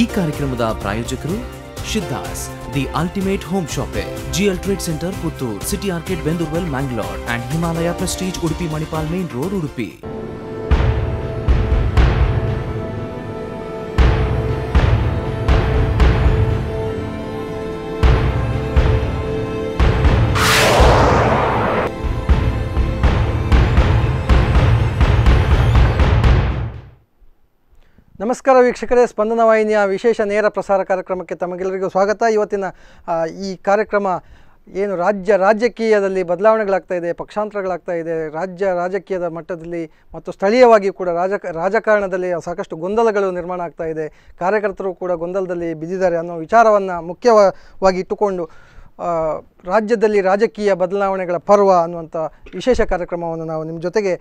ಈ ಕಾರ್ಯಕ್ರಮದ ಪ್ರಾಯೋಜಕರು Siddhas the ultimate home shop a GL trade centre Puttur city arcade Bendoorwell Mangaluru and Himalaya prestige Udupi Manipal main road Udupi ನಮಸ್ಕಾರ ವೀಕ್ಷಕರೇ ಸ್ಪಂದನ ವಾಹಿನಿಯ ವಿಶೇಷ ನೇರ ಪ್ರಸಾರ ಕಾರ್ಯಕ್ರಮಕ್ಕೆ ತಮಗೆಲ್ಲರಿಗೂ ಸ್ವಾಗತ ಇವತ್ತಿನ ಈ ಕಾರ್ಯಕ್ರಮ ಏನು ರಾಜ್ಯ ರಾಜಕೀಯದಲ್ಲಿ ಬದಲಾವಣೆಗಳಾಗ್ತಾ ಇದೆ ಪಕ್ಷಾಂತರಗಳಾಗ್ತಾ ಇದೆ ರಾಜ್ಯ ರಾಜಕೀಯದ ಮಟ್ಟದಲ್ಲಿ ಮತ್ತು ಸ್ಥಳೀಯವಾಗಿ ಕೂಡ ರಾಜಕ ರಾಜಕಾರಣದಲ್ಲಿ ಸಾಕಷ್ಟು ಗೊಂದಲಗಳು ನಿರ್ಮಾಣ ಆಗ್ತಾ ಇದೆ ಕಾರ್ಯಕರ್ತರು ಕೂಡ ಗೊಂದಲದಲ್ಲಿ ಬಿದ್ದಿದ್ದಾರೆ ಅನ್ನೋ ವಿಚಾರವನ್ನು ಮುಖ್ಯವಾಗಿ ಇಟ್ಟುಕೊಂಡು ರಾಜ್ಯದಲ್ಲಿ ರಾಜಕೀಯ ಬದಲಾವಣೆಗಳ ಪರ್ವ ಅನ್ನುವಂಥ ವಿಶೇಷ ಕಾರ್ಯಕ್ರಮವನ್ನು ನಾವು ನಿಮ್ಮ ಜೊತೆಗೆ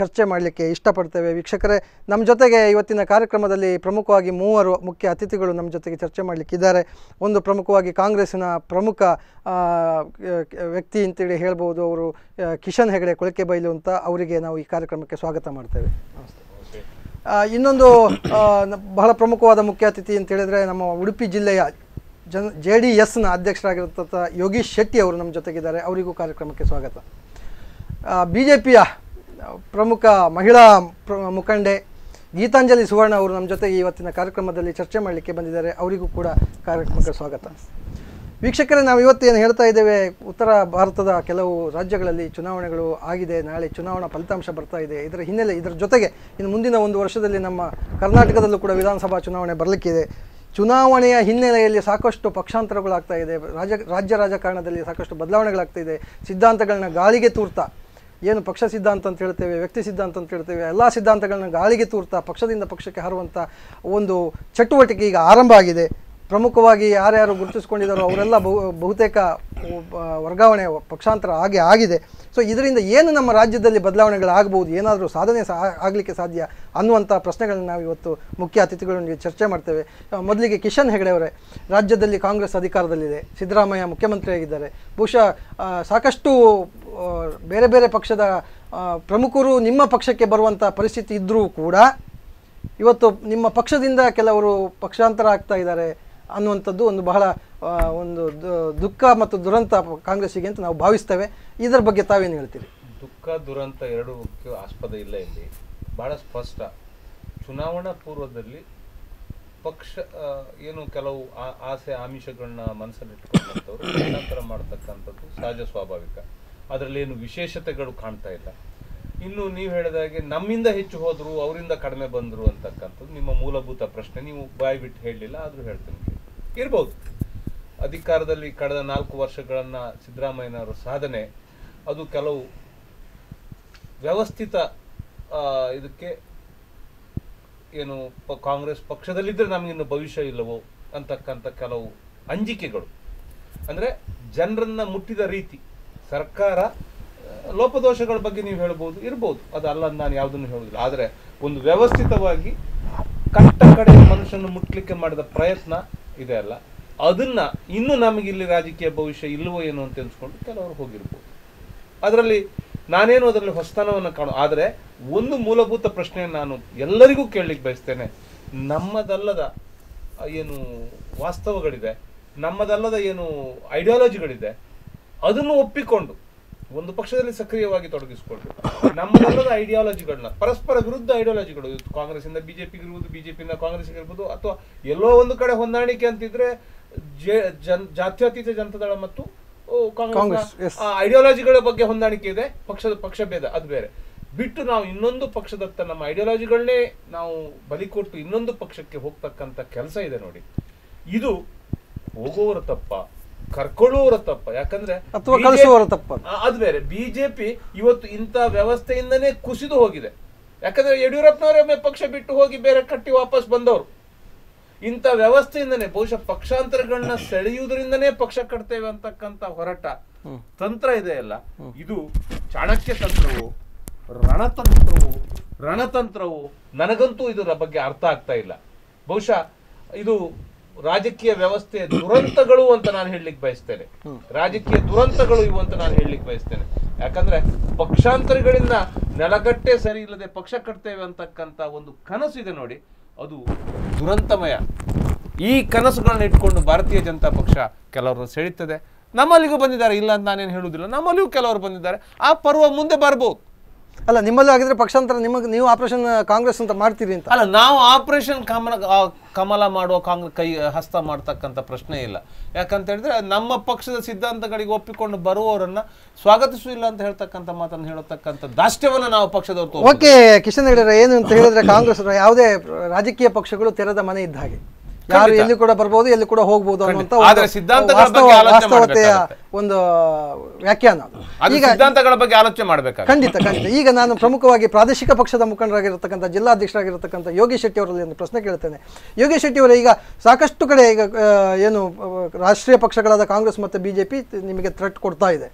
ಚರ್ಚೆ ಮಾಡಲಿಕ್ಕೆ ಇಷ್ಟಪಡ್ತೇವೆ ವೀಕ್ಷಕರೇ ನಮ್ಮ ಜೊತೆಗೆ ಇವತ್ತಿನ ಕಾರ್ಯಕ್ರಮದಲ್ಲಿ ಪ್ರಮುಖವಾಗಿ ಮೂವರು ಮುಖ್ಯ ಅತಿಥಿಗಳು ನಮ್ಮ ಜೊತೆಗೆ ಚರ್ಚೆ ಮಾಡಲಿಕ್ಕಿದ್ದಾರೆ ಒಂದು ಪ್ರಮುಖವಾಗಿ ಕಾಂಗ್ರೆಸ್ಸಿನ ಪ್ರಮುಖ ವ್ಯಕ್ತಿ ಅಂತೇಳಿ ಹೇಳ್ಬೋದು ಅವರು ಕಿಶನ್ ಹೆಗಡೆ ಕೊಳಕೆ ಬೈಲು ಅಂತ ಅವರಿಗೆ ನಾವು ಈ ಕಾರ್ಯಕ್ರಮಕ್ಕೆ ಸ್ವಾಗತ ಮಾಡ್ತೇವೆ ಇನ್ನೊಂದು ಬಹಳ ಪ್ರಮುಖವಾದ ಮುಖ್ಯ ಅತಿಥಿ ಅಂತ ಹೇಳಿದರೆ ನಮ್ಮ ಉಡುಪಿ ಜಿಲ್ಲೆಯ ಜನ ಜೆ ಡಿ ಎಸ್ನ ಅಧ್ಯಕ್ಷರಾಗಿರ್ತಂಥ ಯೋಗೀಶ್ ಶೆಟ್ಟಿ ಅವರು ನಮ್ಮ ಜೊತೆಗಿದ್ದಾರೆ ಅವರಿಗೂ ಕಾರ್ಯಕ್ರಮಕ್ಕೆ ಸ್ವಾಗತ ಬಿ ಜೆ ಪಿಯ ಪ್ರಮುಖ ಮಹಿಳಾ ಮುಖಂಡೆ ಗೀತಾಂಜಲಿ ಸುವರ್ಣ ಅವರು ನಮ್ಮ ಜೊತೆಗೆ ಇವತ್ತಿನ ಕಾರ್ಯಕ್ರಮದಲ್ಲಿ ಚರ್ಚೆ ಮಾಡಲಿಕ್ಕೆ ಬಂದಿದ್ದಾರೆ ಅವರಿಗೂ ಕೂಡ ಕಾರ್ಯಕ್ರಮಕ್ಕೆ ಸ್ವಾಗತ ವೀಕ್ಷಕರೇ ನಾವು ಇವತ್ತು ಏನು ಹೇಳ್ತಾ ಇದ್ದೇವೆ ಉತ್ತರ ಭಾರತದ ಕೆಲವು ರಾಜ್ಯಗಳಲ್ಲಿ ಚುನಾವಣೆಗಳು ಆಗಿದೆ ನಾಳೆ ಚುನಾವಣಾ ಫಲಿತಾಂಶ ಬರ್ತಾ ಇದೆ ಇದರ ಹಿನ್ನೆಲೆ ಇದರ ಜೊತೆಗೆ ಇನ್ನು ಮುಂದಿನ ಒಂದು ವರ್ಷದಲ್ಲಿ ನಮ್ಮ ಕರ್ನಾಟಕದಲ್ಲೂ ಕೂಡ ವಿಧಾನಸಭಾ ಚುನಾವಣೆ ಬರಲಿಕ್ಕಿದೆ ಚುನಾವಣೆಯ ಹಿನ್ನೆಲೆಯಲ್ಲಿ ಸಾಕಷ್ಟು ಪಕ್ಷಾಂತರಗಳಾಗ್ತಾ ಇದೆ ರಾಜ ರಾಜ್ಯ ರಾಜಕಾರಣದಲ್ಲಿ ಸಾಕಷ್ಟು ಬದಲಾವಣೆಗಳಾಗ್ತಾ ಇದೆ ಸಿದ್ಧಾಂತಗಳನ್ನ ಗಾಳಿಗೆ ತೂರ್ತಾ ಏನು ಪಕ್ಷ ಸಿದ್ಧಾಂತ ಅಂತ ಹೇಳ್ತೇವೆ ವ್ಯಕ್ತಿ ಸಿದ್ಧಾಂತ ಅಂತ ಹೇಳ್ತೇವೆ ಎಲ್ಲ ಸಿದ್ಧಾಂತಗಳನ್ನ ಗಾಳಿಗೆ ತೂರ್ತಾ ಪಕ್ಷದಿಂದ ಪಕ್ಷಕ್ಕೆ ಹರುವಂಥ ಒಂದು ಚಟುವಟಿಕೆ ಈಗ ಆರಂಭ ಆಗಿದೆ ಪ್ರಮುಖವಾಗಿ ಯಾರ್ಯಾರು ಗುರುತಿಸ್ಕೊಂಡಿದ್ದಾರೋ ಅವರೆಲ್ಲ ಬಹುತೇಕ ವರ್ಗಾವಣೆ ಪಕ್ಷಾಂತರ ಆಗಿ ಆಗಿದೆ ಸೊ ಇದರಿಂದ ಏನು ನಮ್ಮ ರಾಜ್ಯದಲ್ಲಿ ಬದಲಾವಣೆಗಳಾಗಬಹುದು ಏನಾದರೂ ಸಾಧನೆ ಸಹ ಆಗಲಿಕ್ಕೆ ಸಾಧ್ಯ ಅನ್ನುವಂಥ ಪ್ರಶ್ನೆಗಳನ್ನು ನಾವು ಇವತ್ತು ಮುಖ್ಯ ಅತಿಥಿಗಳೊಂದಿಗೆ ಚರ್ಚೆ ಮಾಡ್ತೇವೆ ಮೊದಲಿಗೆ ಕಿಶನ್ ಹೆಗಡೆ ಅವರೇ ರಾಜ್ಯದಲ್ಲಿ ಕಾಂಗ್ರೆಸ್ ಅಧಿಕಾರದಲ್ಲಿದೆ ಸಿದ್ದರಾಮಯ್ಯ ಮುಖ್ಯಮಂತ್ರಿಯಾಗಿದ್ದಾರೆ ಬಹುಶಃ ಸಾಕಷ್ಟು ಬೇರೆ ಬೇರೆ ಪಕ್ಷದ ಪ್ರಮುಖರು ನಿಮ್ಮ ಪಕ್ಷಕ್ಕೆ ಬರುವಂಥ ಪರಿಸ್ಥಿತಿ ಇದ್ದರೂ ಕೂಡ ಇವತ್ತು ನಿಮ್ಮ ಪಕ್ಷದಿಂದ ಕೆಲವರು ಪಕ್ಷಾಂತರ ಆಗ್ತಾ ಇದ್ದಾರೆ ಅನ್ನುವಂಥದ್ದು ಒಂದು ಬಹಳ ಒಂದು ದುಃಖ ಮತ್ತು ದುರಂತ ಕಾಂಗ್ರೆಸ್ಸಿಗೆ ಅಂತ ನಾವು ಭಾವಿಸ್ತೇವೆ ಇದರ ಬಗ್ಗೆ ತಾವೇನು ಹೇಳ್ತೀರಿ ದುಃಖ ದುರಂತ ಎರಡು ಮುಖ್ಯ ಆಸ್ಪದ ಇಲ್ಲ ಇಲ್ಲಿ ಬಹಳ ಸ್ಪಷ್ಟ ಚುನಾವಣಾ ಪೂರ್ವದಲ್ಲಿ ಪಕ್ಷ ಏನು ಕೆಲವು ಆಸೆ ಆಮಿಷಗಳನ್ನ ಮನಸ್ಸಲ್ಲಿಟ್ಟುಕೊಂಡಂಥವ್ರು ಮತಾಂತರ ಮಾಡ್ತಕ್ಕಂಥದ್ದು ಸಹಜ ಸ್ವಾಭಾವಿಕ ಅದರಲ್ಲಿ ಏನು ವಿಶೇಷತೆಗಳು ಕಾಣ್ತಾ ಇಲ್ಲ ಇನ್ನು ನೀವು ಹೇಳಿದ ಹಾಗೆ ನಮ್ಮಿಂದ ಹೆಚ್ಚು ಹೋದರು ಅವರಿಂದ ಕಡಿಮೆ ಬಂದರು ಅಂತಕ್ಕಂಥದ್ದು ನಿಮ್ಮ ಮೂಲಭೂತ ಪ್ರಶ್ನೆ ನೀವು ಬಾಯಿ ಬಿಟ್ಟು ಹೇಳಲಿಲ್ಲ ಆದರೂ ಹೇಳ್ತೀನಿ ಇರ್ಬೋದು ಅಧಿಕಾರದಲ್ಲಿ ಕಳೆದ ನಾಲ್ಕು ವರ್ಷಗಳನ್ನು ಸಿದ್ದರಾಮಯ್ಯನವರ ಸಾಧನೆ ಅದು ಕೆಲವು ವ್ಯವಸ್ಥಿತ ಇದಕ್ಕೆ ಏನು ಕಾಂಗ್ರೆಸ್ ಪಕ್ಷದಲ್ಲಿದ್ದರೆ ನಮಗಿನ್ನು ಭವಿಷ್ಯ ಇಲ್ಲವೋ ಅಂತಕ್ಕಂಥ ಕೆಲವು ಅಂಜಿಕೆಗಳು ಅಂದರೆ ಜನರನ್ನು ಮುಟ್ಟಿದ ರೀತಿ ಸರ್ಕಾರ ಲೋಪದೋಷಗಳ ಬಗ್ಗೆ ನೀವು ಹೇಳ್ಬೋದು ಇರ್ಬೋದು ಅದಲ್ಲ ನಾನು ಯಾವುದನ್ನು ಹೇಳುವುದಿಲ್ಲ ಆದರೆ ಒಂದು ವ್ಯವಸ್ಥಿತವಾಗಿ ಕಟ್ಟ ಕಡೆ ಮನುಷ್ಯನ ಮುಟ್ಲಿಕ್ಕೆ ಮಾಡಿದ ಪ್ರಯತ್ನ ಇದೆ ಅಲ್ಲ ಅದನ್ನ ಇನ್ನು ನಮಗಿಲ್ಲಿ ರಾಜಕೀಯ ಭವಿಷ್ಯ ಇಲ್ಲವೋ ಏನು ಅಂತ ಅನ್ಸ್ಕೊಂಡು ಕೆಲವರು ಹೋಗಿರ್ಬೋದು ಅದರಲ್ಲಿ ನಾನೇನು ಅದರಲ್ಲಿ ಹೊಸತನವನ್ನು ಕಾಣು ಆದರೆ ಒಂದು ಮೂಲಭೂತ ಪ್ರಶ್ನೆ ನಾನು ಎಲ್ಲರಿಗೂ ಕೇಳಲಿಕ್ಕೆ ಬಯಸ್ತೇನೆ ನಮ್ಮದಲ್ಲದ ಏನು ವಾಸ್ತವಗಳಿದೆ ನಮ್ಮದಲ್ಲದ ಏನು ಐಡಿಯಾಲಜಿಗಳಿದೆ ಅದನ್ನು ಒಪ್ಪಿಕೊಂಡು ಒಂದು ಪಕ್ಷದಲ್ಲಿ ಸಕ್ರಿಯವಾಗಿ ತೊಡಗಿಸಿಕೊಳ್ಬೇಕು ನಮ್ಮಲ್ಲದ ಐಡಿಯಾಲಜಿಗಳನ್ನ ಪರಸ್ಪರ ವಿರುದ್ಧ ಐಡಿಯಾಲಜಿಗಳು ಕಾಂಗ್ರೆಸ್ ಇಂದ ಬಿಜೆಪಿಗೆ ಇರ್ಬೋದು ಬಿಜೆಪಿಯಿಂದ ಕಾಂಗ್ರೆಸ್ ಇರ್ಬೋದು ಅಥವಾ ಎಲ್ಲೋ ಒಂದು ಕಡೆ ಹೊಂದಾಣಿಕೆ ಅಂತಿದ್ರೆ ಜನ್ ಜಾತ್ಯತೀತ ಜನತಾದಳ ಮತ್ತು ಕಾಂಗ್ರೆಸ್ ಐಡಿಯಾಲಜಿಗಳ ಬಗ್ಗೆ ಹೊಂದಾಣಿಕೆ ಇದೆ ಪಕ್ಷದ ಪಕ್ಷ ಭೇದ ಅದು ಬೇರೆ ಬಿಟ್ಟು ನಾವು ಇನ್ನೊಂದು ಪಕ್ಷದತ್ತ ನಮ್ಮ ಐಡಿಯಾಲಜಿಗಳನ್ನೇ ನಾವು ಬಲಿ ಕೊಟ್ಟು ಇನ್ನೊಂದು ಪಕ್ಷಕ್ಕೆ ಹೋಗ್ತಕ್ಕಂಥ ಕೆಲಸ ಇದೆ ನೋಡಿ ಇದು ಹೋಗೋವ್ರು ತಪ್ಪ ಕರ್ಕೊಳ್ಳುವವರ ತಪ್ಪ ಯಾಕಂದ್ರೆ ಅಥವಾ ಕಳಿಸುವವರ ಬೇರೆ ಬಿಜೆಪಿ ಇವತ್ತು ಇಂಥ ವ್ಯವಸ್ಥೆಯಿಂದನೇ ಕುಸಿದು ಹೋಗಿದೆ ಯಾಕಂದ್ರೆ ಯಡಿಯೂರಪ್ಪನವರೇ ಪಕ್ಷ ಬಿಟ್ಟು ಹೋಗಿ ಬೇರೆ ಕಟ್ಟಿ ವಾಪಸ್ ಬಂದವರು ಇಂಥ ವ್ಯವಸ್ಥೆಯಿಂದನೇ ಬಹುಶಃ ಪಕ್ಷಾಂತರಗಳನ್ನ ಸೆಳೆಯುವುದರಿಂದನೇ ಪಕ್ಷ ಕಟ್ತೇವೆ ಅಂತಕ್ಕಂಥ ಹೊರಟ ತಂತ್ರ ಇದೆ ಅಲ್ಲ ಇದು ಚಾಣಕ್ಯ ತಂತ್ರವು ರಣತಂತ್ರವು ರಣತಂತ್ರವು ನನಗಂತೂ ಇದರ ಬಗ್ಗೆ ಅರ್ಥ ಆಗ್ತಾ ಇಲ್ಲ ಬಹುಶಃ ಇದು ರಾಜಕೀಯ ವ್ಯವಸ್ಥೆಯ ದುರಂತಗಳು ಅಂತ ನಾನು ಹೇಳಲಿಕ್ಕೆ ಬಯಸ್ತೇನೆ ರಾಜಕೀಯ ದುರಂತಗಳು ಇವು ಅಂತ ನಾನು ಹೇಳಲಿಕ್ಕೆ ಬಯಸ್ತೇನೆ ಯಾಕಂದ್ರೆ ಪಕ್ಷಾಂತರಿಗಳಿಂದ ನೆಲಗಟ್ಟೆ ಸರಿ ಇಲ್ಲದೆ ಪಕ್ಷ ಕಟ್ತೇವೆ ಅಂತಕ್ಕಂಥ ಒಂದು ಕನಸು ಇದೆ ನೋಡಿ ಅದು ದುರಂತಮಯ ಈ ಕನಸುಗಳನ್ನ ಇಟ್ಕೊಂಡು ಭಾರತೀಯ ಜನತಾ ಪಕ್ಷ ಕೆಲವರು ಸೆಳೀತದೆ ನಮ್ಮಲ್ಲಿಗೂ ಬಂದಿದ್ದಾರೆ ಇಲ್ಲ ಅಂತ ನಾನೇನು ಹೇಳುವುದಿಲ್ಲ ನಮ್ಮಲ್ಲಿಯೂ ಕೆಲವರು ಬಂದಿದ್ದಾರೆ ಆ ಪರ್ವ ಮುಂದೆ ಬರ್ಬೋದು ಅಲ್ಲ ನಿಮ್ಮಲ್ಲೂ ಆಗಿದ್ರೆ ಪಕ್ಷಾಂತರ ನಿಮಗೆ ನೀವು ಆಪರೇಷನ್ ಕಾಂಗ್ರೆಸ್ ಅಂತ ಮಾಡ್ತೀರಿ ಅಂತ ಅಲ್ಲ ನಾವು ಆಪರೇಷನ್ ಕಮಲ ಕಮಲ ಮಾಡುವ ಕಾಂಗ್ರೆಸ್ ಕೈ ಹಸ್ತ ಮಾಡ್ತಕ್ಕಂಥ ಪ್ರಶ್ನೆ ಇಲ್ಲ ಯಾಕಂತ ಹೇಳಿದ್ರೆ ನಮ್ಮ ಪಕ್ಷದ ಸಿದ್ಧಾಂತಗಳಿಗೆ ಒಪ್ಪಿಕೊಂಡು ಬರುವವರನ್ನ ಇಲ್ಲ ಅಂತ ಹೇಳ್ತಕ್ಕಂಥ ಮಾತನ್ನು ಹೇಳತಕ್ಕಂಥ ದಾಷ್ಟ್ಯವನ್ನು ನಾವು ಪಕ್ಷದವರು ಓಕೆ ಕಿಶನ್ ಹೇಳಿದ್ರೆ ಏನು ಅಂತ ಹೇಳಿದ್ರೆ ಕಾಂಗ್ರೆಸ್ ಯಾವುದೇ ರಾಜಕೀಯ ಪಕ್ಷಗಳು ತೆರೆದ ಮನೆ ಇದ್ದ ಹಾಗೆ ಯಾರು ಎಲ್ಲಿ ಕೂಡ ಬರ್ಬೋದು ಎಲ್ಲಿ ಕೂಡ ಹೋಗ್ಬೋದು ಅನ್ನುವಂತ ವಾಸ್ತವತೆಯ ಒಂದು ವ್ಯಾಖ್ಯಾನ ಈಗ ಸಿದ್ಧಾಂತಗಳ ಬಗ್ಗೆ ಆಲೋಚನೆ ಮಾಡಬೇಕು ಖಂಡಿತ ಖಂಡಿತ ಈಗ ನಾನು ಪ್ರಮುಖವಾಗಿ ಪ್ರಾದೇಶಿಕ ಪಕ್ಷದ ಮುಖಂಡರಾಗಿರ್ತಕ್ಕಂಥ ಜಿಲ್ಲಾಧ್ಯಕ್ಷರಾಗಿರ್ತಕ್ಕಂಥ ಯೋಗಿ ಶೆಟ್ಟಿ ಅವರಲ್ಲಿ ಒಂದು ಪ್ರಶ್ನೆ ಕೇಳ್ತೇನೆ ಯೋಗಿ ಶೆಟ್ಟಿ ಅವರ ಈಗ ಸಾಕಷ್ಟು ಕಡೆ ಈಗ ಏನು ರಾಷ್ಟ್ರೀಯ ಪಕ್ಷಗಳಾದ ಕಾಂಗ್ರೆಸ್ ಮತ್ತು ಬಿಜೆಪಿ ನಿಮಗೆ ಥ್ರೆಟ್ ಕೊಡ್ತಾ ಇದೆ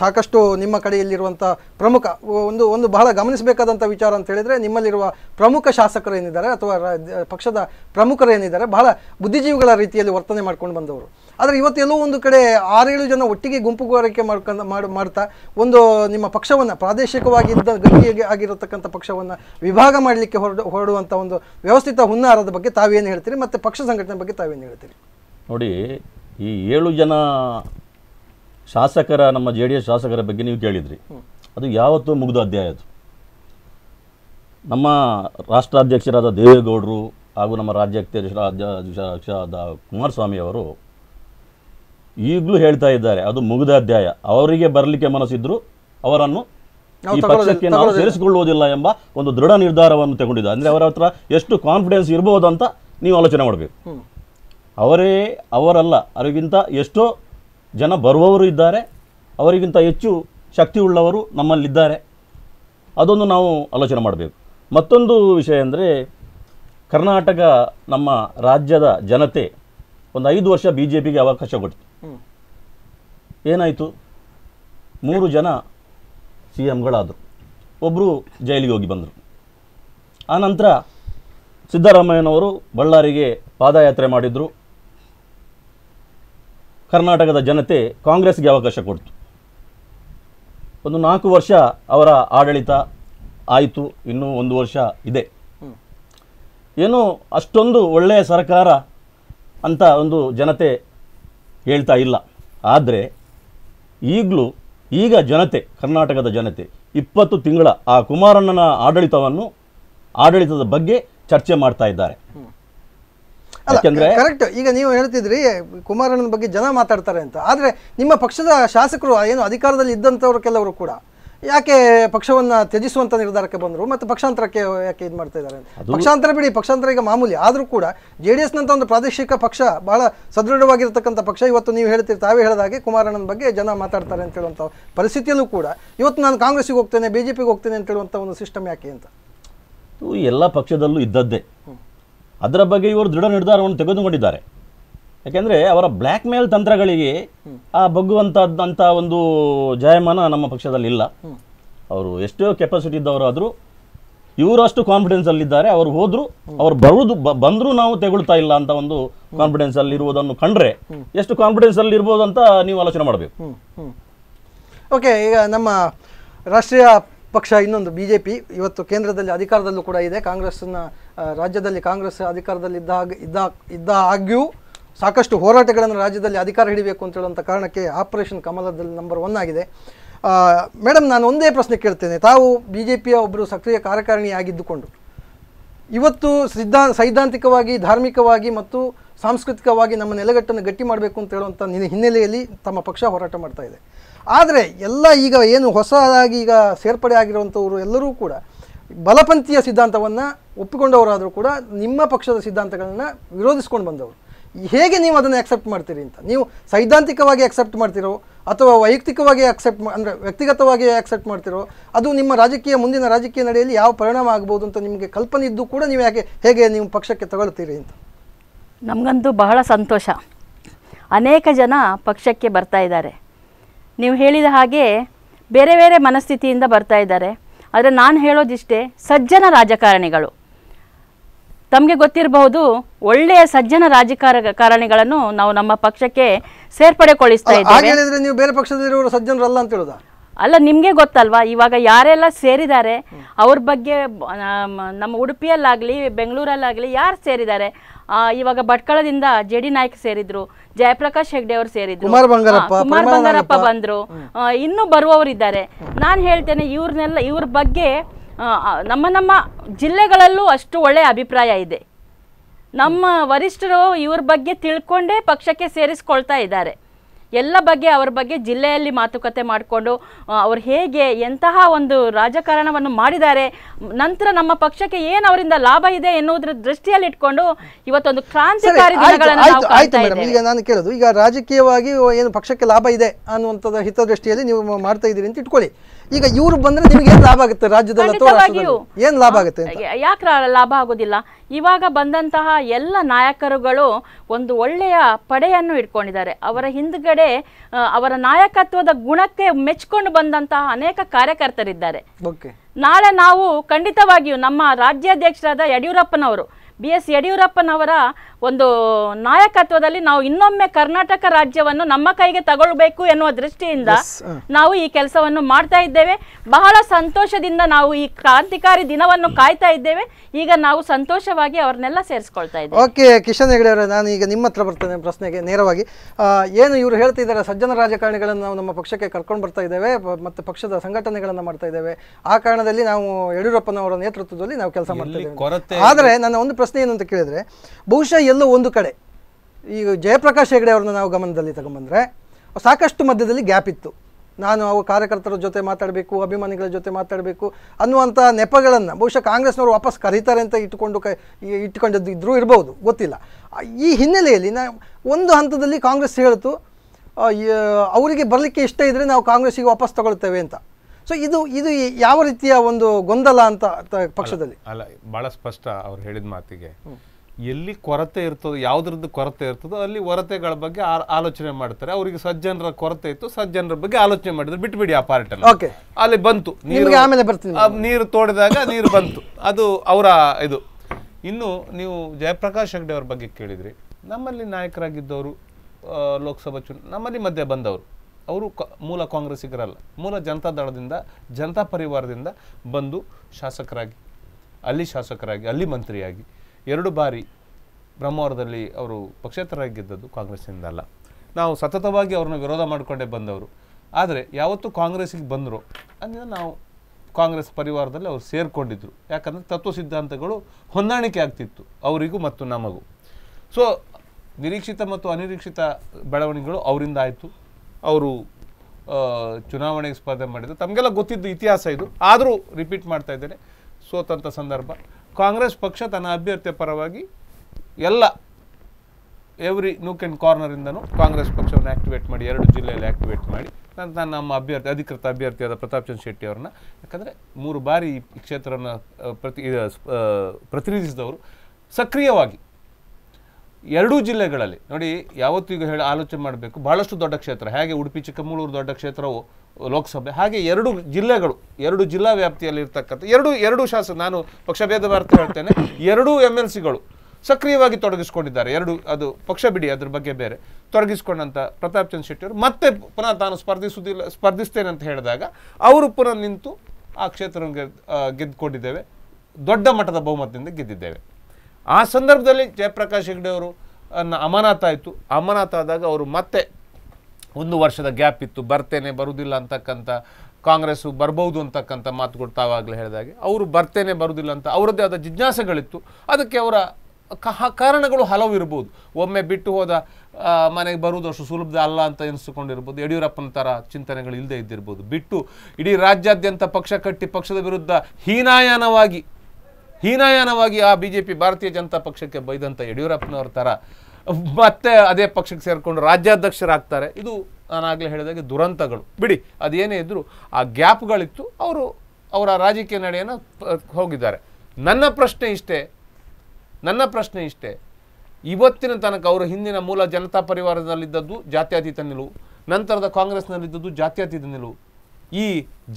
ಸಾಕಷ್ಟು ನಿಮ್ಮ ಕಡೆಯಲ್ಲಿರುವಂಥ ಪ್ರಮುಖ ಒಂದು ಒಂದು ಬಹಳ ಗಮನಿಸಬೇಕಾದಂಥ ವಿಚಾರ ಅಂತ ಹೇಳಿದರೆ ನಿಮ್ಮಲ್ಲಿರುವ ಪ್ರಮುಖ ಶಾಸಕರು ಏನಿದ್ದಾರೆ ಅಥವಾ ಪಕ್ಷದ ಪ್ರಮುಖರು ಏನಿದ್ದಾರೆ ಬಹಳ ಬುದ್ಧಿಜೀವಿಗಳ ರೀತಿಯಲ್ಲಿ ವರ್ತನೆ ಮಾಡ್ಕೊಂಡು ಬಂದವರು ಆದರೆ ಇವತ್ತು ಎಲ್ಲೋ ಒಂದು ಕಡೆ ಆರೇಳು ಜನ ಒಟ್ಟಿಗೆ ಗುಂಪುಗಾರಿಕೆ ಮಾಡ್ಕೊಂಡು ಮಾಡಿ ಮಾಡ್ತಾ ಒಂದು ನಿಮ್ಮ ಪಕ್ಷವನ್ನು ಪ್ರಾದೇಶಿಕವಾಗಿದ್ದ ಗಟ್ಟಿಯಾಗಿ ಆಗಿರತಕ್ಕಂಥ ಪಕ್ಷವನ್ನು ವಿಭಾಗ ಮಾಡಲಿಕ್ಕೆ ಹೊರಡು ಹೊರಡುವಂಥ ಒಂದು ವ್ಯವಸ್ಥಿತ ಹುನ್ನಾರದ ಬಗ್ಗೆ ತಾವೇನು ಹೇಳ್ತೀರಿ ಮತ್ತು ಪಕ್ಷ ಸಂಘಟನೆ ಬಗ್ಗೆ ತಾವೇನು ಹೇಳ್ತೀರಿ ನೋಡಿ ಈ ಏಳು ಜನ ಶಾಸಕರ ನಮ್ಮ ಜೆ ಡಿ ಎಸ್ ಶಾಸಕರ ಬಗ್ಗೆ ನೀವು ಕೇಳಿದ್ರಿ ಅದು ಯಾವತ್ತೂ ಮುಗಿದ ಅಧ್ಯಾಯ ಅದು ನಮ್ಮ ರಾಷ್ಟ್ರಾಧ್ಯಕ್ಷರಾದ ದೇವೇಗೌಡರು ಹಾಗೂ ನಮ್ಮ ರಾಜ್ಯಾಧ್ಯಕ್ಷರಾದ ಕುಮಾರಸ್ವಾಮಿ ಅವರು ಈಗಲೂ ಹೇಳ್ತಾ ಇದ್ದಾರೆ ಅದು ಮುಗಿದ ಅಧ್ಯಾಯ ಅವರಿಗೆ ಬರಲಿಕ್ಕೆ ಮನಸ್ಸಿದ್ರು ಅವರನ್ನು ಈ ಪಕ್ಷಕ್ಕೆ ನಾವು ಸೇರಿಸಿಕೊಳ್ಳುವುದಿಲ್ಲ ಎಂಬ ಒಂದು ದೃಢ ನಿರ್ಧಾರವನ್ನು ತಗೊಂಡಿದ್ದಾರೆ ಅಂದರೆ ಅವರ ಹತ್ರ ಎಷ್ಟು ಕಾನ್ಫಿಡೆನ್ಸ್ ಇರಬಹುದು ಅಂತ ನೀವು ಆಲೋಚನೆ ಮಾಡಬೇಕು ಅವರೇ ಅವರಲ್ಲ ಅವರಿಗಿಂತ ಎಷ್ಟೋ ಜನ ಬರುವವರು ಇದ್ದಾರೆ ಅವರಿಗಿಂತ ಹೆಚ್ಚು ಶಕ್ತಿ ಉಳ್ಳವರು ನಮ್ಮಲ್ಲಿದ್ದಾರೆ ಅದೊಂದು ನಾವು ಆಲೋಚನೆ ಮಾಡಬೇಕು ಮತ್ತೊಂದು ವಿಷಯ ಅಂದರೆ ಕರ್ನಾಟಕ ನಮ್ಮ ರಾಜ್ಯದ ಜನತೆ ಒಂದು ಐದು ವರ್ಷ ಬಿ ಜೆ ಪಿಗೆ ಅವಕಾಶ ಕೊಟ್ಟಿತು ಏನಾಯಿತು ಮೂರು ಜನ ಸಿ ಎಮ್ಗಳಾದರು ಒಬ್ಬರು ಜೈಲಿಗೆ ಹೋಗಿ ಬಂದರು ಆನಂತರ ಸಿದ್ದರಾಮಯ್ಯನವರು ಬಳ್ಳಾರಿಗೆ ಪಾದಯಾತ್ರೆ ಮಾಡಿದರು ಕರ್ನಾಟಕದ ಜನತೆ ಕಾಂಗ್ರೆಸ್ಗೆ ಅವಕಾಶ ಕೊಡ್ತು ಒಂದು ನಾಲ್ಕು ವರ್ಷ ಅವರ ಆಡಳಿತ ಆಯಿತು ಇನ್ನೂ ಒಂದು ವರ್ಷ ಇದೆ ಏನು ಅಷ್ಟೊಂದು ಒಳ್ಳೆಯ ಸರ್ಕಾರ ಅಂತ ಒಂದು ಜನತೆ ಹೇಳ್ತಾ ಇಲ್ಲ ಆದರೆ ಈಗಲೂ ಈಗ ಜನತೆ ಕರ್ನಾಟಕದ ಜನತೆ ಇಪ್ಪತ್ತು ತಿಂಗಳ ಆ ಕುಮಾರಣ್ಣನ ಆಡಳಿತವನ್ನು ಆಡಳಿತದ ಬಗ್ಗೆ ಚರ್ಚೆ ಮಾಡ್ತಾ ಇದ್ದಾರೆ ಕರೆಕ್ಟ್ ಈಗ ನೀವು ಹೇಳ್ತಿದ್ರಿ ಕುಮಾರಣ್ಣನ ಬಗ್ಗೆ ಜನ ಮಾತಾಡ್ತಾರೆ ಅಂತ ಆದ್ರೆ ನಿಮ್ಮ ಪಕ್ಷದ ಶಾಸಕರು ಏನು ಅಧಿಕಾರದಲ್ಲಿ ಇದ್ದಂಥವ್ರು ಕೆಲವರು ಕೂಡ ಯಾಕೆ ಪಕ್ಷವನ್ನ ತ್ಯಜಿಸುವಂತ ನಿರ್ಧಾರಕ್ಕೆ ಬಂದರು ಮತ್ತೆ ಪಕ್ಷಾಂತರಕ್ಕೆ ಯಾಕೆ ಇದು ಮಾಡ್ತಾ ಇದ್ದಾರೆ ಪಕ್ಷಾಂತರ ಬಿಡಿ ಪಕ್ಷಾಂತರ ಈಗ ಮಾಮೂಲಿ ಆದರೂ ಕೂಡ ಜೆ ಡಿ ಒಂದು ಪ್ರಾದೇಶಿಕ ಪಕ್ಷ ಬಹಳ ಸದೃಢವಾಗಿರ್ತಕ್ಕಂಥ ಪಕ್ಷ ಇವತ್ತು ನೀವು ಹೇಳ್ತೀರಿ ತಾವೇ ಹೇಳಿದಾಗೆ ಕುಮಾರಣ್ಣನ ಬಗ್ಗೆ ಜನ ಮಾತಾಡ್ತಾರೆ ಅಂತ ಹೇಳುವಂಥ ಪರಿಸ್ಥಿತಿಯಲ್ಲೂ ಕೂಡ ಇವತ್ತು ನಾನು ಕಾಂಗ್ರೆಸ್ಗೆ ಹೋಗ್ತೇನೆ ಬಿಜೆಪಿಗೆ ಹೋಗ್ತೇನೆ ಅಂತ ಹೇಳುವಂಥ ಒಂದು ಸಿಸ್ಟಮ್ ಯಾಕೆ ಅಂತ ಎಲ್ಲ ಪಕ್ಷದಲ್ಲೂ ಇದ್ದದ್ದೇ ಅದರ ಬಗ್ಗೆ ಇವರು ದೃಢ ನಿರ್ಧಾರವನ್ನು ತೆಗೆದುಕೊಂಡಿದ್ದಾರೆ ಯಾಕೆಂದರೆ ಅವರ ಬ್ಲ್ಯಾಕ್ ಮೇಲ್ ತಂತ್ರಗಳಿಗೆ ಆ ಬಗ್ಗುವಂಥದ್ದಂಥ ಒಂದು ಜಾಯಮಾನ ನಮ್ಮ ಪಕ್ಷದಲ್ಲಿ ಇಲ್ಲ ಅವರು ಎಷ್ಟೋ ಕೆಪಾಸಿಟಿ ಇದ್ದವರಾದರೂ ಇವರು ಅಷ್ಟು ಕಾನ್ಫಿಡೆನ್ಸಲ್ಲಿದ್ದಾರೆ ಅವರು ಹೋದರೂ ಅವ್ರು ಬರುವುದು ಬಂದರೂ ನಾವು ತೆಗೊಳ್ತಾ ಇಲ್ಲ ಅಂತ ಒಂದು ಕಾನ್ಫಿಡೆನ್ಸಲ್ಲಿ ಇರುವುದನ್ನು ಕಂಡ್ರೆ ಎಷ್ಟು ಕಾನ್ಫಿಡೆನ್ಸಲ್ಲಿ ಇರ್ಬೋದು ಅಂತ ನೀವು ಆಲೋಚನೆ ಮಾಡಬೇಕು ಓಕೆ ಈಗ ನಮ್ಮ ರಾಷ್ಟ್ರೀಯ ಪಕ್ಷ ಇನ್ನೊಂದು ಬಿ ಜೆ ಪಿ ಇವತ್ತು ಕೇಂದ್ರದಲ್ಲಿ ಅಧಿಕಾರದಲ್ಲೂ ಕೂಡ ಇದೆ ಕಾಂಗ್ರೆಸ್ನ ರಾಜ್ಯದಲ್ಲಿ ಕಾಂಗ್ರೆಸ್ ಅಧಿಕಾರದಲ್ಲಿದ್ದ ಇದ್ದ ಇದ್ದ ಹಾಗ್ಯೂ ಸಾಕಷ್ಟು ಹೋರಾಟಗಳನ್ನು ರಾಜ್ಯದಲ್ಲಿ ಅಧಿಕಾರ ಹಿಡಿಬೇಕು ಅಂತ ಹೇಳುವಂಥ ಕಾರಣಕ್ಕೆ ಆಪರೇಷನ್ ಕಮಲದಲ್ಲಿ ನಂಬರ್ ಒನ್ ಆಗಿದೆ ಮೇಡಮ್ ನಾನು ಒಂದೇ ಪ್ರಶ್ನೆ ಕೇಳ್ತೇನೆ ತಾವು ಬಿ ಜೆ ಪಿಯ ಒಬ್ಬರು ಸಕ್ರಿಯ ಕಾರ್ಯಕಾರಿಣಿ ಆಗಿದ್ದುಕೊಂಡು ಇವತ್ತು ಸಿದ್ಧಾ ಸೈದ್ಧಾಂತಿಕವಾಗಿ ಧಾರ್ಮಿಕವಾಗಿ ಮತ್ತು ಸಾಂಸ್ಕೃತಿಕವಾಗಿ ನಮ್ಮ ನೆಲೆಗಟ್ಟನ್ನು ಗಟ್ಟಿ ಮಾಡಬೇಕು ಅಂತ ಹೇಳುವಂಥ ಹಿನ್ನೆಲೆಯಲ್ಲಿ ತಮ್ಮ ಪಕ್ಷ ಹೋರಾಟ ಮಾಡ್ತಾ ಇದೆ ಆದರೆ ಎಲ್ಲ ಈಗ ಏನು ಹೊಸದಾಗಿ ಈಗ ಸೇರ್ಪಡೆ ಆಗಿರುವಂಥವರು ಎಲ್ಲರೂ ಕೂಡ ಬಲಪಂಥೀಯ ಸಿದ್ಧಾಂತವನ್ನು ಒಪ್ಪಿಕೊಂಡವರಾದರೂ ಕೂಡ ನಿಮ್ಮ ಪಕ್ಷದ ಸಿದ್ಧಾಂತಗಳನ್ನು ವಿರೋಧಿಸ್ಕೊಂಡು ಬಂದವರು ಹೇಗೆ ನೀವು ಅದನ್ನು ಆಕ್ಸೆಪ್ಟ್ ಮಾಡ್ತೀರಿ ಅಂತ ನೀವು ಸೈದ್ಧಾಂತಿಕವಾಗಿ ಆಕ್ಸೆಪ್ಟ್ ಮಾಡ್ತಿರೋ ಅಥವಾ ವೈಯಕ್ತಿಕವಾಗಿ ಆಕ್ಸೆಪ್ಟ್ ಅಂದರೆ ವ್ಯಕ್ತಿಗತವಾಗಿ ಆಕ್ಸೆಪ್ಟ್ ಮಾಡ್ತಿರೋ ಅದು ನಿಮ್ಮ ರಾಜಕೀಯ ಮುಂದಿನ ರಾಜಕೀಯ ನಡೆಯಲ್ಲಿ ಯಾವ ಪರಿಣಾಮ ಆಗ್ಬೋದು ಅಂತ ನಿಮಗೆ ಕಲ್ಪನೆ ಇದ್ದು ಕೂಡ ನೀವು ಯಾಕೆ ಹೇಗೆ ನೀವು ಪಕ್ಷಕ್ಕೆ ತಗೊಳ್ತೀರಿ ಅಂತ ನಮಗಂತೂ ಬಹಳ ಸಂತೋಷ ಅನೇಕ ಜನ ಪಕ್ಷಕ್ಕೆ ಬರ್ತಾ ಇದ್ದಾರೆ ನೀವು ಹೇಳಿದ ಹಾಗೆ ಬೇರೆ ಬೇರೆ ಮನಸ್ಥಿತಿಯಿಂದ ಬರ್ತಾ ಇದ್ದಾರೆ ಆದರೆ ನಾನು ಹೇಳೋದಿಷ್ಟೇ ಸಜ್ಜನ ರಾಜಕಾರಣಿಗಳು ತಮಗೆ ಗೊತ್ತಿರಬಹುದು ಒಳ್ಳೆಯ ಸಜ್ಜನ ರಾಜಕಾರಣಿಗಳನ್ನು ನಾವು ನಮ್ಮ ಪಕ್ಷಕ್ಕೆ ಸೇರ್ಪಡೆಗೊಳಿಸ್ತಾ ಇದ್ದೇವೆ ನೀವು ಬೇರೆ ಪಕ್ಷದಲ್ಲಿರುವ ಸಜ್ಜನರಲ್ಲ ಅಂತ ಹೇಳುದಾ ಅಲ್ಲ ನಿಮಗೆ ಗೊತ್ತಲ್ವಾ ಇವಾಗ ಯಾರೆಲ್ಲ ಸೇರಿದ್ದಾರೆ ಅವ್ರ ಬಗ್ಗೆ ನಮ್ಮ ಉಡುಪಿಯಲ್ಲಾಗಲಿ ಬೆಂಗಳೂರಲ್ಲಾಗಲಿ ಯಾರು ಸೇರಿದ್ದಾರೆ ಇವಾಗ ಭಟ್ಕಳದಿಂದ ಜೆ ಡಿ ನಾಯ್ಕ ಸೇರಿದ್ರು ಜಯಪ್ರಕಾಶ್ ಹೆಗ್ಡೆ ಅವರು ಸೇರಿದ್ರು ಕುಮಾರ್ ಬಂಗಾರಪ್ಪ ಬಂದ್ರು ಇನ್ನೂ ಇದ್ದಾರೆ ನಾನು ಹೇಳ್ತೇನೆ ಇವ್ರನ್ನೆಲ್ಲ ಇವ್ರ ಬಗ್ಗೆ ನಮ್ಮ ನಮ್ಮ ಜಿಲ್ಲೆಗಳಲ್ಲೂ ಅಷ್ಟು ಒಳ್ಳೆಯ ಅಭಿಪ್ರಾಯ ಇದೆ ನಮ್ಮ ವರಿಷ್ಠರು ಇವ್ರ ಬಗ್ಗೆ ತಿಳ್ಕೊಂಡೇ ಪಕ್ಷಕ್ಕೆ ಸೇರಿಸ್ಕೊಳ್ತಾ ಇದ್ದಾರೆ ಎಲ್ಲ ಬಗ್ಗೆ ಅವರ ಬಗ್ಗೆ ಜಿಲ್ಲೆಯಲ್ಲಿ ಮಾತುಕತೆ ಮಾಡಿಕೊಂಡು ಅವ್ರು ಹೇಗೆ ಎಂತಹ ಒಂದು ರಾಜಕಾರಣವನ್ನು ಮಾಡಿದ್ದಾರೆ ನಂತರ ನಮ್ಮ ಪಕ್ಷಕ್ಕೆ ಏನು ಅವರಿಂದ ಲಾಭ ಇದೆ ಎನ್ನುವುದರ ದೃಷ್ಟಿಯಲ್ಲಿ ಇಟ್ಕೊಂಡು ಇವತ್ತೊಂದು ಕ್ರಾಂತಿಕಾರಿ ಈಗ ನಾನು ಕೇಳೋದು ಈಗ ರಾಜಕೀಯವಾಗಿ ಏನು ಪಕ್ಷಕ್ಕೆ ಲಾಭ ಇದೆ ಅನ್ನುವಂಥದ್ದು ಹಿತದೃಷ್ಟಿಯಲ್ಲಿ ನೀವು ಮಾಡ್ತಾ ಇದ್ದೀರಿ ಅಂತ ಇಟ್ಕೊಳ್ಳಿ ಈಗ ಇವರು ಬಂದ್ರೆ ನಿಮ್ಗೆ ಏನ್ ಲಾಭ ಆಗುತ್ತೆ ರಾಜ್ಯದಲ್ಲಿ ಏನ್ ಲಾಭ ಆಗುತ್ತೆ ಅಂತ ಲಾಭ ಆಗೋದಿಲ್ಲ ಇವಾಗ ಬಂದಂತಹ ಎಲ್ಲ ನಾಯಕರುಗಳು ಒಂದು ಒಳ್ಳೆಯ ಪಡೆಯನ್ನು ಇಟ್ಕೊಂಡಿದ್ದಾರೆ ಅವರ ಹಿಂದ್ಗಡೆ ಅವರ ನಾಯಕತ್ವದ ಗುಣಕ್ಕೆ ಮೆಚ್ಕೊಂಡು ಬಂದಂತಹ ಅನೇಕ ಕಾರ್ಯಕರ್ತರಿದ್ದಾರೆ ನಾಳೆ ನಾವು ಖಂಡಿತವಾಗಿಯೂ ನಮ್ಮ ರಾಜ್ಯಾಧ್ಯಕ್ಷರಾದ ಯಡಿಯೂರಪ್ಪನವರು ಬಿ ಎಸ್ ಯಡಿಯೂರಪ್ಪನವರ ಒಂದು ನಾಯಕತ್ವದಲ್ಲಿ ನಾವು ಇನ್ನೊಮ್ಮೆ ಕರ್ನಾಟಕ ರಾಜ್ಯವನ್ನು ನಮ್ಮ ಕೈಗೆ ತಗೊಳ್ಬೇಕು ಎನ್ನುವ ದೃಷ್ಟಿಯಿಂದ uh. ನಾವು ಈ ಕೆಲಸವನ್ನು ಮಾಡ್ತಾ ಇದ್ದೇವೆ ಬಹಳ ಸಂತೋಷದಿಂದ ನಾವು ಈ ಕ್ರಾಂತಿಕಾರಿ ದಿನವನ್ನು ಕಾಯ್ತಾ ಇದ್ದೇವೆ ಈಗ ನಾವು ಸಂತೋಷವಾಗಿ ಅವ್ರನ್ನೆಲ್ಲ ಸೇರಿಸ್ಕೊಳ್ತಾ ಇದ್ದೇವೆ ಓಕೆ ಕಿಶನ್ ಹೆಗಡೆ ಅವರೇ ನಾನು ಈಗ ನಿಮ್ಮ ಹತ್ರ ಬರ್ತೇನೆ ಪ್ರಶ್ನೆಗೆ ನೇರವಾಗಿ ಏನು ಇವರು ಹೇಳ್ತಿದ್ದಾರೆ ಸಜ್ಜನ ರಾಜಕಾರಣಿಗಳನ್ನು ನಾವು ನಮ್ಮ ಪಕ್ಷಕ್ಕೆ ಕರ್ಕೊಂಡು ಬರ್ತಾ ಇದ್ದೇವೆ ಮತ್ತು ಪಕ್ಷದ ಸಂಘಟನೆಗಳನ್ನು ಮಾಡ್ತಾ ಇದ್ದೇವೆ ಆ ಕಾರಣದಲ್ಲಿ ನಾವು ಯಡಿಯೂರಪ್ಪನವರ ನೇತೃತ್ವದಲ್ಲಿ ನಾವು ಕೆಲಸ ಮಾಡ್ತಾ ಇದ್ದೇವೆ ಆದರೆ ನನ್ನ ಒಂದು ಪ್ರಶ್ನೆ ಪ್ರಶ್ನೆ ಏನು ಅಂತ ಕೇಳಿದರೆ ಬಹುಶಃ ಎಲ್ಲೋ ಒಂದು ಕಡೆ ಈಗ ಜಯಪ್ರಕಾಶ್ ಹೆಗಡೆ ಅವ್ರನ್ನ ನಾವು ಗಮನದಲ್ಲಿ ತಗೊಂಬಂದರೆ ಸಾಕಷ್ಟು ಮಧ್ಯದಲ್ಲಿ ಗ್ಯಾಪ್ ಇತ್ತು ನಾನು ಅವು ಕಾರ್ಯಕರ್ತರ ಜೊತೆ ಮಾತಾಡಬೇಕು ಅಭಿಮಾನಿಗಳ ಜೊತೆ ಮಾತಾಡಬೇಕು ಅನ್ನುವಂಥ ನೆಪಗಳನ್ನು ಬಹುಶಃ ಕಾಂಗ್ರೆಸ್ನವರು ವಾಪಸ್ ಕರೀತಾರೆ ಅಂತ ಇಟ್ಟುಕೊಂಡು ಕ ಇಟ್ಟುಕೊಂಡದ್ದು ಇದ್ದರೂ ಇರ್ಬೋದು ಗೊತ್ತಿಲ್ಲ ಈ ಹಿನ್ನೆಲೆಯಲ್ಲಿ ನಾ ಒಂದು ಹಂತದಲ್ಲಿ ಕಾಂಗ್ರೆಸ್ ಹೇಳಿತು ಅವರಿಗೆ ಬರಲಿಕ್ಕೆ ಇಷ್ಟ ಇದ್ದರೆ ನಾವು ಕಾಂಗ್ರೆಸ್ಸಿಗೆ ವಾಪಸ್ ತಗೊಳ್ತೇವೆ ಅಂತ ಸೊ ಇದು ಇದು ಯಾವ ರೀತಿಯ ಒಂದು ಗೊಂದಲ ಅಂತ ಪಕ್ಷದಲ್ಲಿ ಅಲ್ಲ ಬಹಳ ಸ್ಪಷ್ಟ ಅವ್ರು ಹೇಳಿದ ಮಾತಿಗೆ ಎಲ್ಲಿ ಕೊರತೆ ಇರ್ತದೋ ಯಾವ್ದ್ರದ್ದು ಕೊರತೆ ಇರ್ತದೋ ಅಲ್ಲಿ ಹೊರತೆಗಳ ಬಗ್ಗೆ ಆಲೋಚನೆ ಮಾಡ್ತಾರೆ ಅವರಿಗೆ ಸಜ್ಜನರ ಕೊರತೆ ಇತ್ತು ಸಜ್ಜನರ ಬಗ್ಗೆ ಆಲೋಚನೆ ಮಾಡಿದ್ರು ಬಿಟ್ಬಿಡಿ ಆ ಪಾರ್ಟ್ ಓಕೆ ಅಲ್ಲಿ ಬಂತು ನಿಮಗೆ ಆಮೇಲೆ ಬರ್ತೀನಿ ನೀರು ತೋಡಿದಾಗ ನೀರು ಬಂತು ಅದು ಅವರ ಇದು ಇನ್ನು ನೀವು ಜಯಪ್ರಕಾಶ್ ಹೆಗ್ಡೆ ಅವ್ರ ಬಗ್ಗೆ ಕೇಳಿದ್ರಿ ನಮ್ಮಲ್ಲಿ ನಾಯಕರಾಗಿದ್ದವರು ಲೋಕಸಭಾ ಚುನಾವಣೆ ನಮ್ಮಲ್ಲಿ ಮಧ್ಯೆ ಬಂದವರು ಅವರು ಮೂಲ ಕಾಂಗ್ರೆಸ್ಸಿಗರಲ್ಲ ಮೂಲ ಜನತಾ ದಳದಿಂದ ಜನತಾ ಪರಿವಾರದಿಂದ ಬಂದು ಶಾಸಕರಾಗಿ ಅಲ್ಲಿ ಶಾಸಕರಾಗಿ ಅಲ್ಲಿ ಮಂತ್ರಿಯಾಗಿ ಎರಡು ಬಾರಿ ಬ್ರಹ್ಮವಾರದಲ್ಲಿ ಅವರು ಪಕ್ಷೇತರಾಗಿದ್ದದ್ದು ಕಾಂಗ್ರೆಸ್ಸಿಂದ ಅಲ್ಲ ನಾವು ಸತತವಾಗಿ ಅವ್ರನ್ನ ವಿರೋಧ ಮಾಡಿಕೊಂಡೇ ಬಂದವರು ಆದರೆ ಯಾವತ್ತು ಕಾಂಗ್ರೆಸ್ಸಿಗೆ ಬಂದರು ಅಂದರೆ ನಾವು ಕಾಂಗ್ರೆಸ್ ಪರಿವಾರದಲ್ಲಿ ಅವರು ಸೇರಿಕೊಂಡಿದ್ದರು ಯಾಕಂದರೆ ತತ್ವ ಸಿದ್ಧಾಂತಗಳು ಹೊಂದಾಣಿಕೆ ಆಗ್ತಿತ್ತು ಅವರಿಗೂ ಮತ್ತು ನಮಗೂ ಸೊ ನಿರೀಕ್ಷಿತ ಮತ್ತು ಅನಿರೀಕ್ಷಿತ ಬೆಳವಣಿಗೆಗಳು ಅವರಿಂದ ಆಯಿತು ಅವರು ಚುನಾವಣೆಗೆ ಸ್ಪರ್ಧೆ ಮಾಡಿದ್ರು ತಮಗೆಲ್ಲ ಗೊತ್ತಿದ್ದು ಇತಿಹಾಸ ಇದು ಆದರೂ ರಿಪೀಟ್ ಮಾಡ್ತಾ ಇದ್ದೇನೆ ಸೋತಂಥ ಸಂದರ್ಭ ಕಾಂಗ್ರೆಸ್ ಪಕ್ಷ ತನ್ನ ಅಭ್ಯರ್ಥಿಯ ಪರವಾಗಿ ಎಲ್ಲ ಎವ್ರಿ ನೂಕ್ ಆ್ಯಂಡ್ ಕಾರ್ನರಿಂದನೂ ಕಾಂಗ್ರೆಸ್ ಪಕ್ಷವನ್ನು ಆ್ಯಕ್ಟಿವೇಟ್ ಮಾಡಿ ಎರಡು ಜಿಲ್ಲೆಯಲ್ಲಿ ಆ್ಯಕ್ಟಿವೇಟ್ ಮಾಡಿ ನಾನು ನಮ್ಮ ಅಭ್ಯರ್ಥಿ ಅಧಿಕೃತ ಅಭ್ಯರ್ಥಿಯಾದ ಪ್ರತಾಪ್ ಚಂದ್ರ ಶೆಟ್ಟಿ ಅವ್ರನ್ನ ಯಾಕಂದರೆ ಮೂರು ಬಾರಿ ಈ ಕ್ಷೇತ್ರವನ್ನು ಪ್ರತಿ ಪ್ರತಿನಿಧಿಸಿದವರು ಸಕ್ರಿಯವಾಗಿ ಎರಡೂ ಜಿಲ್ಲೆಗಳಲ್ಲಿ ನೋಡಿ ಯಾವತ್ತೂ ಈಗ ಹೇಳಿ ಆಲೋಚನೆ ಮಾಡಬೇಕು ಭಾಳಷ್ಟು ದೊಡ್ಡ ಕ್ಷೇತ್ರ ಹೇಗೆ ಉಡುಪಿ ಚಿಕ್ಕಮಗಳೂರು ದೊಡ್ಡ ಕ್ಷೇತ್ರವು ಲೋಕಸಭೆ ಹಾಗೆ ಎರಡು ಜಿಲ್ಲೆಗಳು ಎರಡು ಜಿಲ್ಲಾ ವ್ಯಾಪ್ತಿಯಲ್ಲಿ ಇರ್ತಕ್ಕಂಥ ಎರಡು ಎರಡು ಶಾಸಕ ನಾನು ಪಕ್ಷಭೇದ ಭಾರತ ಹೇಳ್ತೇನೆ ಎರಡೂ ಎಮ್ ಎಲ್ ಸಿಗಳು ಸಕ್ರಿಯವಾಗಿ ತೊಡಗಿಸ್ಕೊಂಡಿದ್ದಾರೆ ಎರಡು ಅದು ಪಕ್ಷ ಬಿಡಿ ಅದ್ರ ಬಗ್ಗೆ ಬೇರೆ ತೊಡಗಿಸ್ಕೊಂಡಂಥ ಪ್ರತಾಪ್ ಚಂದ್ರ ಶೆಟ್ಟಿ ಅವರು ಮತ್ತೆ ಪುನಃ ತಾನು ಸ್ಪರ್ಧಿಸುವುದಿಲ್ಲ ಸ್ಪರ್ಧಿಸ್ತೇನೆ ಅಂತ ಹೇಳಿದಾಗ ಅವರು ಪುನಃ ನಿಂತು ಆ ಕ್ಷೇತ್ರವನ್ನು ಗೆದ್ದುಕೊಂಡಿದ್ದೇವೆ ದೊಡ್ಡ ಮಟ್ಟದ ಬಹುಮತದಿಂದ ಗೆದ್ದಿದ್ದೇವೆ ಆ ಸಂದರ್ಭದಲ್ಲಿ ಜಯಪ್ರಕಾಶ್ ಹೆಗ್ಡೆ ಅವರು ಅಮಾನಾತ ಆಯಿತು ಅಮಾನಾತ ಆದಾಗ ಅವರು ಮತ್ತೆ ಒಂದು ವರ್ಷದ ಗ್ಯಾಪ್ ಇತ್ತು ಬರ್ತೇನೆ ಬರುವುದಿಲ್ಲ ಅಂತಕ್ಕಂಥ ಕಾಂಗ್ರೆಸ್ಸು ಬರ್ಬೋದು ಅಂತಕ್ಕಂಥ ಮಾತುಗಳು ತಾವಾಗಲೇ ಹೇಳಿದಾಗೆ ಅವರು ಬರ್ತೇನೆ ಬರುವುದಿಲ್ಲ ಅಂತ ಅವರದ್ದೇ ಆದ ಜಿಜ್ಞಾಸೆಗಳಿತ್ತು ಅದಕ್ಕೆ ಅವರ ಕಾರಣಗಳು ಹಲವು ಇರ್ಬೋದು ಒಮ್ಮೆ ಬಿಟ್ಟು ಹೋದ ಮನೆಗೆ ಬರುವುದು ಅಷ್ಟು ಸುಲಭದ ಅಲ್ಲ ಅಂತ ಎನಿಸಿಕೊಂಡಿರ್ಬೋದು ಯಡಿಯೂರಪ್ಪನ ಥರ ಚಿಂತನೆಗಳು ಇಲ್ಲದೆ ಇದ್ದಿರ್ಬೋದು ಬಿಟ್ಟು ಇಡೀ ರಾಜ್ಯಾದ್ಯಂತ ಪಕ್ಷ ಕಟ್ಟಿ ಪಕ್ಷದ ವಿರುದ್ಧ ಹೀನಾಯಾನವಾಗಿ ಹೀನಾಯಾನವಾಗಿ ಆ ಬಿ ಜೆ ಪಿ ಭಾರತೀಯ ಜನತಾ ಪಕ್ಷಕ್ಕೆ ಬೈದಂಥ ಯಡಿಯೂರಪ್ಪನವ್ರ ಥರ ಮತ್ತೆ ಅದೇ ಪಕ್ಷಕ್ಕೆ ಸೇರಿಕೊಂಡು ರಾಜ್ಯಾಧ್ಯಕ್ಷರಾಗ್ತಾರೆ ಇದು ನಾನಾಗಲೇ ಹೇಳಿದಾಗೆ ದುರಂತಗಳು ಬಿಡಿ ಅದೇನೇ ಇದ್ದರೂ ಆ ಗ್ಯಾಪ್ಗಳಿತ್ತು ಅವರು ಅವರ ರಾಜಕೀಯ ನಡೆಯನ್ನು ಹೋಗಿದ್ದಾರೆ ನನ್ನ ಪ್ರಶ್ನೆ ಇಷ್ಟೇ ನನ್ನ ಪ್ರಶ್ನೆ ಇಷ್ಟೇ ಇವತ್ತಿನ ತನಕ ಅವರು ಹಿಂದಿನ ಮೂಲ ಜನತಾ ಪರಿವಾರದಲ್ಲಿದ್ದದ್ದು ಜಾತ್ಯತೀತ ನಿಲುವು ನಂತರದ ಕಾಂಗ್ರೆಸ್ನಲ್ಲಿದ್ದದ್ದು ಜಾತ್ಯತೀತ ನಿಲುವು ಈ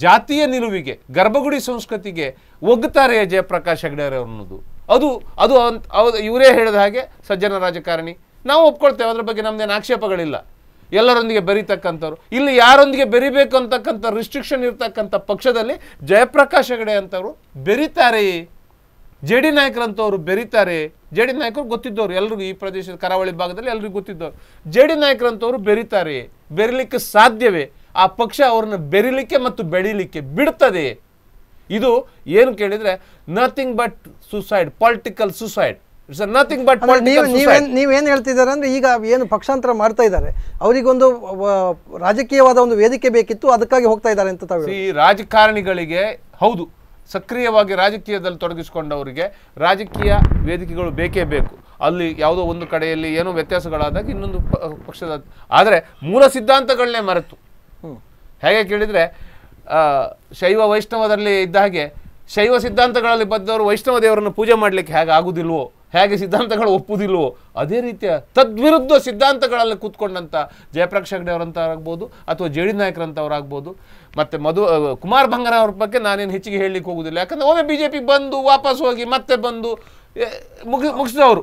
ಜಾತಿಯ ನಿಲುವಿಗೆ ಗರ್ಭಗುಡಿ ಸಂಸ್ಕೃತಿಗೆ ಒಗ್ಗುತ್ತಾರೆ ಜಯಪ್ರಕಾಶ್ ಹೆಗ್ಡೆಯವರು ಅನ್ನೋದು ಅದು ಅದು ಅಂತ ಇವರೇ ಹೇಳಿದ ಹಾಗೆ ಸಜ್ಜನ ರಾಜಕಾರಣಿ ನಾವು ಒಪ್ಕೊಳ್ತೇವೆ ಅದ್ರ ಬಗ್ಗೆ ನಮ್ದೇನು ಆಕ್ಷೇಪಗಳಿಲ್ಲ ಎಲ್ಲರೊಂದಿಗೆ ಬೆರೀತಕ್ಕಂಥವ್ರು ಇಲ್ಲಿ ಯಾರೊಂದಿಗೆ ಬೆರಿಬೇಕು ಅಂತಕ್ಕಂಥ ರಿಸ್ಟ್ರಿಕ್ಷನ್ ಇರ್ತಕ್ಕಂಥ ಪಕ್ಷದಲ್ಲಿ ಜಯಪ್ರಕಾಶ್ ಹೆಗ್ಡೆ ಅಂತವರು ಬೆರೀತಾರೆ ಜೆ ಡಿ ನಾಯಕರಂತವರು ಬೆರೀತಾರೆ ಜೆ ಡಿ ನಾಯಕರು ಗೊತ್ತಿದ್ದವರು ಎಲ್ರಿಗೂ ಈ ಪ್ರದೇಶದ ಕರಾವಳಿ ಭಾಗದಲ್ಲಿ ಎಲ್ರಿಗೂ ಗೊತ್ತಿದ್ದವರು ಜೆ ಡಿ ನಾಯಕರಂತವರು ಬೆರೀತಾರೆ ಬೆರಿಲಿಕ್ಕೆ ಸಾಧ್ಯವೇ ಆ ಪಕ್ಷ ಅವ್ರನ್ನ ಬೆರೀಲಿಕ್ಕೆ ಮತ್ತು ಬೆಳೀಲಿಕ್ಕೆ ಬಿಡ್ತದೆ ಇದು ಏನು ಕೇಳಿದರೆ nothing but suicide political suicide it's nothing but ನೀವೇನು ಹೇಳ್ತಿದ್ದಾರೆ ಅಂದರೆ ಈಗ ಏನು ಪಕ್ಷಾಂತರ ಮಾಡ್ತಾ ಇದ್ದಾರೆ ಅವರಿಗೊಂದು ರಾಜಕೀಯವಾದ ಒಂದು ವೇದಿಕೆ ಬೇಕಿತ್ತು ಅದಕ್ಕಾಗಿ ಹೋಗ್ತಾ ಇದ್ದಾರೆ ಅಂತ ಈ ರಾಜಕಾರಣಿಗಳಿಗೆ ಹೌದು ಸಕ್ರಿಯವಾಗಿ ರಾಜಕೀಯದಲ್ಲಿ ತೊಡಗಿಸಿಕೊಂಡವರಿಗೆ ರಾಜಕೀಯ ವೇದಿಕೆಗಳು ಬೇಕೇ ಬೇಕು ಅಲ್ಲಿ ಯಾವುದೋ ಒಂದು ಕಡೆಯಲ್ಲಿ ಏನೋ ವ್ಯತ್ಯಾಸಗಳಾದಾಗ ಇನ್ನೊಂದು ಪಕ್ಷದ ಆದರೆ ಮೂಲ ಸಿದ್ಧಾಂತಗಳನ್ನೇ ಮರೆತು ಹೇಗೆ ಕೇಳಿದರೆ ಶೈವ ವೈಷ್ಣವದಲ್ಲಿ ಇದ್ದ ಹಾಗೆ ಶೈವ ಸಿದ್ಧಾಂತಗಳಲ್ಲಿ ಬದ್ದವರು ವೈಷ್ಣವ ದೇವರನ್ನು ಪೂಜೆ ಮಾಡಲಿಕ್ಕೆ ಹೇಗೆ ಆಗುವುದಿಲ್ವೋ ಹೇಗೆ ಸಿದ್ಧಾಂತಗಳು ಒಪ್ಪುವುದಿಲ್ವೋ ಅದೇ ರೀತಿಯ ತದ್ವಿರುದ್ಧ ಸಿದ್ಧಾಂತಗಳಲ್ಲಿ ಕೂತ್ಕೊಂಡಂಥ ಜಯಪ್ರಕಾಶ್ ಹೆಗ್ಡೆಯವರಂಥವ್ರಾಗ್ಬೋದು ಅಥವಾ ಜೆ ಡಿ ನಾಯಕರಂಥವ್ರಾಗ್ಬೋದು ಮತ್ತು ಮಧು ಕುಮಾರ್ ಅವರ ಬಗ್ಗೆ ನಾನೇನು ಹೆಚ್ಚಿಗೆ ಹೇಳಲಿಕ್ಕೆ ಹೋಗುವುದಿಲ್ಲ ಯಾಕಂದರೆ ಒಮ್ಮೆ ಬಿ ಜೆ ಪಿ ಬಂದು ವಾಪಸ್ ಹೋಗಿ ಮತ್ತೆ ಬಂದು ಕರೆಕ್ಟ್ ಮುಗಿಸಿದವರು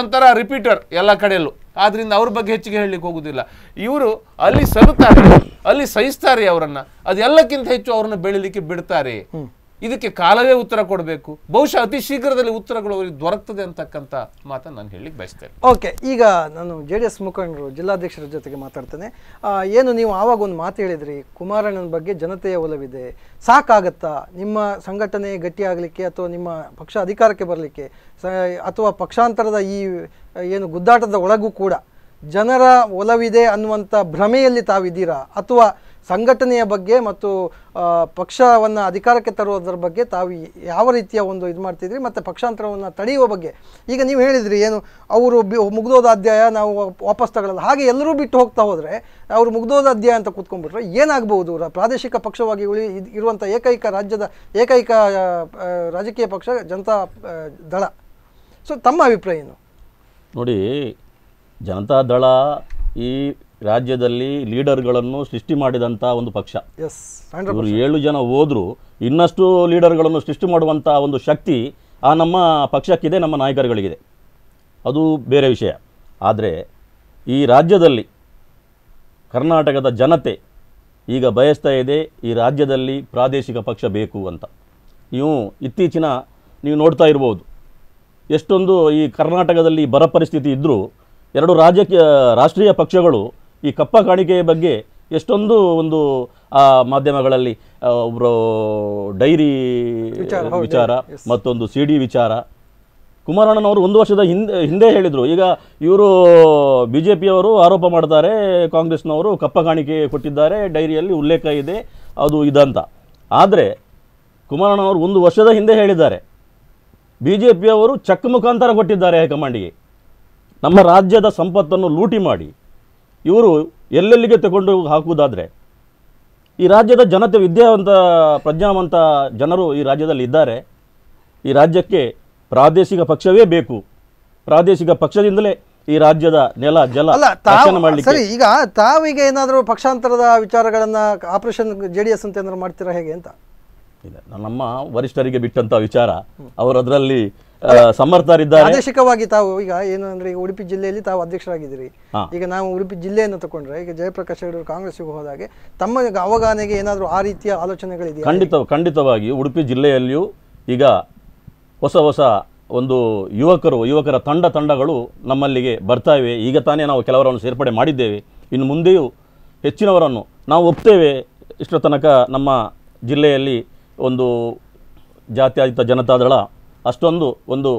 ಒಂಥರ ರಿಪೀಟರ್ ಎಲ್ಲ ಕಡೆಯಲ್ಲೂ ಆದ್ರಿಂದ ಅವ್ರ ಬಗ್ಗೆ ಹೆಚ್ಚಿಗೆ ಹೇಳಲಿಕ್ಕೆ ಹೋಗುದಿಲ್ಲ ಇವರು ಅಲ್ಲಿ ಸಲುತ್ತಾರೆ ಅಲ್ಲಿ ಸಹಿಸ್ತಾರೆ ಅವರನ್ನ ಅದೆಲ್ಲಕ್ಕಿಂತ ಹೆಚ್ಚು ಅವ್ರನ್ನ ಬೆಳಿಲಿಕ್ಕೆ ಬಿಡ್ತಾರೆ ಇದಕ್ಕೆ ಕಾಲವೇ ಉತ್ತರ ಕೊಡಬೇಕು ಬಹುಶಃ ಅತಿ ಶೀಘ್ರದಲ್ಲಿ ಉತ್ತರಗಳು ಅವರಿಗೆ ದೊರಕ್ತದೆ ಅಂತಕ್ಕಂಥ ಮಾತನ್ನು ನಾನು ಹೇಳಲಿಕ್ಕೆ ಬಯಸ್ತೇನೆ ಓಕೆ ಈಗ ನಾನು ಜೆ ಡಿ ಎಸ್ ಮುಖಂಡರು ಜಿಲ್ಲಾಧ್ಯಕ್ಷರ ಜೊತೆಗೆ ಮಾತಾಡ್ತೇನೆ ಏನು ನೀವು ಆವಾಗ ಒಂದು ಮಾತು ಹೇಳಿದ್ರಿ ಕುಮಾರಣ್ಣನ ಬಗ್ಗೆ ಜನತೆಯ ಒಲವಿದೆ ಸಾಕಾಗತ್ತಾ ನಿಮ್ಮ ಸಂಘಟನೆ ಗಟ್ಟಿಯಾಗಲಿಕ್ಕೆ ಅಥವಾ ನಿಮ್ಮ ಪಕ್ಷ ಅಧಿಕಾರಕ್ಕೆ ಬರಲಿಕ್ಕೆ ಅಥವಾ ಪಕ್ಷಾಂತರದ ಈ ಏನು ಗುದ್ದಾಟದ ಒಳಗೂ ಕೂಡ ಜನರ ಒಲವಿದೆ ಅನ್ನುವಂಥ ಭ್ರಮೆಯಲ್ಲಿ ತಾವಿದ್ದೀರಾ ಅಥವಾ ಸಂಘಟನೆಯ ಬಗ್ಗೆ ಮತ್ತು ಪಕ್ಷವನ್ನು ಅಧಿಕಾರಕ್ಕೆ ತರುವುದರ ಬಗ್ಗೆ ತಾವು ಯಾವ ರೀತಿಯ ಒಂದು ಇದು ಮಾಡ್ತಿದ್ರಿ ಮತ್ತು ಪಕ್ಷಾಂತರವನ್ನು ತಡೆಯುವ ಬಗ್ಗೆ ಈಗ ನೀವು ಹೇಳಿದ್ರಿ ಏನು ಅವರು ಬಿ ಮುಗ್ದೋದ ಅಧ್ಯಾಯ ನಾವು ವಾಪಸ್ ತಗೊಳ್ಳಲ್ಲ ಹಾಗೆ ಎಲ್ಲರೂ ಬಿಟ್ಟು ಹೋಗ್ತಾ ಹೋದರೆ ಅವರು ಮುಗ್ದೋದ ಅಧ್ಯಾಯ ಅಂತ ಕೂತ್ಕೊಂಡ್ಬಿಟ್ರೆ ಏನಾಗ್ಬೋದು ಪ್ರಾದೇಶಿಕ ಪಕ್ಷವಾಗಿ ಉಳಿ ಇರುವಂಥ ಏಕೈಕ ರಾಜ್ಯದ ಏಕೈಕ ರಾಜಕೀಯ ಪಕ್ಷ ಜನತಾ ದಳ ಸೊ ತಮ್ಮ ಅಭಿಪ್ರಾಯ ಏನು ನೋಡಿ ಜನತಾ ದಳ ಈ ರಾಜ್ಯದಲ್ಲಿ ಲೀಡರ್ಗಳನ್ನು ಸೃಷ್ಟಿ ಮಾಡಿದಂಥ ಒಂದು ಪಕ್ಷ ಇವರು ಏಳು ಜನ ಹೋದರೂ ಇನ್ನಷ್ಟು ಲೀಡರ್ಗಳನ್ನು ಸೃಷ್ಟಿ ಮಾಡುವಂಥ ಒಂದು ಶಕ್ತಿ ಆ ನಮ್ಮ ಪಕ್ಷಕ್ಕಿದೆ ನಮ್ಮ ನಾಯಕರುಗಳಿಗಿದೆ ಅದು ಬೇರೆ ವಿಷಯ ಆದರೆ ಈ ರಾಜ್ಯದಲ್ಲಿ ಕರ್ನಾಟಕದ ಜನತೆ ಈಗ ಬಯಸ್ತಾ ಇದೆ ಈ ರಾಜ್ಯದಲ್ಲಿ ಪ್ರಾದೇಶಿಕ ಪಕ್ಷ ಬೇಕು ಅಂತ ನೀವು ಇತ್ತೀಚಿನ ನೀವು ನೋಡ್ತಾ ಇರ್ಬೋದು ಎಷ್ಟೊಂದು ಈ ಕರ್ನಾಟಕದಲ್ಲಿ ಬರ ಪರಿಸ್ಥಿತಿ ಇದ್ದರೂ ಎರಡು ರಾಜಕೀಯ ರಾಷ್ಟ್ರೀಯ ಪಕ್ಷಗಳು ಈ ಕಪ್ಪ ಕಾಣಿಕೆಯ ಬಗ್ಗೆ ಎಷ್ಟೊಂದು ಒಂದು ಆ ಮಾಧ್ಯಮಗಳಲ್ಲಿ ಒಬ್ಬರು ಡೈರಿ ವಿಚಾರ ಮತ್ತೊಂದು ಸಿ ಡಿ ವಿಚಾರ ಕುಮಾರಣ್ಣನವರು ಒಂದು ವರ್ಷದ ಹಿಂದೆ ಹಿಂದೆ ಹೇಳಿದರು ಈಗ ಇವರು ಬಿ ಜೆ ಪಿಯವರು ಆರೋಪ ಮಾಡ್ತಾರೆ ಕಾಂಗ್ರೆಸ್ನವರು ಕಪ್ಪ ಕಾಣಿಕೆ ಕೊಟ್ಟಿದ್ದಾರೆ ಡೈರಿಯಲ್ಲಿ ಉಲ್ಲೇಖ ಇದೆ ಅದು ಇದಂತ ಆದರೆ ಕುಮಾರಣ್ಣನವರು ಒಂದು ವರ್ಷದ ಹಿಂದೆ ಹೇಳಿದ್ದಾರೆ ಬಿ ಜೆ ಪಿಯವರು ಚೆಕ್ ಮುಖಾಂತರ ಕೊಟ್ಟಿದ್ದಾರೆ ಹೈಕಮಾಂಡಿಗೆ ನಮ್ಮ ರಾಜ್ಯದ ಸಂಪತ್ತನ್ನು ಲೂಟಿ ಮಾಡಿ ಇವರು ಎಲ್ಲೆಲ್ಲಿಗೆ ತಗೊಂಡು ಹಾಕುವುದಾದರೆ ಈ ರಾಜ್ಯದ ಜನತೆ ವಿದ್ಯಾವಂತ ಪ್ರಜ್ಞಾವಂತ ಜನರು ಈ ರಾಜ್ಯದಲ್ಲಿ ಇದ್ದಾರೆ ಈ ರಾಜ್ಯಕ್ಕೆ ಪ್ರಾದೇಶಿಕ ಪಕ್ಷವೇ ಬೇಕು ಪ್ರಾದೇಶಿಕ ಪಕ್ಷದಿಂದಲೇ ಈ ರಾಜ್ಯದ ನೆಲ ಜಲ ಸರಿ ಈಗ ತಾವಿಗೆ ಏನಾದರೂ ಪಕ್ಷಾಂತರದ ವಿಚಾರಗಳನ್ನು ಆಪರೇಷನ್ ಜೆ ಡಿ ಎಸ್ ಅಂತ ಏನಾದ್ರು ಮಾಡ್ತೀರಾ ಹೇಗೆ ಅಂತ ಇಲ್ಲ ನಮ್ಮ ವರಿಷ್ಠರಿಗೆ ಬಿಟ್ಟಂತ ವಿಚಾರ ಅವರದರಲ್ಲಿ ಸಮರ್ಥರಿದ್ದಾರೆ ಪ್ರಾದೇಶಿಕವಾಗಿ ತಾವು ಈಗ ಏನು ಅಂದ್ರೆ ಈಗ ಉಡುಪಿ ಜಿಲ್ಲೆಯಲ್ಲಿ ತಾವು ಅಧ್ಯಕ್ಷರಾಗಿದ್ದೀರಿ ಈಗ ನಾವು ಉಡುಪಿ ಜಿಲ್ಲೆಯನ್ನು ತಗೊಂಡ್ರೆ ಈಗ ಜಯಪ್ರಕಾಶ್ ಅವರು ಕಾಂಗ್ರೆಸ್ಗೆ ಹೋದಾಗೆ ತಮ್ಮ ಅವಗಾನೆಗೆ ಏನಾದರೂ ಆ ರೀತಿಯ ಆಲೋಚನೆಗಳಿದೆ ಖಂಡಿತ ಖಂಡಿತವಾಗಿ ಉಡುಪಿ ಜಿಲ್ಲೆಯಲ್ಲಿಯೂ ಈಗ ಹೊಸ ಹೊಸ ಒಂದು ಯುವಕರು ಯುವಕರ ತಂಡ ತಂಡಗಳು ನಮ್ಮಲ್ಲಿಗೆ ಬರ್ತಾಯಿವೆ ಈಗ ತಾನೇ ನಾವು ಕೆಲವರನ್ನು ಸೇರ್ಪಡೆ ಮಾಡಿದ್ದೇವೆ ಇನ್ನು ಮುಂದೆಯೂ ಹೆಚ್ಚಿನವರನ್ನು ನಾವು ಒಪ್ತೇವೆ ಇಷ್ಟು ತನಕ ನಮ್ಮ ಜಿಲ್ಲೆಯಲ್ಲಿ ಒಂದು ಜಾತ್ಯಾದೀತ ಜನತಾದಳ ಅಷ್ಟೊಂದು ಒಂದು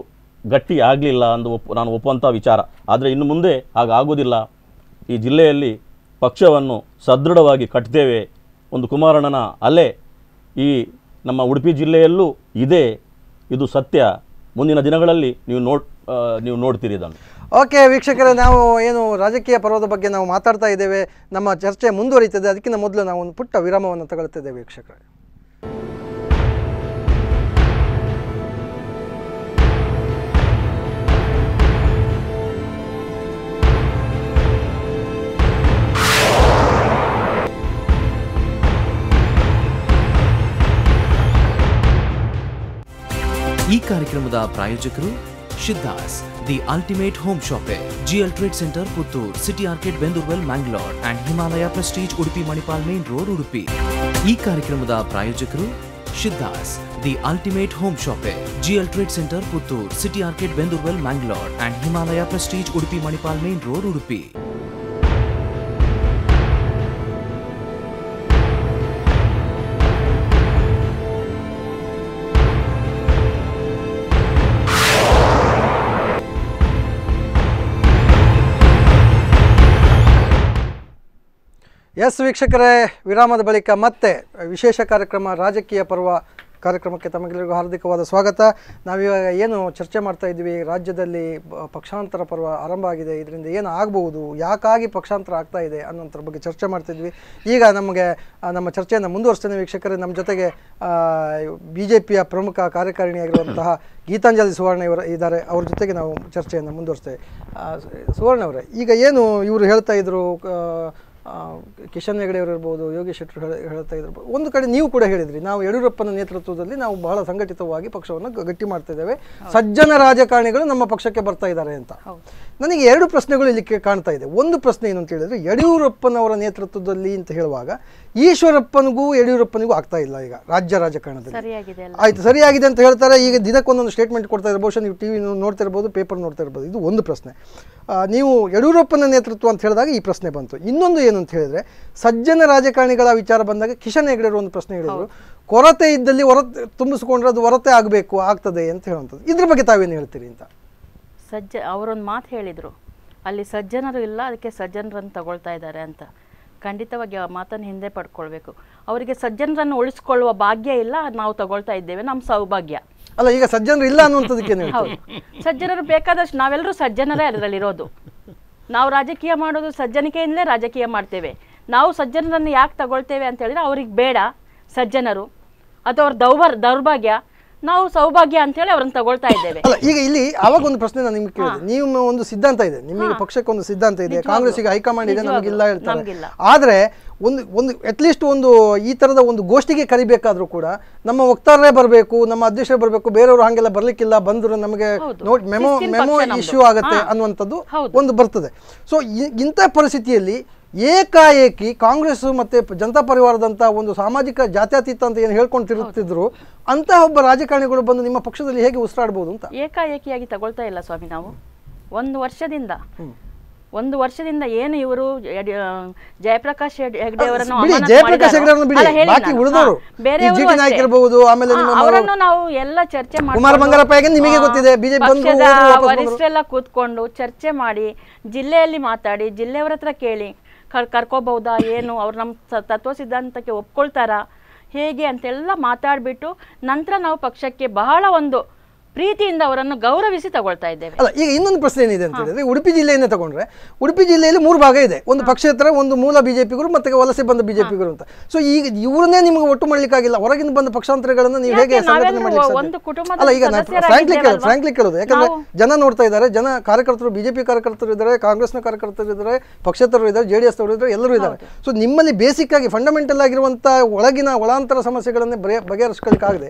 ಗಟ್ಟಿ ಆಗಲಿಲ್ಲ ಅಂದು ಒಪ್ ನಾನು ಒಪ್ಪುವಂಥ ವಿಚಾರ ಆದರೆ ಇನ್ನು ಮುಂದೆ ಹಾಗಾಗೋದಿಲ್ಲ ಈ ಜಿಲ್ಲೆಯಲ್ಲಿ ಪಕ್ಷವನ್ನು ಸದೃಢವಾಗಿ ಕಟ್ತೇವೆ ಒಂದು ಕುಮಾರಣ್ಣನ ಅಲೆ ಈ ನಮ್ಮ ಉಡುಪಿ ಜಿಲ್ಲೆಯಲ್ಲೂ ಇದೆ ಇದು ಸತ್ಯ ಮುಂದಿನ ದಿನಗಳಲ್ಲಿ ನೀವು ನೋಡ್ ನೀವು ನೋಡ್ತೀರಿ ಇದನ್ನು ಓಕೆ ವೀಕ್ಷಕರೇ ನಾವು ಏನು ರಾಜಕೀಯ ಪರ್ವದ ಬಗ್ಗೆ ನಾವು ಮಾತಾಡ್ತಾ ಇದ್ದೇವೆ ನಮ್ಮ ಚರ್ಚೆ ಮುಂದುವರಿತದೆ ಅದಕ್ಕಿಂತ ಮೊದಲು ನಾವು ಒಂದು ಪುಟ್ಟ ವಿರಾಮವನ್ನು ತಗೊಳ್ತಿದ್ದೇವೆ ವೀಕ್ಷಕರೇ ಈ ಕಾರ್ಯಕ್ರಮದ ಪ್ರಾಯೋಜಕರು Siddhas the ultimate home shop a GL trade centre Puttur city arcade Bendoorwell Mangaluru and Himalaya prestige ಉರ್ತಿ ಮಣಿಪಾಲ್ ಮೇನ್ ರೋ ರೂರ್ಪಿ ಈ ಕಾರ್ಯಕ್ರಮದ ಪ್ರಾಯೋಜಕರು Siddhas the ultimate home shop a GL trade centre Puttur city arcade Bendoorwell Mangaluru and Himalaya prestige ಉರ್ತಿ Manipal main road Udupi yes ವೀಕ್ಷಕರೇ ವಿರಾಮದ ಬಳಿಕ ಮತ್ತೆ ವಿಶೇಷ ಕಾರ್ಯಕ್ರಮ ರಾಜಕೀಯ ಪರ್ವ ಕಾರ್ಯಕ್ರಮಕ್ಕೆ ತಮಗೆಲ್ಲರಿಗೂ ಹಾರ್ದಿಕವಾದ ಸ್ವಾಗತ ನಾವಿವಾಗ ಏನು ಚರ್ಚೆ ಮಾಡ್ತಾ ಇದ್ವಿ ರಾಜ್ಯದಲ್ಲಿ ಪಕ್ಷಾಂತರ ಪರ್ವ ಆರಂಭ ಆಗಿದೆ ಇದರಿಂದ ಏನು ಆಗಬಹುದು ಯಾಕಾಗಿ ಪಕ್ಷಾಂತರ ಆಗ್ತಾ ಇದೆ ಅನ್ನೋಂಥರ ಬಗ್ಗೆ ಚರ್ಚೆ ಮಾಡ್ತಿದ್ವಿ ಈಗ ನಮಗೆ ನಮ್ಮ ಚರ್ಚೆಯನ್ನು ಮುಂದುವರಿಸ್ತೇನೆ ವೀಕ್ಷಕರೇ ನಮ್ಮ ಜೊತೆಗೆ ಬಿ ಜೆ ಪಿಯ ಪ್ರಮುಖ ಕಾರ್ಯಕಾರಿಣಿಯಾಗಿರುವಂತಹ ಗೀತಾಂಜಲಿ ಸುವರ್ಣ ಇವರ ಇದ್ದಾರೆ ಅವ್ರ ಜೊತೆಗೆ ನಾವು ಚರ್ಚೆಯನ್ನು ಮುಂದುವರಿಸ್ತೇವೆ ಸುವರ್ಣ ಅವರೇ ಈಗ ಏನು ಇವರು ಹೇಳ್ತಾ ಇದ್ರು ಕಿಶನ್ ಅವರು ಇರ್ಬೋದು ಯೋಗೇಶ್ ಶೆಟ್ಟರು ಹೇಳ್ತಾ ಇದ್ರು ಒಂದು ಕಡೆ ನೀವು ಕೂಡ ಹೇಳಿದ್ರಿ ನಾವು ಯಡಿಯೂರಪ್ಪನ ನೇತೃತ್ವದಲ್ಲಿ ನಾವು ಬಹಳ ಸಂಘಟಿತವಾಗಿ ಪಕ್ಷವನ್ನು ಗಟ್ಟಿ ಮಾಡ್ತಾ ಇದ್ದೇವೆ ಸಜ್ಜನ ರಾಜಕಾರಣಿಗಳು ನಮ್ಮ ಪಕ್ಷಕ್ಕೆ ಬರ್ತಾ ಇದ್ದಾರೆ ಅಂತ ನನಗೆ ಎರಡು ಪ್ರಶ್ನೆಗಳು ಇಲ್ಲಿ ಕಾಣ್ತಾ ಇದೆ ಒಂದು ಪ್ರಶ್ನೆ ಏನು ಅಂತ ಹೇಳಿದ್ರೆ ಯಡಿಯೂರಪ್ಪನವರ ನೇತೃತ್ವದಲ್ಲಿ ಅಂತ ಹೇಳುವಾಗ ಈಶ್ವರಪ್ಪನಿಗೂ ಯಡಿಯೂರಪ್ಪನಿಗೂ ಆಗ್ತಾ ಇಲ್ಲ ಈಗ ರಾಜ್ಯ ರಾಜಕಾರಣದಲ್ಲಿ ಆಯ್ತು ಸರಿಯಾಗಿದೆ ಅಂತ ಹೇಳ್ತಾರೆ ಈಗ ದಿನಕ್ಕೊಂದೊಂದು ಸ್ಟೇಟ್ಮೆಂಟ್ ಕೊಡ್ತಾ ಇದ್ದಾರೆ ಬಹುಶಃ ನೀವು ಟಿವಿ ನೋಡ್ತಾ ಇರ್ಬೋದು ಪೇಪರ್ ನೋಡ್ತಾ ಇರ್ಬೋದು ಇದು ಒಂದು ಪ್ರಶ್ನೆ ನೀವು ಯಡಿಯೂರಪ್ಪನ ನೇತೃತ್ವ ಅಂತ ಹೇಳಿದಾಗ ಈ ಪ್ರಶ್ನೆ ಬಂತು ಇನ್ನೊಂದು ಏನು ಅಂತ ಹೇಳಿದ್ರೆ ಸಜ್ಜನ ರಾಜಕಾರಣಿಗಳ ವಿಚಾರ ಬಂದಾಗ ಕಿಶನ್ ಹೆಗಡೆಯವರು ಒಂದು ಪ್ರಶ್ನೆ ಹೇಳಿದರು ಕೊರತೆ ಇದ್ದಲ್ಲಿ ಹೊರತೆ ತುಂಬಿಸ್ಕೊಂಡ್ರೆ ಅದು ಹೊರತೆ ಆಗಬೇಕು ಆಗ್ತದೆ ಅಂತ ಹೇಳುವಂಥದ್ದು ಇದ್ರ ಬಗ್ಗೆ ತಾವೇನು ಹೇಳ್ತೀರಿ ಅಂತ ಸಜ್ಜ ಅವರೊಂದು ಮಾತು ಹೇಳಿದರು ಅಲ್ಲಿ ಸಜ್ಜನರು ಇಲ್ಲ ಅದಕ್ಕೆ ಸಜ್ಜನರನ್ನು ತಗೊಳ್ತಾ ಇದ್ದಾರೆ ಅಂತ ಖಂಡಿತವಾಗಿ ಆ ಮಾತನ್ನು ಹಿಂದೆ ಪಡ್ಕೊಳ್ಬೇಕು ಅವರಿಗೆ ಸಜ್ಜನರನ್ನು ಉಳಿಸ್ಕೊಳ್ಳುವ ಭಾಗ್ಯ ಇಲ್ಲ ನಾವು ತಗೊಳ್ತಾ ಇದ್ದೇವೆ ನಮ್ಮ ಸೌಭಾಗ್ಯ ಅಲ್ಲ ಈಗ ಸಜ್ಜನರು ಇಲ್ಲ ಅನ್ನುವಂಥದ್ದಕ್ಕೆ ಹೌದು ಸಜ್ಜನರು ಬೇಕಾದಷ್ಟು ನಾವೆಲ್ಲರೂ ಸಜ್ಜನರೇ ಅದರಲ್ಲಿರೋದು ನಾವು ರಾಜಕೀಯ ಮಾಡೋದು ಸಜ್ಜನಿಕೆಯಿಂದಲೇ ರಾಜಕೀಯ ಮಾಡ್ತೇವೆ ನಾವು ಸಜ್ಜನರನ್ನು ಯಾಕೆ ತಗೊಳ್ತೇವೆ ಅಂತ ಹೇಳಿದ್ರೆ ಅವ್ರಿಗೆ ಬೇಡ ಸಜ್ಜನರು ಅಥವಾ ಅವ್ರ ದೌರ್ಭಾಗ್ಯ ನಾವು ಸೌಭಾಗ್ಯ ಹೇಳಿ ಅವ್ರನ್ನ ತಗೊಳ್ತಾ ಇದ್ದೇವೆ ಅಲ್ಲ ಈಗ ಇಲ್ಲಿ ಅವಾಗ ಒಂದು ಪ್ರಶ್ನೆ ನಾನು ನಿಮ್ಗೆ ಕೇಳಿದೆ ನೀವು ಒಂದು ಸಿದ್ಧಾಂತ ಇದೆ ನಿಮಗೆ ಪಕ್ಷಕ್ಕೆ ಒಂದು ಸಿದ್ಧಾಂತ ಇದೆ ಈಗ ಹೈಕಮಾಂಡ್ ಇದೆ ಇಲ್ಲ ಹೇಳ್ತಾರೆ ಆದರೆ ಒಂದು ಒಂದು ಲೀಸ್ಟ್ ಒಂದು ಈ ತರದ ಒಂದು ಗೋಷ್ಠಿಗೆ ಕರಿಬೇಕಾದ್ರೂ ಕೂಡ ನಮ್ಮ ವಕ್ತಾರರೇ ಬರಬೇಕು ನಮ್ಮ ಅಧ್ಯಕ್ಷರೇ ಬರಬೇಕು ಬೇರೆಯವರು ಹಾಗೆಲ್ಲ ಬರಲಿಕ್ಕಿಲ್ಲ ಬಂದ್ರು ನಮಗೆ ನೋಟ್ ಮೆಮೋ ಮೆಮೋ ಇಶ್ಯೂ ಆಗುತ್ತೆ ಅನ್ನುವಂಥದ್ದು ಒಂದು ಬರ್ತದೆ ಸೊ ಇಂಥ ಪರಿಸ್ಥಿತಿಯಲ್ಲಿ ಏಕಾಏಕಿ ಕಾಂಗ್ರೆಸ್ ಮತ್ತೆ ಜನತಾ ಪರಿವಾರದಂತ ಒಂದು ಸಾಮಾಜಿಕ ಜಾತ್ಯತೀತ ಅಂತ ಏನು ಹೇಳ್ಕೊಂಡಿರುತ್ತಿದ್ರು ಅಂತ ಅಂತಹ ಒಬ್ಬ ರಾಜಕಾರಣಿಗಳು ಬಂದು ನಿಮ್ಮ ಪಕ್ಷದಲ್ಲಿ ಹೇಗೆ ಉಸಿರಾಡಬಹುದು ಅಂತ ಏಕಾಏಕಿಯಾಗಿ ತಗೊಳ್ತಾ ಇಲ್ಲ ಸ್ವಾಮಿ ನಾವು ಒಂದು ವರ್ಷದಿಂದ ಒಂದು ವರ್ಷದಿಂದ ಏನು ಇವರು ಜಯಪ್ರಕಾಶ್ ಹೆಗ್ಡೆ ಅವರನ್ನು ಅವರನ್ನು ನಾವು ಎಲ್ಲ ಚರ್ಚೆ ಮಾಡಿ ವರಿಷ್ಠರೆಲ್ಲ ಕೂತ್ಕೊಂಡು ಚರ್ಚೆ ಮಾಡಿ ಜಿಲ್ಲೆಯಲ್ಲಿ ಮಾತಾಡಿ ಜಿಲ್ಲೆಯವರ ಹತ್ರ ಕೇಳಿ ಕರ್ ಕರ್ಕೋಬೌದಾ ಏನು ಅವ್ರು ನಮ್ಮ ತತ್ವ ಸಿದ್ಧಾಂತಕ್ಕೆ ಒಪ್ಕೊಳ್ತಾರಾ ಹೇಗೆ ಅಂತೆಲ್ಲ ಮಾತಾಡಿಬಿಟ್ಟು ನಂತರ ನಾವು ಪಕ್ಷಕ್ಕೆ ಬಹಳ ಒಂದು ಪ್ರೀತಿಯಿಂದ ಅವರನ್ನು ಗೌರವಿಸಿ ತಗೊಳ್ತಾ ಇದ್ದೇವೆ ಅಲ್ಲ ಈಗ ಇನ್ನೊಂದು ಪ್ರಶ್ನೆ ಏನಿದೆ ಅಂತ ಹೇಳಿದ್ರೆ ಉಡುಪಿ ಜಿಲ್ಲೆಯನ್ನೇ ತಗೊಂಡ್ರೆ ಉಡುಪಿ ಜಿಲ್ಲೆಯಲ್ಲಿ ಮೂರು ಭಾಗ ಇದೆ ಒಂದು ಪಕ್ಷೇತರ ಒಂದು ಮೂಲ ಬಿಜೆಪಿಗಳು ಮತ್ತೆ ವಲಸೆ ಬಂದ ಬಿಜೆಪಿಗಳು ಅಂತ ಸೊ ಈಗ ಇವರನ್ನೇ ನಿಮ್ಗೆ ಒಟ್ಟು ಮಾಡ್ಲಿಕ್ಕಾಗಿಲ್ಲ ಹೊರಗಿಂದ ಬಂದ ಪಕ್ಷಾಂತರಗಳನ್ನು ನೀವು ಹೇಗೆ ಸಂಘಟನೆ ಮಾಡ್ಲಿಕ್ಕೆ ಅಲ್ಲ ಈಗ ಫ್ರಾಂಕ್ಲಿ ಕೇಳೋದು ಫ್ರಾಂಕ್ಲಿ ಕೇಳೋದು ಯಾಕಂದ್ರೆ ಜನ ನೋಡ್ತಾ ಇದ್ದಾರೆ ಜನ ಕಾರ್ಯಕರ್ತರು ಬಿಜೆಪಿ ಕಾರ್ಯಕರ್ತರು ಇದ್ದಾರೆ ಕಾಂಗ್ರೆಸ್ನ ಕಾರ್ಯಕರ್ತರು ಇದ್ದಾರೆ ಪಕ್ಷೇತರರು ಇದ್ದಾರೆ ಜೆ ಡಿ ಎಸ್ ಇದ್ದಾರೆ ಎಲ್ಲರೂ ಇದ್ದಾರೆ ಸೊ ನಿಮ್ಮಲ್ಲಿ ಬೇಸಿಕ್ ಆಗಿ ಫಂಡಮೆಂಟಲ್ ಆಗಿರುವಂತಹ ಒಳಗಿನ ಒಳಾಂತರ ಸಮಸ್ಯೆಗಳನ್ನೇ ಬಗೆಹರಿಸ್ಕೊಳ್ಳಿಕ್ಕಾಗದೆ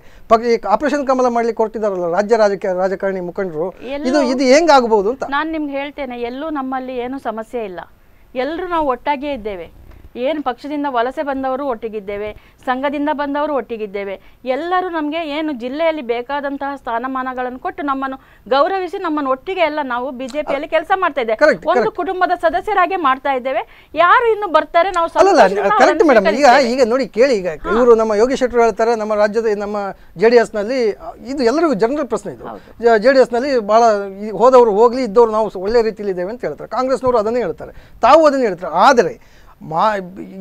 ಆಪರೇಷನ್ ಕಮಲ ಮಾಡ್ಲಿಕ್ಕೆ ಕೊಟ್ಟಿದ್ದಾರಲ್ಲ ರಾಜ್ಯ ರಾಜಕೀಯ ರಾಜಕಾರಣಿ ಮುಖಂಡರು ಇದು ಇದು ಹೆಂಗಾಗಬಹುದು ಅಂತ ನಾನು ನಿಮ್ಗೆ ಹೇಳ್ತೇನೆ ಎಲ್ಲೂ ನಮ್ಮಲ್ಲಿ ಏನು ಸಮಸ್ಯೆ ಇಲ್ಲ ಎಲ್ಲರೂ ನಾವು ಒಟ್ಟಾಗಿಯೇ ಇದ್ದೇವೆ ಏನು ಪಕ್ಷದಿಂದ ವಲಸೆ ಬಂದವರು ಒಟ್ಟಿಗಿದ್ದೇವೆ ಸಂಘದಿಂದ ಬಂದವರು ಒಟ್ಟಿಗಿದ್ದೇವೆ ಎಲ್ಲರೂ ನಮಗೆ ಏನು ಜಿಲ್ಲೆಯಲ್ಲಿ ಬೇಕಾದಂತಹ ಸ್ಥಾನಮಾನಗಳನ್ನು ಕೊಟ್ಟು ನಮ್ಮನ್ನು ಗೌರವಿಸಿ ನಮ್ಮನ್ನು ಒಟ್ಟಿಗೆ ಎಲ್ಲ ನಾವು ಬಿಜೆಪಿಯಲ್ಲಿ ಕೆಲಸ ಮಾಡ್ತಾ ಇದ್ದೇವೆ ಒಂದು ಕುಟುಂಬದ ಸದಸ್ಯರಾಗೆ ಮಾಡ್ತಾ ಇದ್ದೇವೆ ಯಾರು ಇನ್ನು ಬರ್ತಾರೆ ನಾವು ಕರೆಕ್ಟ್ ಈಗ ಈಗ ನೋಡಿ ಕೇಳಿ ಈಗ ಇವರು ನಮ್ಮ ಯೋಗಿ ಶೆಟ್ಟರು ಹೇಳ್ತಾರೆ ನಮ್ಮ ರಾಜ್ಯದ ನಮ್ಮ ಜೆ ಡಿ ಇದು ಎಲ್ಲರಿಗೂ ಜನರಲ್ ಪ್ರಶ್ನೆ ಇದು ಜೆ ಡಿ ಎಸ್ನಲ್ಲಿ ಭಾಳ ಹೋದವರು ಹೋಗಲಿ ಇದ್ದವರು ನಾವು ಒಳ್ಳೆ ರೀತಿಯಲ್ಲಿ ಇದ್ದೇವೆ ಅಂತ ಹೇಳ್ತಾರೆ ಕಾಂಗ್ರೆಸ್ನವರು ಅದನ್ನೇ ಹೇಳ್ತಾರೆ ತಾವು ಅದನ್ನೇ ಹೇಳ್ತಾರೆ ಆದರೆ ಮಾ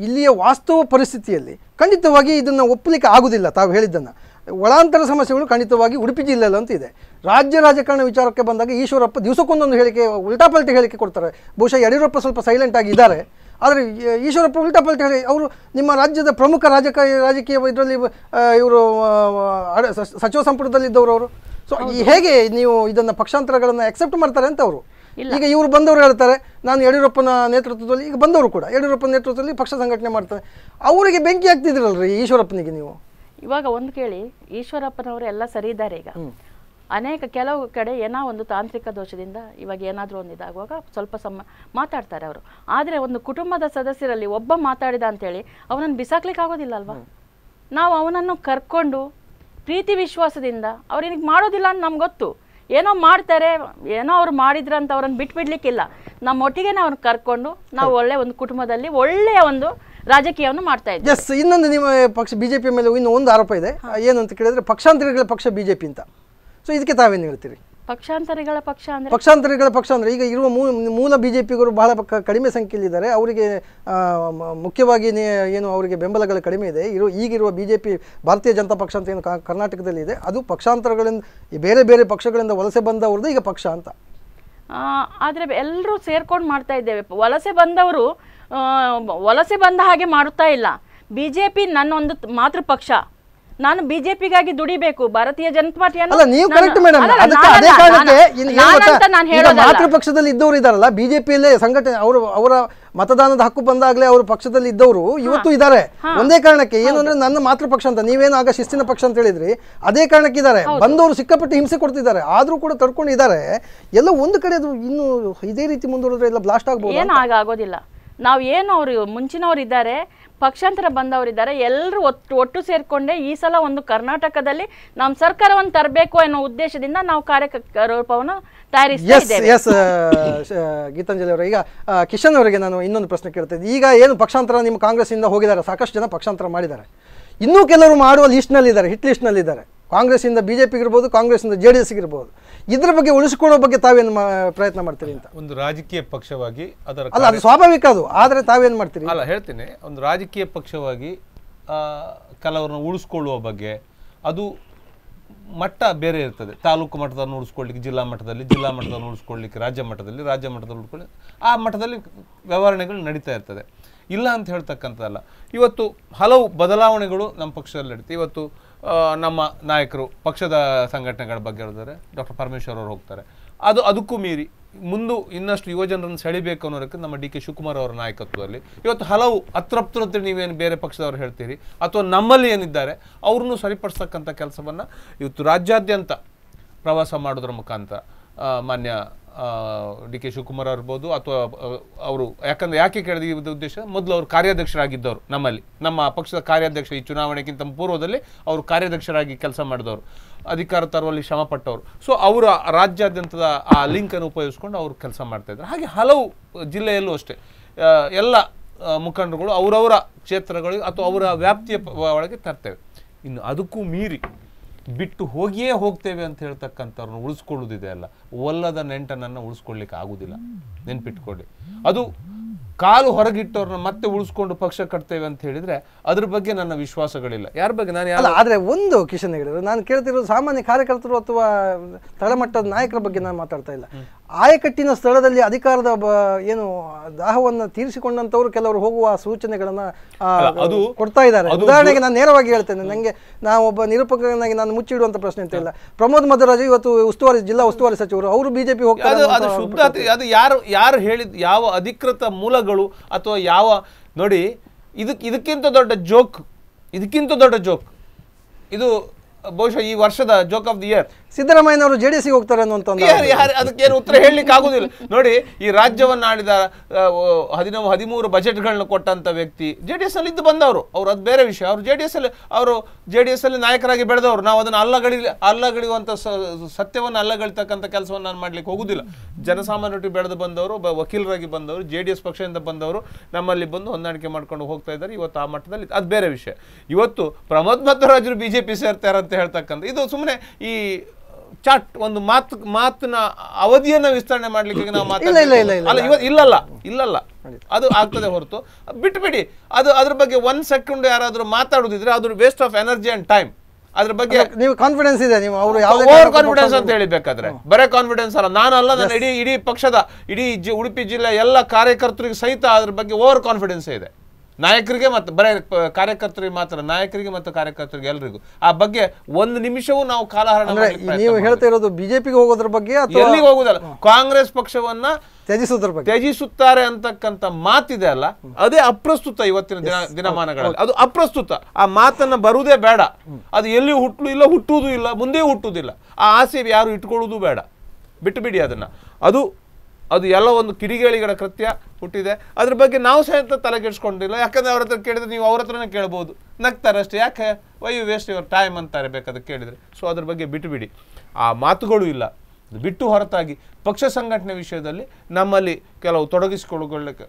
ಇಲ್ಲಿಯ ವಾಸ್ತವ ಪರಿಸ್ಥಿತಿಯಲ್ಲಿ ಖಂಡಿತವಾಗಿ ಇದನ್ನು ಒಪ್ಪಲಿಕ್ಕೆ ಆಗುವುದಿಲ್ಲ ತಾವು ಹೇಳಿದ್ದನ್ನು ಒಳಾಂತರ ಸಮಸ್ಯೆಗಳು ಖಂಡಿತವಾಗಿ ಉಡುಪಿ ಜಿಲ್ಲೆಯಲ್ಲಂತೂ ಇದೆ ರಾಜ್ಯ ರಾಜಕಾರಣ ವಿಚಾರಕ್ಕೆ ಬಂದಾಗ ಈಶ್ವರಪ್ಪ ದಿವಸಕ್ಕೊಂದೊಂದು ಹೇಳಿಕೆ ಉಲ್ಟಾಪಲ್ಟಿ ಹೇಳಿಕೆ ಕೊಡ್ತಾರೆ ಬಹುಶಃ ಯಡಿಯೂರಪ್ಪ ಸ್ವಲ್ಪ ಸೈಲೆಂಟ್ ಆಗಿದ್ದಾರೆ ಆದರೆ ಈಶ್ವರಪ್ಪ ಉಲ್ಟಾಪಲ್ಟಿ ಹೇಳಿ ಅವರು ನಿಮ್ಮ ರಾಜ್ಯದ ಪ್ರಮುಖ ರಾಜಕೀಯ ರಾಜಕೀಯ ಇದರಲ್ಲಿ ಇವರು ಸಚಿವ ಸಂಪುಟದಲ್ಲಿದ್ದವರು ಅವರು ಸೊ ಹೇಗೆ ನೀವು ಇದನ್ನು ಪಕ್ಷಾಂತರಗಳನ್ನು ಅಕ್ಸೆಪ್ಟ್ ಮಾಡ್ತಾರೆ ಅಂತ ಅವರು ಈಗ ಇವರು ಬಂದವರು ಹೇಳ್ತಾರೆ ನಾನು ಯಡಿಯೂರಪ್ಪನ ನೇತೃತ್ವದಲ್ಲಿ ಈಗ ಬಂದವರು ಕೂಡ ಯಡಿಯೂರಪ್ಪನ ನೇತೃತ್ವದಲ್ಲಿ ಪಕ್ಷ ಸಂಘಟನೆ ಮಾಡ್ತಾರೆ ಅವರಿಗೆ ಬೆಂಕಿ ಹಾಕ್ತಿದ್ರಲ್ರಿ ಈಶ್ವರಪ್ಪನಿಗೆ ನೀವು ಇವಾಗ ಒಂದು ಕೇಳಿ ಈಶ್ವರಪ್ಪನವರು ಎಲ್ಲ ಸರಿ ಇದ್ದಾರೆ ಈಗ ಅನೇಕ ಕೆಲವು ಕಡೆ ಏನೋ ಒಂದು ತಾಂತ್ರಿಕ ದೋಷದಿಂದ ಇವಾಗ ಏನಾದರೂ ಒಂದು ಇದಾಗುವಾಗ ಸ್ವಲ್ಪ ಸಮ ಮಾತಾಡ್ತಾರೆ ಅವರು ಆದರೆ ಒಂದು ಕುಟುಂಬದ ಸದಸ್ಯರಲ್ಲಿ ಒಬ್ಬ ಮಾತಾಡಿದ ಅಂತೇಳಿ ಅವನನ್ನು ಬಿಸಾಕ್ಲಿಕ್ಕೆ ಆಗೋದಿಲ್ಲ ಅಲ್ವಾ ನಾವು ಅವನನ್ನು ಕರ್ಕೊಂಡು ಪ್ರೀತಿ ವಿಶ್ವಾಸದಿಂದ ಅವ್ರಿಗೆ ಮಾಡೋದಿಲ್ಲ ಅಂತ ನಮ್ಗೆ ಗೊತ್ತು ಏನೋ ಮಾಡ್ತಾರೆ ಏನೋ ಅವ್ರು ಮಾಡಿದ್ರಂತ ಅವ್ರನ್ನ ಬಿಟ್ಬಿಡ್ಲಿಕ್ಕಿಲ್ಲ ನಮ್ಮ ಅವ್ರನ್ನ ಕರ್ಕೊಂಡು ನಾವು ಒಳ್ಳೆ ಒಂದು ಕುಟುಂಬದಲ್ಲಿ ಒಳ್ಳೆಯ ಒಂದು ರಾಜಕೀಯವನ್ನು ಮಾಡ್ತಾ ಇದ್ದೀವಿ ಎಸ್ ಇನ್ನೊಂದು ನಿಮ್ಮ ಪಕ್ಷ ಬಿ ಜೆ ಪಿ ಮೇಲೆ ಇನ್ನೂ ಒಂದು ಆರೋಪ ಇದೆ ಏನು ಅಂತ ಕೇಳಿದ್ರೆ ಪಕ್ಷಾಂತರಿಗಳ ಪಕ್ಷ ಪಿ ಅಂತ ಸೊ ಇದಕ್ಕೆ ತಾವೇನು ಹೇಳ್ತೀರಿ ಪಕ್ಷಾಂತರಿಗಳ ಪಕ್ಷ ಅಂದ್ರೆ ಪಕ್ಷಾಂತರಿಗಳ ಪಕ್ಷ ಅಂದರೆ ಈಗ ಇರುವ ಮೂಲ ಬಿಜೆಪಿಗರು ಬಹಳ ಕಡಿಮೆ ಇದ್ದಾರೆ ಅವರಿಗೆ ಮುಖ್ಯವಾಗಿ ಏನು ಅವರಿಗೆ ಬೆಂಬಲಗಳು ಕಡಿಮೆ ಇದೆ ಇರೋ ಈಗಿರುವ ಬಿಜೆಪಿ ಭಾರತೀಯ ಜನತಾ ಪಕ್ಷ ಅಂತ ಏನು ಕರ್ನಾಟಕದಲ್ಲಿ ಇದೆ ಅದು ಪಕ್ಷಾಂತರಗಳಿಂದ ಬೇರೆ ಬೇರೆ ಪಕ್ಷಗಳಿಂದ ವಲಸೆ ಬಂದವ್ರದ್ದು ಈಗ ಪಕ್ಷ ಅಂತ ಆದರೆ ಎಲ್ಲರೂ ಸೇರ್ಕೊಂಡು ಮಾಡ್ತಾ ಇದ್ದೇವೆ ವಲಸೆ ಬಂದವರು ವಲಸೆ ಬಂದ ಹಾಗೆ ಮಾಡುತ್ತಾ ಇಲ್ಲ ಬಿ ಜೆ ಪಿ ಪಕ್ಷ ನಾನು ಬಿಜೆಪಿಗಾಗಿ ದುಡಿಬೇಕು ಭಾರತೀಯ ಜನತಾ ಪಾರ್ಟಿಯನ್ನು ನೀವು ಕರೆಕ್ಟ್ ಮೇಡಮ್ ಅದಕ್ಕೆ ಇದ್ದವರು ಇದಾರಲ್ಲ ಬಿಜೆಪಿಯಲ್ಲೇ ಸಂಘಟನೆ ಅವರು ಅವರ ಮತದಾನದ ಹಕ್ಕು ಬಂದಾಗಲೇ ಅವರು ಪಕ್ಷದಲ್ಲಿ ಇದ್ದವರು ಇವತ್ತು ಇದಾರೆ ಒಂದೇ ಕಾರಣಕ್ಕೆ ಏನಂದ್ರೆ ನನ್ನ ಮಾತೃ ಪಕ್ಷ ಅಂತ ನೀವೇನು ಆಗ ಶಿಸ್ತಿನ ಪಕ್ಷ ಅಂತ ಹೇಳಿದ್ರಿ ಅದೇ ಕಾರಣಕ್ಕೆ ಇದ್ದಾರೆ ಬಂದವರು ಸಿಕ್ಕಾಪಟ್ಟೆ ಹಿಂಸೆ ಕೊಡ್ತಿದ್ದಾರೆ ಆದ್ರೂ ಕೂಡ ತಡ್ಕೊಂಡಿದ್ದಾರೆ ಎಲ್ಲ ಒಂದು ಕಡೆ ಅದು ಇನ್ನು ಇದೇ ರೀತಿ ಮುಂದುವರೆದ್ರೆ ಎಲ್ಲ ಬ್ಲಾಸ್ಟ್ ಆಗ್ಬೋದು ಏನು ಆಗೋದಿಲ್ಲ ನಾವು ಏನು ಅವರು ಮುಂಚಿನವರು ಇದ್ದಾರೆ ಪಕ್ಷಾಂತರ ಬಂದವರಿದ್ದಾರೆ ಎಲ್ಲರೂ ಒಟ್ಟು ಒಟ್ಟು ಸೇರಿಕೊಂಡೇ ಈ ಸಲ ಒಂದು ಕರ್ನಾಟಕದಲ್ಲಿ ನಮ್ಮ ಸರ್ಕಾರವನ್ನು ತರಬೇಕು ಅನ್ನೋ ಉದ್ದೇಶದಿಂದ ನಾವು ಎಸ್ ಗೀತಾಂಜಲಿ ಅವರು ಈಗ ಕಿಶನ್ ಅವರಿಗೆ ನಾನು ಇನ್ನೊಂದು ಪ್ರಶ್ನೆ ಕೇಳ್ತಾ ಈಗ ಏನು ಪಕ್ಷಾಂತರ ನಿಮ್ಮ ಇಂದ ಹೋಗಿದ್ದಾರೆ ಸಾಕಷ್ಟು ಜನ ಪಕ್ಷಾಂತರ ಮಾಡಿದ್ದಾರೆ ಇನ್ನೂ ಕೆಲವರು ಮಾಡುವ ಲಿಸ್ಟ್ನಲ್ಲಿದ್ದಾರೆ ಹಿಟ್ ಲಿಸ್ಟ್ನಲ್ಲಿದ್ದಾರೆ ಕಾಂಗ್ರೆಸ್ಸಿಂದ ಬಿ ಜೆ ಪಿಗಿರ್ಬೋದು ಕಾಂಗ್ರೆಸ್ಸಿಂದ ಜೆ ಡಿ ಎಸ್ಗಿರ್ಬೋದು ಇದ್ರ ಬಗ್ಗೆ ಉಳಿಸಿಕೊಳ್ಳೋ ಬಗ್ಗೆ ತಾವೇನು ಪ್ರಯತ್ನ ಮಾಡ್ತೀರಿ ಅಂತ ಒಂದು ರಾಜಕೀಯ ಪಕ್ಷವಾಗಿ ಅದರ ಅಲ್ಲ ಅದು ಸ್ವಾಭಾವಿಕ ಅದು ಆದರೆ ತಾವೇನು ಮಾಡ್ತೀರಿ ಅಲ್ಲ ಹೇಳ್ತೀನಿ ಒಂದು ರಾಜಕೀಯ ಪಕ್ಷವಾಗಿ ಕೆಲವರನ್ನ ಉಳಿಸ್ಕೊಳ್ಳುವ ಬಗ್ಗೆ ಅದು ಮಟ್ಟ ಬೇರೆ ಇರ್ತದೆ ತಾಲೂಕು ಮಟ್ಟದಲ್ಲಿ ಉಳಿಸ್ಕೊಳ್ಳಿಕ್ಕೆ ಜಿಲ್ಲಾ ಮಟ್ಟದಲ್ಲಿ ಜಿಲ್ಲಾ ಮಟ್ಟದಲ್ಲಿ ಉಳಿಸ್ಕೊಳ್ಳಿಕ್ಕೆ ರಾಜ್ಯ ಮಟ್ಟದಲ್ಲಿ ರಾಜ್ಯ ಮಟ್ಟದಲ್ಲಿ ಉಳ್ಕೊಳ್ಳಿ ಆ ಮಟ್ಟದಲ್ಲಿ ವ್ಯವಹಾರಣೆಗಳು ನಡೀತಾ ಇರ್ತದೆ ಇಲ್ಲ ಅಂತ ಹೇಳ್ತಕ್ಕಂಥದ್ದಲ್ಲ ಇವತ್ತು ಹಲವು ಬದಲಾವಣೆಗಳು ನಮ್ಮ ಪಕ್ಷದಲ್ಲಿ ನಡೀತವೆ ಇವತ್ತು ನಮ್ಮ ನಾಯಕರು ಪಕ್ಷದ ಸಂಘಟನೆಗಳ ಬಗ್ಗೆ ಹೇಳಿದರೆ ಡಾಕ್ಟರ್ ಪರಮೇಶ್ವರ್ ಅವರು ಹೋಗ್ತಾರೆ ಅದು ಅದಕ್ಕೂ ಮೀರಿ ಮುಂದೆ ಇನ್ನಷ್ಟು ಯುವಜನರನ್ನು ಸೆಳಿಬೇಕು ಅನ್ನೋದಕ್ಕೆ ನಮ್ಮ ಡಿ ಕೆ ಶಿವಕುಮಾರ್ ಅವರ ನಾಯಕತ್ವದಲ್ಲಿ ಇವತ್ತು ಹಲವು ಅತೃಪ್ತರು ನೀವೇನು ಬೇರೆ ಪಕ್ಷದವ್ರು ಹೇಳ್ತೀರಿ ಅಥವಾ ನಮ್ಮಲ್ಲಿ ಏನಿದ್ದಾರೆ ಅವ್ರನ್ನೂ ಸರಿಪಡಿಸ್ತಕ್ಕಂಥ ಕೆಲಸವನ್ನು ಇವತ್ತು ರಾಜ್ಯಾದ್ಯಂತ ಪ್ರವಾಸ ಮಾಡೋದ್ರ ಮುಖಾಂತರ ಮಾನ್ಯ ಡಿ ಕೆ ಶಿವಕುಮಾರ್ ಇರ್ಬೋದು ಅಥವಾ ಅವರು ಯಾಕಂದರೆ ಯಾಕೆ ಕೇಳಿದ ಉದ್ದೇಶ ಮೊದಲು ಅವರು ಕಾರ್ಯಾಧ್ಯಕ್ಷರಾಗಿದ್ದವರು ನಮ್ಮಲ್ಲಿ ನಮ್ಮ ಪಕ್ಷದ ಕಾರ್ಯಾಧ್ಯಕ್ಷ ಈ ಚುನಾವಣೆಗಿಂತ ಪೂರ್ವದಲ್ಲಿ ಅವರು ಕಾರ್ಯಾಧ್ಯಕ್ಷರಾಗಿ ಕೆಲಸ ಮಾಡಿದವರು ಅಧಿಕಾರ ತರುವಲ್ಲಿ ಶ್ರಮಪಟ್ಟವರು ಸೊ ಅವರ ರಾಜ್ಯಾದ್ಯಂತದ ಆ ಲಿಂಕನ್ನು ಉಪಯೋಗಿಸ್ಕೊಂಡು ಅವರು ಕೆಲಸ ಮಾಡ್ತಾಯಿದ್ರು ಹಾಗೆ ಹಲವು ಜಿಲ್ಲೆಯಲ್ಲೂ ಅಷ್ಟೇ ಎಲ್ಲ ಮುಖಂಡರುಗಳು ಅವರವರ ಕ್ಷೇತ್ರಗಳಿಗೆ ಅಥವಾ ಅವರ ವ್ಯಾಪ್ತಿಯ ಒಳಗೆ ತರ್ತೇವೆ ಇನ್ನು ಅದಕ್ಕೂ ಮೀರಿ ಬಿಟ್ಟು ಹೋಗಿಯೇ ಹೋಗ್ತೇವೆ ಅಂತ ಹೇಳ್ತಕ್ಕಂಥವ್ರನ್ನ ಉಳಿಸ್ಕೊಳ್ಳೋದಿದೆ ಅಲ್ಲ ಒಲ್ಲದ ನೆಂಟನನ್ನು ಉಳಿಸ್ಕೊಳ್ಲಿಕ್ಕೆ ಆಗುದಿಲ್ಲ ನೆನ್ಪಿಟ್ಕೊಳ್ಳಿ ಅದು ಕಾಲು ಹೊರಗಿಟ್ಟವ್ರನ್ನ ಮತ್ತೆ ಉಳಿಸ್ಕೊಂಡು ಪಕ್ಷ ಕಟ್ತೇವೆ ಅಂತ ಹೇಳಿದ್ರೆ ಅದ್ರ ಬಗ್ಗೆ ನನ್ನ ವಿಶ್ವಾಸಗಳಿಲ್ಲ ಯಾರ ಬಗ್ಗೆ ನಾನು ಆದ್ರೆ ಒಂದು ಕಿಶನ್ ಹೇಳಿದ್ರು ನಾನು ಕೇಳ್ತಿರೋ ಸಾಮಾನ್ಯ ಕಾರ್ಯಕರ್ತರು ಅಥವಾ ತಳಮಟ್ಟದ ನಾಯಕರ ಬಗ್ಗೆ ನಾನು ಮಾತಾಡ್ತಾ ಇಲ್ಲ ಆಯಕಟ್ಟಿನ ಸ್ಥಳದಲ್ಲಿ ಅಧಿಕಾರದ ಏನು ದಾಹವನ್ನು ತೀರಿಸಿಕೊಂಡಂತವರು ಕೆಲವರು ಹೋಗುವ ಸೂಚನೆಗಳನ್ನು ಅದು ಕೊಡ್ತಾ ಇದ್ದಾರೆ ಉದಾಹರಣೆಗೆ ನಾನು ನೇರವಾಗಿ ಹೇಳ್ತೇನೆ ನನಗೆ ನಾವು ಒಬ್ಬ ನಿರೂಪಕನಾಗಿ ನಾನು ಮುಚ್ಚಿಡುವಂತ ಪ್ರಶ್ನೆ ಅಂತ ಇಲ್ಲ ಪ್ರಮೋದ್ ಮದರಾಜ್ ಇವತ್ತು ಉಸ್ತುವಾರಿ ಜಿಲ್ಲಾ ಉಸ್ತುವಾರಿ ಸಚಿವರು ಅವರು ಬಿಜೆಪಿ ಹೋಗ್ತಾರೆ ಅದು ಯಾರು ಯಾರು ಹೇಳಿದ ಯಾವ ಅಧಿಕೃತ ಮೂಲಗಳು ಅಥವಾ ಯಾವ ನೋಡಿ ಇದಕ್ಕೆ ಇದಕ್ಕಿಂತ ದೊಡ್ಡ ಜೋಕ್ ಇದಕ್ಕಿಂತ ದೊಡ್ಡ ಜೋಕ್ ಇದು ಬಹುಶಃ ಈ ವರ್ಷದ ಜೋಕ್ ಆಫ್ ದಿ ಇಯರ್ ಸಿದ್ದರಾಮಯ್ಯನವರು ಜೆ ಡಿ ಎಸ್ಗೆ ಹೋಗ್ತಾರೆ ಅನ್ನೋಂಥದ್ದು ಯಾರು ಅದಕ್ಕೆ ಉತ್ತರ ಹೇಳಲಿಕ್ಕೆ ಆಗೋದಿಲ್ಲ ನೋಡಿ ಈ ರಾಜ್ಯವನ್ನು ಆಡಿದ ಹದಿನೋ ಹದಿಮೂರು ಬಜೆಟ್ಗಳನ್ನ ಕೊಟ್ಟಂಥ ವ್ಯಕ್ತಿ ಜೆ ಡಿ ಎಸ್ ಅಲ್ಲಿ ಇದ್ದು ಬಂದವರು ಅವ್ರು ಅದು ಬೇರೆ ವಿಷಯ ಅವರು ಜೆ ಡಿ ಎಸ್ ಅಲ್ಲಿ ಅವರು ಜೆ ಡಿ ಎಸ್ ಅಲ್ಲಿ ನಾಯಕರಾಗಿ ಬೆಳೆದವರು ನಾವು ಅದನ್ನು ಅಲ್ಲಗಳಿ ಅಲ್ಲಗಳಿವಂಥ ಸತ್ಯವನ್ನು ಅಲ್ಲಗಳಿತಕ್ಕಂಥ ಕೆಲಸವನ್ನು ನಾನು ಮಾಡ್ಲಿಕ್ಕೆ ಹೋಗುದಿಲ್ಲ ಜನಸಾಮಾನ್ಯರೊಟ್ಟಿಗೆ ಬೆಳೆದು ಬಂದವರು ವಕೀಲರಾಗಿ ಬಂದವರು ಜೆ ಡಿ ಎಸ್ ಪಕ್ಷದಿಂದ ಬಂದವರು ನಮ್ಮಲ್ಲಿ ಬಂದು ಹೊಂದಾಣಿಕೆ ಮಾಡ್ಕೊಂಡು ಹೋಗ್ತಾ ಇದ್ದಾರೆ ಇವತ್ತು ಆ ಮಟ್ಟದಲ್ಲಿ ಅದು ಬೇರೆ ವಿಷಯ ಇವತ್ತು ಪ್ರಮೋದ್ ಮಧ್ವರಾಜರು ಬಿ ಜೆ ಪಿ ಸೇರ್ತಾರೆ ಅಂತ ಹೇಳ್ತಕ್ಕಂಥ ಇದು ಸುಮ್ಮನೆ ಈ ಚಾಟ್ ಒಂದು ಮಾತು ಮಾತಿನ ಅವಧಿಯನ್ನ ವಿಸ್ತರಣೆ ಮಾಡ್ಲಿಕ್ಕೆ ನಾವು ಇಲ್ಲಲ್ಲ ಇಲ್ಲಲ್ಲ ಅದು ಆಗ್ತದೆ ಹೊರತು ಬಿಟ್ಬಿಡಿ ಅದು ಅದ್ರ ಬಗ್ಗೆ ಒನ್ ಸೆಕೆಂಡ್ ಯಾರಾದರೂ ಮಾತಾಡೋದಿದ್ರೆ ಅದ್ರ waste of energy and time ಅದ್ರ ಬಗ್ಗೆ ನೀವು ಕಾನ್ಫಿಡೆನ್ಸ್ ಇದೆ ನೀವು ಅವರು ಓವರ್ ಕಾನ್ಫಿಡೆನ್ಸ್ ಅಂತ ಹೇಳಬೇಕಾದ್ರೆ ಬರೇ ಕಾನ್ಫಿಡೆನ್ಸ್ ಅಲ್ಲ ನಾನಲ್ಲ ನನ್ನ ಇಡೀ ಇಡೀ ಪಕ್ಷದ ಇಡೀ ಉಡುಪಿ ಜಿಲ್ಲೆ ಎಲ್ಲ ಕಾರ್ಯಕರ್ತರಿಗೆ ಸಹಿತ ಅದ್ರ ಬಗ್ಗೆ ಓವರ್ ಕಾನ್ಫಿಡೆನ್ಸ್ ಇದೆ ನಾಯಕರಿಗೆ ಮತ್ತು ಬರೇ ಕಾರ್ಯಕರ್ತರಿಗೆ ಮಾತ್ರ ನಾಯಕರಿಗೆ ಮತ್ತು ಕಾರ್ಯಕರ್ತರಿಗೆ ಎಲ್ಲರಿಗೂ ಆ ಬಗ್ಗೆ ಒಂದು ನಿಮಿಷವೂ ನಾವು ಕಾಲಹರಣ ನೀವು ಹೇಳ್ತಾ ಇರೋದು ಬಿಜೆಪಿಗೆ ಹೋಗೋದ್ರ ಬಗ್ಗೆ ಎಲ್ಲಿಗೆ ಹೋಗೋದಲ್ಲ ಕಾಂಗ್ರೆಸ್ ಪಕ್ಷವನ್ನ ತ್ಯಜಿಸೋದ್ರ ಬಗ್ಗೆ ತ್ಯಜಿಸುತ್ತಾರೆ ಅಂತಕ್ಕಂತ ಮಾತಿದೆ ಅಲ್ಲ ಅದೇ ಅಪ್ರಸ್ತುತ ಇವತ್ತಿನ ದಿನ ದಿನಮಾನಗಳಲ್ಲಿ ಅದು ಅಪ್ರಸ್ತುತ ಆ ಮಾತನ್ನ ಬರುವುದೇ ಬೇಡ ಅದು ಎಲ್ಲಿ ಹುಟ್ಟಲು ಇಲ್ಲ ಹುಟ್ಟುವುದು ಇಲ್ಲ ಮುಂದೆ ಹುಟ್ಟುವುದಿಲ್ಲ ಆ ಆಸೆ ಯಾರು ಇಟ್ಕೊಳ್ಳೋದು ಬೇಡ ಬಿಟ್ಟು ಬಿಡಿ ಅದನ್ನ ಅದು ಅದು ಎಲ್ಲ ಒಂದು ಕಿಡಿಗೇಳಿಗಳ ಕೃತ್ಯ ಹುಟ್ಟಿದೆ ಅದ್ರ ಬಗ್ಗೆ ನಾವು ಸಹಿತ ತಲೆ ಕೆಡಿಸ್ಕೊಂಡಿಲ್ಲ ಯಾಕಂದ್ರೆ ಅವ್ರ ಹತ್ರ ಕೇಳಿದ್ರೆ ನೀವು ಅವ್ರ ಹತ್ರನೇ ಕೇಳ್ಬೋದು ನಗ್ತಾರೆ ಅಷ್ಟೇ ಯಾಕೆ why you waste your time ಅಂತಾರೆ ಅದಕ್ಕೆ ಕೇಳಿದರೆ ಸೊ ಅದ್ರ ಬಗ್ಗೆ ಬಿಟ್ಟುಬಿಡಿ ಆ ಮಾತುಗಳು ಇಲ್ಲ ಬಿಟ್ಟು ಹೊರತಾಗಿ ಪಕ್ಷ ಸಂಘಟನೆ ವಿಷಯದಲ್ಲಿ ನಮ್ಮಲ್ಲಿ ಕೆಲವು ತೊಡಗಿಸಿಕೊಳ್ಳಕ್ಕೆ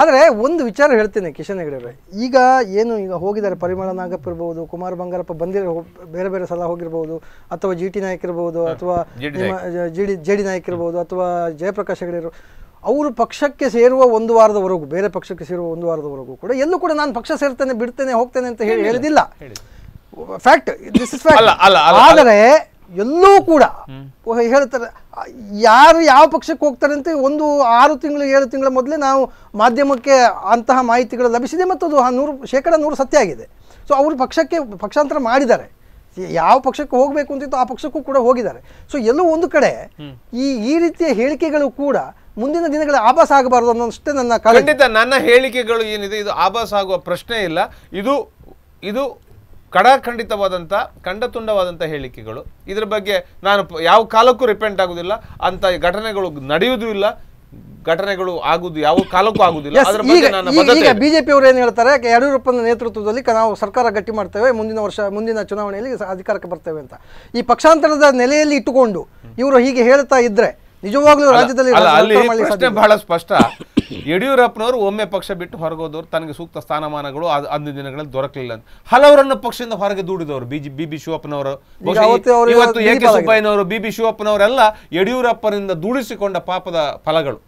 ಆದರೆ ಒಂದು ವಿಚಾರ ಹೇಳ್ತೇನೆ ಕಿಶನ್ ಅವ್ರೆ ಈಗ ಏನು ಈಗ ಹೋಗಿದ್ದಾರೆ ಪರಿಮಳ ನಾಗಪ್ಪ ಇರ್ಬೋದು ಕುಮಾರ್ ಬಂಗಾರಪ್ಪ ಬಂದಿರೋ ಬೇರೆ ಬೇರೆ ಸಲ ಹೋಗಿರ್ಬೋದು ಅಥವಾ ಜಿ ಟಿ ನಾಯಕ್ ಇರ್ಬೋದು ಅಥವಾ ಜಿ ಡಿ ಜೆ ಡಿ ನಾಯಕ್ ಇರ್ಬೋದು ಅಥವಾ ಜಯಪ್ರಕಾಶ್ ಹೆಗಡೆ ಅವರು ಪಕ್ಷಕ್ಕೆ ಸೇರುವ ಒಂದು ವಾರದವರೆಗೂ ಬೇರೆ ಪಕ್ಷಕ್ಕೆ ಸೇರುವ ಒಂದು ವಾರದವರೆಗೂ ಕೂಡ ಎಲ್ಲೂ ಕೂಡ ನಾನು ಪಕ್ಷ ಸೇರ್ತೇನೆ ಬಿಡ್ತೇನೆ ಹೋಗ್ತೇನೆ ಅಂತ ಹೇಳಿ ಹೇಳಿದಿಲ್ಲ ಫ್ಯಾಕ್ಟ್ ದಿಸ್ ಇಸ್ ಫ್ಯಾಕ್ಟ್ ಆದರೆ ಎಲ್ಲೂ ಕೂಡ ಹೇಳ್ತಾರೆ ಯಾರು ಯಾವ ಪಕ್ಷಕ್ಕೆ ಹೋಗ್ತಾರೆ ಅಂತ ಒಂದು ಆರು ತಿಂಗಳು ಏಳು ತಿಂಗಳ ಮೊದಲೇ ನಾವು ಮಾಧ್ಯಮಕ್ಕೆ ಅಂತಹ ಮಾಹಿತಿಗಳು ಲಭಿಸಿದೆ ಮತ್ತು ಅದು ನೂರು ಶೇಕಡ ನೂರು ಸತ್ಯ ಆಗಿದೆ ಸೊ ಅವರು ಪಕ್ಷಕ್ಕೆ ಪಕ್ಷಾಂತರ ಮಾಡಿದ್ದಾರೆ ಯಾವ ಪಕ್ಷಕ್ಕೆ ಹೋಗಬೇಕು ಅಂತಿತ್ತು ಆ ಪಕ್ಷಕ್ಕೂ ಕೂಡ ಹೋಗಿದ್ದಾರೆ ಸೊ ಎಲ್ಲೋ ಒಂದು ಕಡೆ ಈ ಈ ರೀತಿಯ ಹೇಳಿಕೆಗಳು ಕೂಡ ಮುಂದಿನ ದಿನಗಳ ಆಭಾಸ ಆಗಬಾರದು ಅನ್ನೋಷ್ಟೇ ನನ್ನ ಖಂಡಿತ ನನ್ನ ಹೇಳಿಕೆಗಳು ಏನಿದೆ ಇದು ಆಭಾಸ ಆಗುವ ಪ್ರಶ್ನೆ ಇಲ್ಲ ಇದು ಇದು ಕಡಾಖಂಡಿತವಾದಂಥ ಖಂಡತುಂಡವಾದಂಥ ಹೇಳಿಕೆಗಳು ಇದ್ರ ಬಗ್ಗೆ ನಾನು ಯಾವ ಕಾಲಕ್ಕೂ ರಿಪೆಂಟ್ ಆಗೋದಿಲ್ಲ ಅಂತ ಘಟನೆಗಳು ನಡೆಯುವುದೂ ಇಲ್ಲ ಘಟನೆಗಳು ಆಗುದು ಯಾವ ಕಾಲಕ್ಕೂ ಆಗುದಿಲ್ಲ ಈಗ ಬಿಜೆಪಿ ಅವರು ಏನ್ ಹೇಳ್ತಾರೆ ಯಡಿಯೂರಪ್ಪನ ನೇತೃತ್ವದಲ್ಲಿ ನಾವು ಸರ್ಕಾರ ಗಟ್ಟಿ ಮಾಡ್ತೇವೆ ಮುಂದಿನ ವರ್ಷ ಮುಂದಿನ ಚುನಾವಣೆಯಲ್ಲಿ ಅಧಿಕಾರಕ್ಕೆ ಬರ್ತೇವೆ ಅಂತ ಈ ಪಕ್ಷಾಂತರದ ನೆಲೆಯಲ್ಲಿ ಇಟ್ಟುಕೊಂಡು ಇವರು ಹೀಗೆ ಹೇಳ್ತಾ ಇದ್ರೆ ನಿಜವಾಗ್ಲೂ ರಾಜ್ಯದಲ್ಲಿ ಬಹಳ ಸ್ಪಷ್ಟ ಯಡಿಯೂರಪ್ಪನವರು ಒಮ್ಮೆ ಪಕ್ಷ ಬಿಟ್ಟು ಹೊರಗೋದವ್ರು ತನಗೆ ಸೂಕ್ತ ಸ್ಥಾನಮಾನಗಳು ಅಂದಿನ ದಿನಗಳಲ್ಲಿ ದೊರಕಲಿಲ್ಲ ಅಂತ ಹಲವರನ್ನು ಪಕ್ಷದಿಂದ ಹೊರಗೆ ದೂಡಿದವರು ಬಿಜಿ ಬಿ ಬಿ ಶಿವಪ್ಪನವರು ಇವತ್ತು ಎ ಕೆ ಸುಬ್ಬಯ್ಯನವರು ಬಿ ಬಿ ಶಿವಪ್ಪನವರೆಲ್ಲ ಯಡಿಯೂರಪ್ಪನಿಂದ ದೂಡಿಸಿಕೊಂಡ ಪಾಪದ ಫಲಗಳು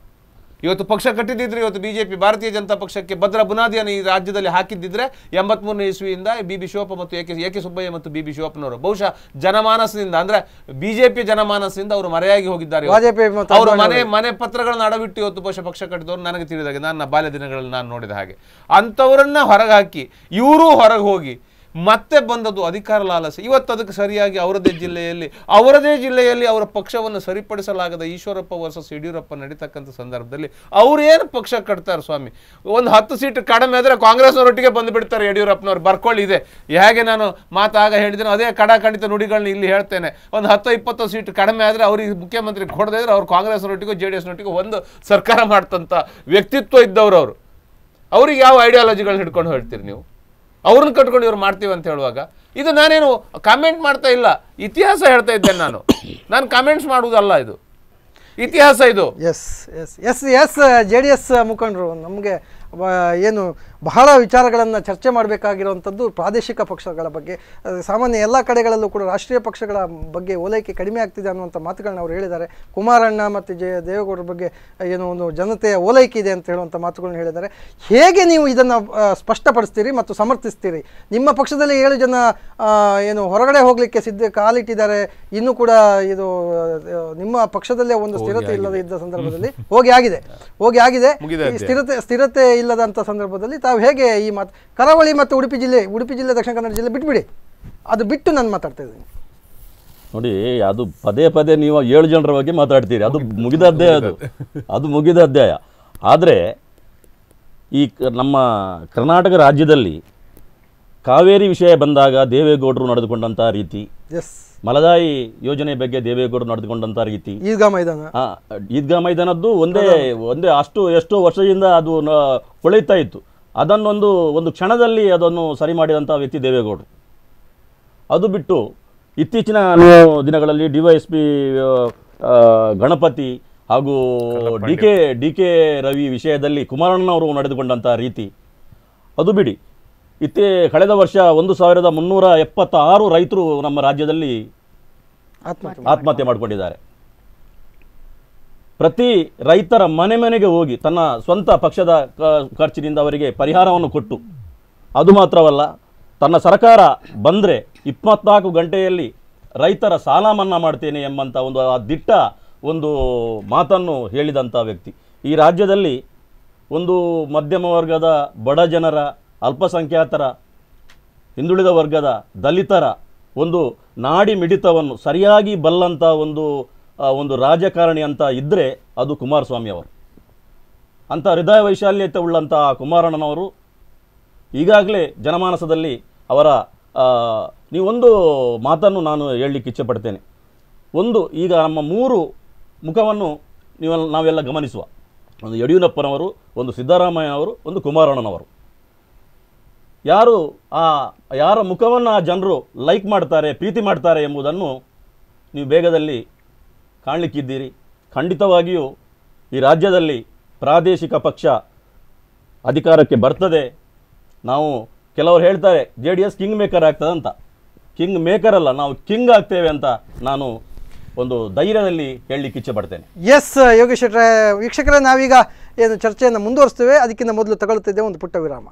ಇವತ್ತು ಪಕ್ಷ ಕಟ್ಟಿದ್ರೆ ಇವತ್ತು ಬಿಜೆಪಿ ಭಾರತೀಯ ಜನತಾ ಪಕ್ಷಕ್ಕೆ ಭದ್ರ ಬುನಾದಿಯನ್ನು ಈ ರಾಜ್ಯದಲ್ಲಿ ಹಾಕಿದ್ದಿದ್ರೆ ಎಂಬತ್ಮೂರನೇ ಇಸ್ವಿಯಿಂದ ಬಿ ಬಿ ಶಿವಪ್ಪ ಮತ್ತು A K A K Subbaiah ಮತ್ತು ಬಿ ಬಿ ಶಿವಪ್ಪನವರು ಬಹುಶಃ ಜನಮಾನಸದಿಂದ ಅಂದ್ರೆ ಬಿಜೆಪಿ ಜನಮಾನಸದಿಂದ ಅವರು ಮರೆಯಾಗಿ ಹೋಗಿದ್ದಾರೆ ಅವರು ಮನೆ ಮನೆ ಪತ್ರಗಳನ್ನ ಅಡವಿಟ್ಟು ಇವತ್ತು ಬಹುಶಃ ಪಕ್ಷ ಕಟ್ಟಿದವರು ನನಗೆ ತಿಳಿದಾಗ ನನ್ನ ಬಾಲ್ಯ ದಿನಗಳಲ್ಲಿ ನಾನು ನೋಡಿದ ಹಾಗೆ ಅಂಥವರನ್ನ ಹೊರಗೆ ಹಾಕಿ ಇವರೂ ಹೊರಗೆ ಹೋಗಿ ಮತ್ತೆ ಬಂದದ್ದು ಅಧಿಕಾರ ಲಾಲಸೆ ಇವತ್ತು ಅದಕ್ಕೆ ಸರಿಯಾಗಿ ಅವರದೇ ಜಿಲ್ಲೆಯಲ್ಲಿ ಅವರದೇ ಜಿಲ್ಲೆಯಲ್ಲಿ ಅವರ ಪಕ್ಷವನ್ನು ಸರಿಪಡಿಸಲಾಗದ ಈಶ್ವರಪ್ಪ ವರ್ಸಸ್ ಯಡಿಯೂರಪ್ಪ ನಡೀತಕ್ಕಂಥ ಸಂದರ್ಭದಲ್ಲಿ ಏನು ಪಕ್ಷ ಕಟ್ತಾರೆ ಸ್ವಾಮಿ ಒಂದು ಹತ್ತು ಸೀಟ್ ಕಡಿಮೆ ಆದರೆ ಕಾಂಗ್ರೆಸ್ನವರೊಟ್ಟಿಗೆ ಬಿಡ್ತಾರೆ ಯಡಿಯೂರಪ್ಪನವ್ರು ಬರ್ಕೊಳ್ಳಿ ಇದೆ ಹೇಗೆ ನಾನು ಮಾತಾಗ ಹೇಳಿದ್ದೇನೆ ಅದೇ ಕಡ ಖಂಡಿತ ನುಡಿಗಳನ್ನ ಇಲ್ಲಿ ಹೇಳ್ತೇನೆ ಒಂದು ಹತ್ತು ಇಪ್ಪತ್ತು ಸೀಟ್ ಕಡಿಮೆ ಆದರೆ ಅವ್ರಿಗೆ ಮುಖ್ಯಮಂತ್ರಿ ಕೊಡದಿದ್ರೆ ಅವ್ರು ಕಾಂಗ್ರೆಸ್ನೊಟ್ಟಿಗೂ ಜೆ ಡಿ ಎಸ್ನೊಟ್ಟಿಗೂ ಒಂದು ಸರ್ಕಾರ ಮಾಡ್ತಂಥ ವ್ಯಕ್ತಿತ್ವ ಇದ್ದವರು ಅವರು ಅವ್ರಿಗೆ ಯಾವ ಐಡಿಯಾಲಜಿಗಳನ್ನ ಹಿಡ್ಕೊಂಡು ಹೇಳ್ತೀರಿ ನೀವು ಅವ್ರನ್ನ ಕಟ್ಕೊಂಡು ಇವ್ರು ಮಾಡ್ತೀವಿ ಅಂತ ಹೇಳುವಾಗ ಇದು ನಾನೇನು ಕಾಮೆಂಟ್ ಮಾಡ್ತಾ ಇಲ್ಲ ಇತಿಹಾಸ ಹೇಳ್ತಾ ಇದ್ದೇನೆ ನಾನು ನಾನು ಕಾಮೆಂಟ್ಸ್ ಮಾಡುವುದಲ್ಲ ಇದು ಇತಿಹಾಸ ಇದು S S S S J D S ಮುಖಂಡರು ನಮಗೆ ಏನು ಬಹಳ ವಿಚಾರಗಳನ್ನು ಚರ್ಚೆ ಮಾಡಬೇಕಾಗಿರುವಂಥದ್ದು ಪ್ರಾದೇಶಿಕ ಪಕ್ಷಗಳ ಬಗ್ಗೆ ಸಾಮಾನ್ಯ ಎಲ್ಲ ಕಡೆಗಳಲ್ಲೂ ಕೂಡ ರಾಷ್ಟ್ರೀಯ ಪಕ್ಷಗಳ ಬಗ್ಗೆ ಓಲೈಕೆ ಕಡಿಮೆ ಆಗ್ತಿದೆ ಅನ್ನುವಂಥ ಮಾತುಗಳನ್ನ ಅವರು ಹೇಳಿದ್ದಾರೆ ಕುಮಾರಣ್ಣ ಮತ್ತು ಜಯ ದೇವೇಗೌಡರ ಬಗ್ಗೆ ಏನು ಒಂದು ಜನತೆಯ ಓಲೈಕೆ ಇದೆ ಅಂತ ಹೇಳುವಂಥ ಮಾತುಗಳನ್ನ ಹೇಳಿದ್ದಾರೆ ಹೇಗೆ ನೀವು ಇದನ್ನು ಸ್ಪಷ್ಟಪಡಿಸ್ತೀರಿ ಮತ್ತು ಸಮರ್ಥಿಸ್ತೀರಿ ನಿಮ್ಮ ಪಕ್ಷದಲ್ಲಿ ಏಳು ಜನ ಏನು ಹೊರಗಡೆ ಹೋಗಲಿಕ್ಕೆ ಸಿದ್ಧ ಕಾಲಿಟ್ಟಿದ್ದಾರೆ ಇನ್ನೂ ಕೂಡ ಇದು ನಿಮ್ಮ ಪಕ್ಷದಲ್ಲೇ ಒಂದು ಸ್ಥಿರತೆ ಇಲ್ಲದ ಇದ್ದ ಸಂದರ್ಭದಲ್ಲಿ ಹೋಗಿ ಆಗಿದೆ ಹೋಗಿ ಆಗಿದೆ ಸ್ಥಿರತೆ ಸ್ಥಿರತೆ ಇಲ್ಲದಂಥ ಸಂದರ್ಭದಲ್ಲಿ ತಾವು ಹೇಗೆ ಈ ಮಾತು ಕರಾವಳಿ ಮತ್ತು ಉಡುಪಿ ಜಿಲ್ಲೆ ಉಡುಪಿ ಜಿಲ್ಲೆ ದಕ್ಷಿಣ ಕನ್ನಡ ಜಿಲ್ಲೆ ಬಿಟ್ಬಿಡಿ ಅದು ಬಿಟ್ಟು ನಾನು ಮಾತಾಡ್ತಾ ಇದ್ದೀನಿ ನೋಡಿ ಅದು ಪದೇ ಪದೇ ನೀವು ಏಳು ಜನರ ಬಗ್ಗೆ ಮಾತಾಡ್ತೀರಿ ಅದು ಮುಗಿದ ಅಧ್ಯಾಯ ಅದು ಅದು ಮುಗಿದ ಅಧ್ಯಾಯ ಆದರೆ ಈ ನಮ್ಮ ಕರ್ನಾಟಕ ರಾಜ್ಯದಲ್ಲಿ ಕಾವೇರಿ ವಿಷಯ ಬಂದಾಗ ದೇವೇಗೌಡರು ನಡೆದುಕೊಂಡಂತಹ ರೀತಿ ಎಸ್ ಮಲದಾಯಿ ಯೋಜನೆ ಬಗ್ಗೆ ದೇವೇಗೌಡರು ನಡೆದುಕೊಂಡಂತಹ ರೀತಿ ಈದ್ಗಾ ಮೈದಾನ ಈದ್ಗಾ ಮೈದಾನದ್ದು ಒಂದೇ ಒಂದೇ ಅಷ್ಟು ಎಷ್ಟೋ ವರ್ಷದಿಂದ ಅದು ಕೊಳೆಯುತ್ತಾ ಇತ್ತು ಅದನ್ನೊಂದು ಒಂದು ಕ್ಷಣದಲ್ಲಿ ಅದನ್ನು ಸರಿ ಮಾಡಿದಂಥ ವ್ಯಕ್ತಿ ದೇವೇಗೌಡರು ಅದು ಬಿಟ್ಟು ಇತ್ತೀಚಿನ ದಿನಗಳಲ್ಲಿ D Y S P Ganapathi ಹಾಗೂ D K D K Ravi ವಿಷಯದಲ್ಲಿ ಕುಮಾರಣ್ಣನವರು ನಡೆದುಕೊಂಡಂಥ ರೀತಿ ಅದು ಬಿಡಿ ಇತ್ತೇ ಕಳೆದ ವರ್ಷ ಒಂದು ಸಾವಿರದ ಮುನ್ನೂರ ಎಪ್ಪತ್ತಾರು ರೈತರು ನಮ್ಮ ರಾಜ್ಯದಲ್ಲಿ ಆತ್ಮಹತ್ಯೆ ಮಾಡಿಕೊಂಡಿದ್ದಾರೆ ಪ್ರತಿ ರೈತರ ಮನೆ ಮನೆಗೆ ಹೋಗಿ ತನ್ನ ಸ್ವಂತ ಪಕ್ಷದ ಖರ್ಚಿನಿಂದ ಅವರಿಗೆ ಪರಿಹಾರವನ್ನು ಕೊಟ್ಟು ಅದು ಮಾತ್ರವಲ್ಲ ತನ್ನ ಸರ್ಕಾರ ಬಂದರೆ ಇಪ್ಪತ್ನಾಲ್ಕು ಗಂಟೆಯಲ್ಲಿ ರೈತರ ಸಾಲ ಮನ್ನಾ ಮಾಡ್ತೇನೆ ಎಂಬಂಥ ಒಂದು ಆ ದಿಟ್ಟ ಒಂದು ಮಾತನ್ನು ಹೇಳಿದಂಥ ವ್ಯಕ್ತಿ ಈ ರಾಜ್ಯದಲ್ಲಿ ಒಂದು ಮಧ್ಯಮ ವರ್ಗದ ಬಡ ಜನರ ಅಲ್ಪಸಂಖ್ಯಾತರ ಹಿಂದುಳಿದ ವರ್ಗದ ದಲಿತರ ಒಂದು ನಾಡಿ ಮಿಡಿತವನ್ನು ಸರಿಯಾಗಿ ಬಲ್ಲಂಥ ಒಂದು ಒಂದು ರಾಜಕಾರಣಿ ಅಂತ ಇದ್ದರೆ ಅದು ಕುಮಾರಸ್ವಾಮಿ ಅವರು ಅಂಥ ಹೃದಯ ವೈಶಾಲ್ಯತೆ ಉಳ್ಳಂಥ ಕುಮಾರಣ್ಣನವರು ಈಗಾಗಲೇ ಜನಮಾನಸದಲ್ಲಿ ಅವರ ನೀವೊಂದು ಮಾತನ್ನು ನಾನು ಹೇಳಲಿಕ್ಕೆ ಪಡ್ತೇನೆ ಒಂದು ಈಗ ನಮ್ಮ ಮೂರು ಮುಖವನ್ನು ನೀವೆಲ್ಲ ನಾವೆಲ್ಲ ಗಮನಿಸುವ ಒಂದು ಯಡಿಯೂರಪ್ಪನವರು ಒಂದು ಸಿದ್ದರಾಮಯ್ಯನವರು ಒಂದು ಕುಮಾರಣ್ಣನವರು ಯಾರು ಆ ಯಾರ ಮುಖವನ್ನು ಆ ಜನರು ಲೈಕ್ ಮಾಡ್ತಾರೆ ಪ್ರೀತಿ ಮಾಡ್ತಾರೆ ಎಂಬುದನ್ನು ನೀವು ಬೇಗದಲ್ಲಿ ಕಾಣಲಿಕ್ಕಿದ್ದೀರಿ ಖಂಡಿತವಾಗಿಯೂ ಈ ರಾಜ್ಯದಲ್ಲಿ ಪ್ರಾದೇಶಿಕ ಪಕ್ಷ ಅಧಿಕಾರಕ್ಕೆ ಬರ್ತದೆ ನಾವು ಕೆಲವರು ಹೇಳ್ತಾರೆ J D S king maker ಆಗ್ತದೆ ಅಂತ ಕಿಂಗ್ ಮೇಕರ್ ಅಲ್ಲ ನಾವು ಕಿಂಗ್ ಆಗ್ತೇವೆ ಅಂತ ನಾನು ಒಂದು ಧೈರ್ಯದಲ್ಲಿ ಹೇಳಲಿಕ್ಕೆ ಇಚ್ಛೆ ಪಡ್ತೇನೆ ಎಸ್ ಯೋಗೇಶ್ ವೀಕ್ಷಕರ ವೀಕ್ಷಕರೇ ನಾವೀಗ ಏನು ಚರ್ಚೆಯನ್ನು ಮುಂದುವರಿಸ್ತೇವೆ ಅದಕ್ಕಿಂತ ಮೊದಲು ತಗೊಳ್ತಿದ್ದೆ ಒಂದು ಪುಟ್ಟ ವಿರಾಮ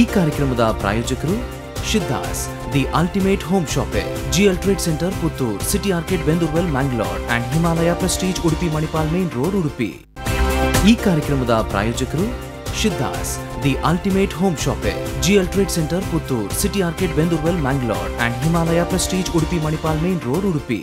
ಈ ಕಾರ್ಯಕ್ರಮದ ಪ್ರಾಯೋಜಕರು Siddhas the ultimate home shop a GL trade centre Puttur city arcade Bendoorwell Mangaluru and Himalaya prestige Udupi Manipal main road Udupi ಈ ಕಾರ್ಯಕ್ರಮದ ಪ್ರಾಯೋಜಕರು Siddhas the ultimate home shop a GL trade centre Puttur city arcade Bendoorwell Mangaluru and Himalaya prestige Udupi Manipal main road Udupi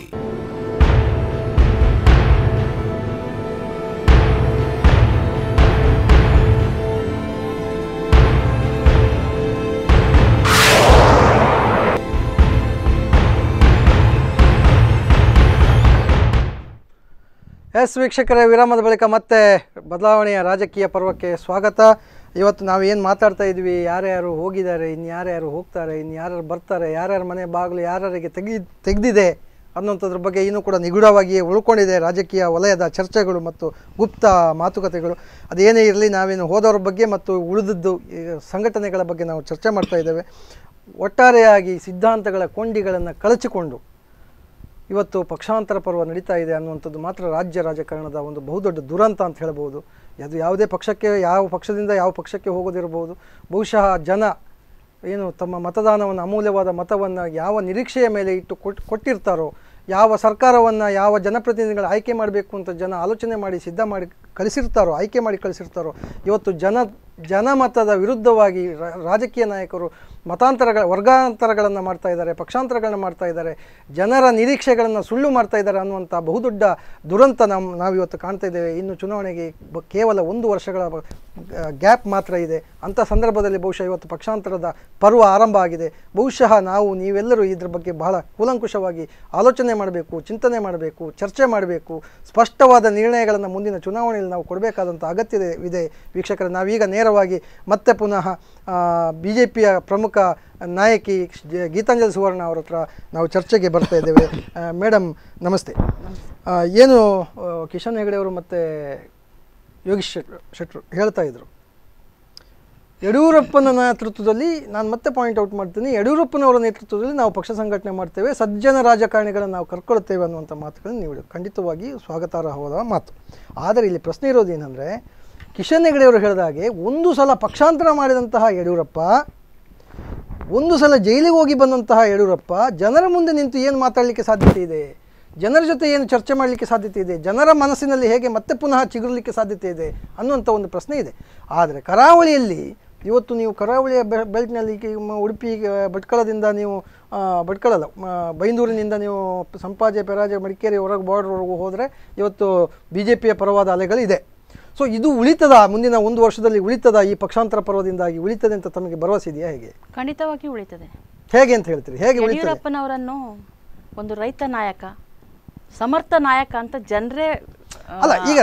yes ವೀಕ್ಷಕರ ವಿರಾಮದ ಬಳಿಕ ಮತ್ತೆ ಬದಲಾವಣೆಯ ರಾಜಕೀಯ ಪರ್ವಕ್ಕೆ ಸ್ವಾಗತ ಇವತ್ತು ನಾವು ಏನು ಮಾತಾಡ್ತಾ ಇದ್ವಿ ಯಾರ್ಯಾರು ಹೋಗಿದ್ದಾರೆ ಇನ್ನು ಯಾರು ಹೋಗ್ತಾರೆ ಇನ್ನು ಯಾರ್ಯಾರು ಬರ್ತಾರೆ ಯಾರ್ಯಾರ ಮನೆ ಬಾಗಿಲು ಯಾರ್ಯಾರಿಗೆ ತೆಗಿ ತೆಗೆದಿದೆ ಅನ್ನೋಂಥದ್ರ ಬಗ್ಗೆ ಇನ್ನೂ ಕೂಡ ನಿಗೂಢವಾಗಿಯೇ ಉಳ್ಕೊಂಡಿದೆ ರಾಜಕೀಯ ವಲಯದ ಚರ್ಚೆಗಳು ಮತ್ತು ಗುಪ್ತ ಮಾತುಕತೆಗಳು ಅದೇನೇ ಇರಲಿ ನಾವೇನು ಹೋದವ್ರ ಬಗ್ಗೆ ಮತ್ತು ಉಳಿದದ್ದು ಸಂಘಟನೆಗಳ ಬಗ್ಗೆ ನಾವು ಚರ್ಚೆ ಮಾಡ್ತಾ ಇದ್ದೇವೆ ಒಟ್ಟಾರೆಯಾಗಿ ಸಿದ್ಧಾಂತಗಳ ಕೊಂಡಿಗಳನ್ನು ಕಳಚಿಕೊಂಡು ಇವತ್ತು ಪಕ್ಷಾಂತರ ಪರ್ವ ನಡೀತಾ ಇದೆ ಅನ್ನುವಂಥದ್ದು ಮಾತ್ರ ರಾಜ್ಯ ರಾಜಕಾರಣದ ಒಂದು ಬಹುದೊಡ್ಡ ದುರಂತ ಅಂತ ಹೇಳ್ಬೋದು ಅದು ಯಾವುದೇ ಪಕ್ಷಕ್ಕೆ ಯಾವ ಪಕ್ಷದಿಂದ ಯಾವ ಪಕ್ಷಕ್ಕೆ ಹೋಗೋದಿರ್ಬೋದು ಬಹುಶಃ ಜನ ಏನು ತಮ್ಮ ಮತದಾನವನ್ನು ಅಮೂಲ್ಯವಾದ ಮತವನ್ನು ಯಾವ ನಿರೀಕ್ಷೆಯ ಮೇಲೆ ಇಟ್ಟು ಕೊಟ್ಟು ಕೊಟ್ಟಿರ್ತಾರೋ ಯಾವ ಸರ್ಕಾರವನ್ನು ಯಾವ ಜನಪ್ರತಿನಿಧಿಗಳು ಆಯ್ಕೆ ಮಾಡಬೇಕು ಅಂತ ಜನ ಆಲೋಚನೆ ಮಾಡಿ ಸಿದ್ಧ ಮಾಡಿ ಕಳಿಸಿರ್ತಾರೋ ಆಯ್ಕೆ ಮಾಡಿ ಕಳಿಸಿರ್ತಾರೋ ಇವತ್ತು ಜನ ಜನಮತದ ವಿರುದ್ಧವಾಗಿ ರಾಜಕೀಯ ನಾಯಕರು ಮತಾಂತರಗಳ ವರ್ಗಾಂತರಗಳನ್ನು ಮಾಡ್ತಾ ಇದ್ದಾರೆ ಪಕ್ಷಾಂತರಗಳನ್ನ ಮಾಡ್ತಾ ಇದ್ದಾರೆ ಜನರ ನಿರೀಕ್ಷೆಗಳನ್ನು ಸುಳ್ಳು ಮಾಡ್ತಾ ಇದ್ದಾರೆ ಅನ್ನುವಂಥ ಬಹುದೊಡ್ಡ ದುರಂತ ನಮ್ಮ ನಾವಿವತ್ತು ಕಾಣ್ತಾ ಇದ್ದೇವೆ ಇನ್ನು ಚುನಾವಣೆಗೆ ಕೇವಲ ಒಂದು ವರ್ಷಗಳ ಗ್ಯಾಪ್ ಮಾತ್ರ ಇದೆ ಅಂಥ ಸಂದರ್ಭದಲ್ಲಿ ಬಹುಶಃ ಇವತ್ತು ಪಕ್ಷಾಂತರದ ಪರ್ವ ಆರಂಭ ಆಗಿದೆ ಬಹುಶಃ ನಾವು ನೀವೆಲ್ಲರೂ ಇದರ ಬಗ್ಗೆ ಬಹಳ ಕೂಲಂಕುಷವಾಗಿ ಆಲೋಚನೆ ಮಾಡಬೇಕು ಚಿಂತನೆ ಮಾಡಬೇಕು ಚರ್ಚೆ ಮಾಡಬೇಕು ಸ್ಪಷ್ಟವಾದ ನಿರ್ಣಯಗಳನ್ನು ಮುಂದಿನ ಚುನಾವಣೆಯಲ್ಲಿ ನಾವು ಕೊಡಬೇಕಾದಂಥ ಅಗತ್ಯ ಇದೆ ವೀಕ್ಷಕರು ನಾವೀಗ ನೇರವಾಗಿ ಮತ್ತೆ ಪುನಃ ಬಿ ಜೆ ಪಿಯ ಪ್ರಮುಖ ಪ್ರಮುಖ ನಾಯಕಿ ಗೀತಾಂಜಲಿ ಸುವರ್ಣ ಅವ್ರ ಹತ್ರ ನಾವು ಚರ್ಚೆಗೆ ಬರ್ತಾ ಇದ್ದೇವೆ ಮೇಡಮ್ ನಮಸ್ತೆ ಏನು ಕಿಶನ್ ಹೆಗಡೆ ಅವರು ಮತ್ತು ಯೋಗೀಶ್ ಶೆಟ್ರು ಶೆಟ್ರು ಹೇಳ್ತಾ ಇದ್ರು ಯಡಿಯೂರಪ್ಪನ ನೇತೃತ್ವದಲ್ಲಿ ನಾನು ಮತ್ತೆ ಪಾಯಿಂಟ್ ಔಟ್ ಮಾಡ್ತೀನಿ ಯಡಿಯೂರಪ್ಪನವರ ನೇತೃತ್ವದಲ್ಲಿ ನಾವು ಪಕ್ಷ ಸಂಘಟನೆ ಮಾಡ್ತೇವೆ ಸಜ್ಜನ ರಾಜಕಾರಣಿಗಳನ್ನು ನಾವು ಕರ್ಕೊಳ್ತೇವೆ ಅನ್ನುವಂಥ ಮಾತುಗಳನ್ನು ನೀವು ಖಂಡಿತವಾಗಿ ಸ್ವಾಗತಾರ್ಹವಾದ ಮಾತು ಆದರೆ ಇಲ್ಲಿ ಪ್ರಶ್ನೆ ಇರೋದು ಏನಂದರೆ ಕಿಶನ್ ಹೆಗಡೆಯವರು ಹೇಳಿದಾಗೆ ಹಾಗೆ ಒಂದು ಸಲ ಪಕ್ಷಾಂತರ ಮಾಡಿದಂತಹ ಯಡಿಯೂರಪ್ಪ ಒಂದು ಸಲ ಜೈಲಿಗೆ ಹೋಗಿ ಬಂದಂತಹ ಯಡಿಯೂರಪ್ಪ ಜನರ ಮುಂದೆ ನಿಂತು ಏನು ಮಾತಾಡಲಿಕ್ಕೆ ಸಾಧ್ಯತೆ ಇದೆ ಜನರ ಜೊತೆ ಏನು ಚರ್ಚೆ ಮಾಡಲಿಕ್ಕೆ ಸಾಧ್ಯತೆ ಇದೆ ಜನರ ಮನಸ್ಸಿನಲ್ಲಿ ಹೇಗೆ ಮತ್ತೆ ಪುನಃ ಚಿಗುರಲಿಕ್ಕೆ ಸಾಧ್ಯತೆ ಇದೆ ಅನ್ನುವಂಥ ಒಂದು ಪ್ರಶ್ನೆ ಇದೆ ಆದರೆ ಕರಾವಳಿಯಲ್ಲಿ ಇವತ್ತು ನೀವು ಕರಾವಳಿಯ ಬೆಲ್ಟ್ನಲ್ಲಿ ಉಡುಪಿ ಭಟ್ಕಳದಿಂದ ನೀವು ಭಟ್ಕಳಲ್ಲ ಬೈಂದೂರಿನಿಂದ ನೀವು ಸಂಪಾಜೆ ಪೆರಾಜೆ ಮಡಿಕೇರಿ ಹೊರಗೆ ಬಾರ್ಡ್ರವರೆಗೂ ಹೋದರೆ ಇವತ್ತು ಬಿ ಜೆ ಪಿಯ ಪರವಾದ ಅಲೆಗಳಿದೆ ಸೊ ಇದು ಉಳಿತದ ಮುಂದಿನ ಒಂದು ವರ್ಷದಲ್ಲಿ ಉಳಿತದ ಈ ಪಕ್ಷಾಂತರ ಪರ್ವದಿಂದಾಗಿ ಉಳಿತದೆ ಅಂತ ತಮಗೆ ಭರವಸೆ ಇದೆಯಾ ಹೇಗೆ ಖಂಡಿತವಾಗಿ ಉಳಿತದೆ ಹೇಗೆ ಅಂತ ಹೇಳ್ತೀರಿ ಹೇಗೆ ಯಡಿಯೂರಪ್ಪನವರನ್ನು ಒಂದು ರೈತ ನಾಯಕ ಸಮರ್ಥ ನಾಯಕ ಅಂತ ಜನರೇ ಅಲ್ಲ ಈಗ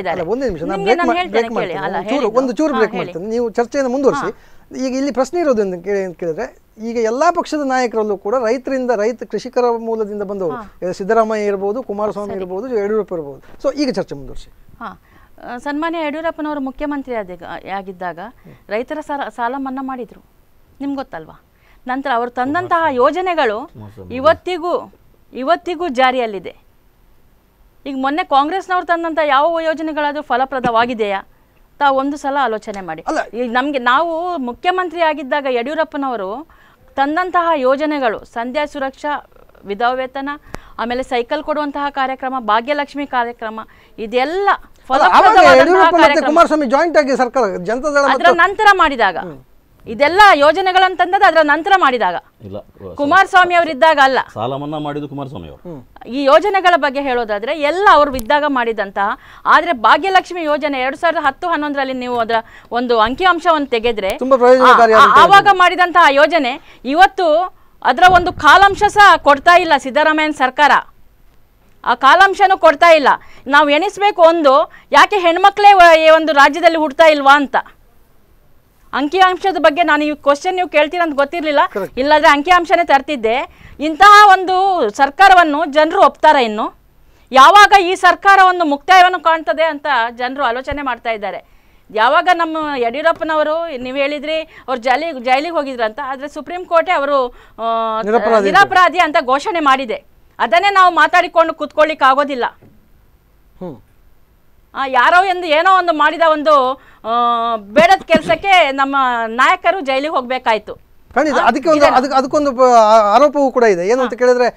ಇದ್ದಾರೆ ಒಂದು ನಿಮಿಷ ನಾನು ಬ್ರೇಕ್ ಮಾಡ್ತೀನಿ ಒಂದು ಚೂರು ಬ್ರೇಕ್ ಮಾಡ್ತೀನಿ ನೀವು ಚರ್ಚೆಯನ್ನು ಮುಂದುವರಿಸಿ ಈಗ ಇಲ್ಲಿ ಪ್ರಶ್ನೆ ಇರೋದು ಅಂತ ಕೇಳಿದ್ರೆ ಈಗ ಎಲ್ಲಾ ಪಕ್ಷದ ನಾಯಕರಲ್ಲೂ ಕೂಡ ರೈತರಿಂದ ರೈತ ಕೃಷಿಕರ ಮೂಲದಿಂದ ಬಂದವರು ಸಿದ್ದರಾಮಯ್ಯ ಇರಬಹುದು ಕುಮಾರಸ್ವಾಮಿ ಇರಬಹುದು ಯಡಿಯೂರಪ್ಪ ಇರಬಹುದು ಸೊ ಈಗ ಚರ್ಚೆ ಮುಂದುವರಿಸಿ ಸನ್ಮಾನ್ಯ ಯಡಿಯೂರಪ್ಪನವರು ಮುಖ್ಯಮಂತ್ರಿ ಆಗಿದ್ದಾಗ ರೈತರ ಸಾಲ ಸಾಲ ಮನ್ನಾ ಮಾಡಿದರು ನಿಮ್ಗೆ ಗೊತ್ತಲ್ವಾ ನಂತರ ಅವರು ತಂದಂತಹ ಯೋಜನೆಗಳು ಇವತ್ತಿಗೂ ಇವತ್ತಿಗೂ ಜಾರಿಯಲ್ಲಿದೆ ಈಗ ಮೊನ್ನೆ ಕಾಂಗ್ರೆಸ್ನವರು ತಂದಂಥ ಯಾವ ಯೋಜನೆಗಳಾದರೂ ಫಲಪ್ರದವಾಗಿದೆಯಾ ತಾವು ಒಂದು ಸಲ ಆಲೋಚನೆ ಮಾಡಿ ಈಗ ನಮಗೆ ನಾವು ಮುಖ್ಯಮಂತ್ರಿ ಆಗಿದ್ದಾಗ ಯಡಿಯೂರಪ್ಪನವರು ತಂದಂತಹ ಯೋಜನೆಗಳು ಸಂಧ್ಯಾ ಸುರಕ್ಷಾ ವಿಧವ ವೇತನ ಆಮೇಲೆ ಸೈಕಲ್ ಕೊಡುವಂತಹ ಕಾರ್ಯಕ್ರಮ ಭಾಗ್ಯಲಕ್ಷ್ಮಿ ಕಾರ್ಯಕ್ರಮ ಇದೆಲ್ಲ ಕುಮಾರಸ್ವಾಮಿ ಜಾಯಿಂಟ್ ಆಗಿ ಸರ್ಕಾರ ಜನತಾದಳ ಅದರ ನಂತರ ಮಾಡಿದಾಗ ಇದೆಲ್ಲ ಯೋಜನೆಗಳಂತಂದದ್ದು ಅದರ ನಂತರ ಮಾಡಿದಾಗ ಇಲ್ಲ ಕುಮಾರಸ್ವಾಮಿ ಇದ್ದಾಗ ಅಲ್ಲ ಸಾಲ ಮನ್ನಾ ಮಾಡಿದ್ದು ಕುಮಾರಸ್ವಾಮಿ ಅವರು ಈ ಯೋಜನೆಗಳ ಬಗ್ಗೆ ಹೇಳೋದಾದ್ರೆ ಎಲ್ಲ ಅವರು ಇದ್ದಾಗ ಮಾಡಿದಂತಹ ಆದರೆ ಭಾಗ್ಯಲಕ್ಷ್ಮಿ ಯೋಜನೆ ಎರಡ್ ಸಾವಿರದ ಹತ್ತು ಹನ್ನೊಂದರಲ್ಲಿ ನೀವು ಅದರ ಒಂದು ಅಂಕಿಅಂಶವನ್ನು ತೆಗೆದ್ರೆ ಆವಾಗ ಮಾಡಿದಂತಹ ಯೋಜನೆ ಇವತ್ತು ಅದರ ಒಂದು ಕಾಲಾಂಶ ಸಹ ಕೊಡ್ತಾ ಇಲ್ಲ ಸಿದ್ದರಾಮಯ್ಯನ ಸರ್ಕಾರ ಆ ಕಾಲಾಂಶನೂ ಕೊಡ್ತಾ ಇಲ್ಲ ನಾವು ಎಣಿಸ್ಬೇಕು ಒಂದು ಯಾಕೆ ಹೆಣ್ಮಕ್ಳೇ ಒಂದು ರಾಜ್ಯದಲ್ಲಿ ಹುಡ್ತಾ ಇಲ್ವಾ ಅಂತ ಅಂಕಿಅಂಶದ ಬಗ್ಗೆ ನಾನು ಈ ಕ್ವಶನ್ ನೀವು ಕೇಳ್ತೀರ ಅಂತ ಗೊತ್ತಿರಲಿಲ್ಲ ಇಲ್ಲಾದ್ರೆ ಅಂಕಿಅಂಶನೇ ತರ್ತಿದ್ದೆ ಇಂತಹ ಒಂದು ಸರ್ಕಾರವನ್ನು ಜನರು ಒಪ್ತಾರೆ ಇನ್ನು ಯಾವಾಗ ಈ ಸರ್ಕಾರ ಒಂದು ಮುಕ್ತಾಯವನ್ನು ಕಾಣ್ತದೆ ಅಂತ ಜನರು ಆಲೋಚನೆ ಮಾಡ್ತಾ ಇದ್ದಾರೆ ಯಾವಾಗ ನಮ್ಮ ಯಡಿಯೂರಪ್ಪನವರು ನೀವು ಹೇಳಿದ್ರಿ ಅವ್ರು ಜೈಲಿ ಜೈಲಿಗೆ ಹೋಗಿದ್ರಂತ ಆದರೆ ಸುಪ್ರೀಂ ಕೋರ್ಟೇ ಅವರು ನಿರಪರಾಧಿ ಅಂತ ಘೋಷಣೆ ಮಾಡಿದೆ ಅದನ್ನೇ ನಾವು ಮಾತಾಡಿಕೊಂಡು ಕೂತ್ಕೊಳ್ಳಿಕ್ ಆಗೋದಿಲ್ಲ ಯಾರೋ ಎಂದು ಏನೋ ಒಂದು ಮಾಡಿದ ಒಂದು ಬೇಡದ ಕೆಲಸಕ್ಕೆ ನಮ್ಮ ನಾಯಕರು ಜೈಲಿಗೆ ಹೋಗ್ಬೇಕಾಯ್ತು ಖಂಡಿತ ಅದಕ್ಕೆ ಒಂದು ಅದಕ್ಕೆ ಅದಕ್ಕೊಂದು ಆರೋಪವೂ ಕೂಡ ಇದೆ ಏನು ಅಂತ ಕೇಳಿದ್ರೆ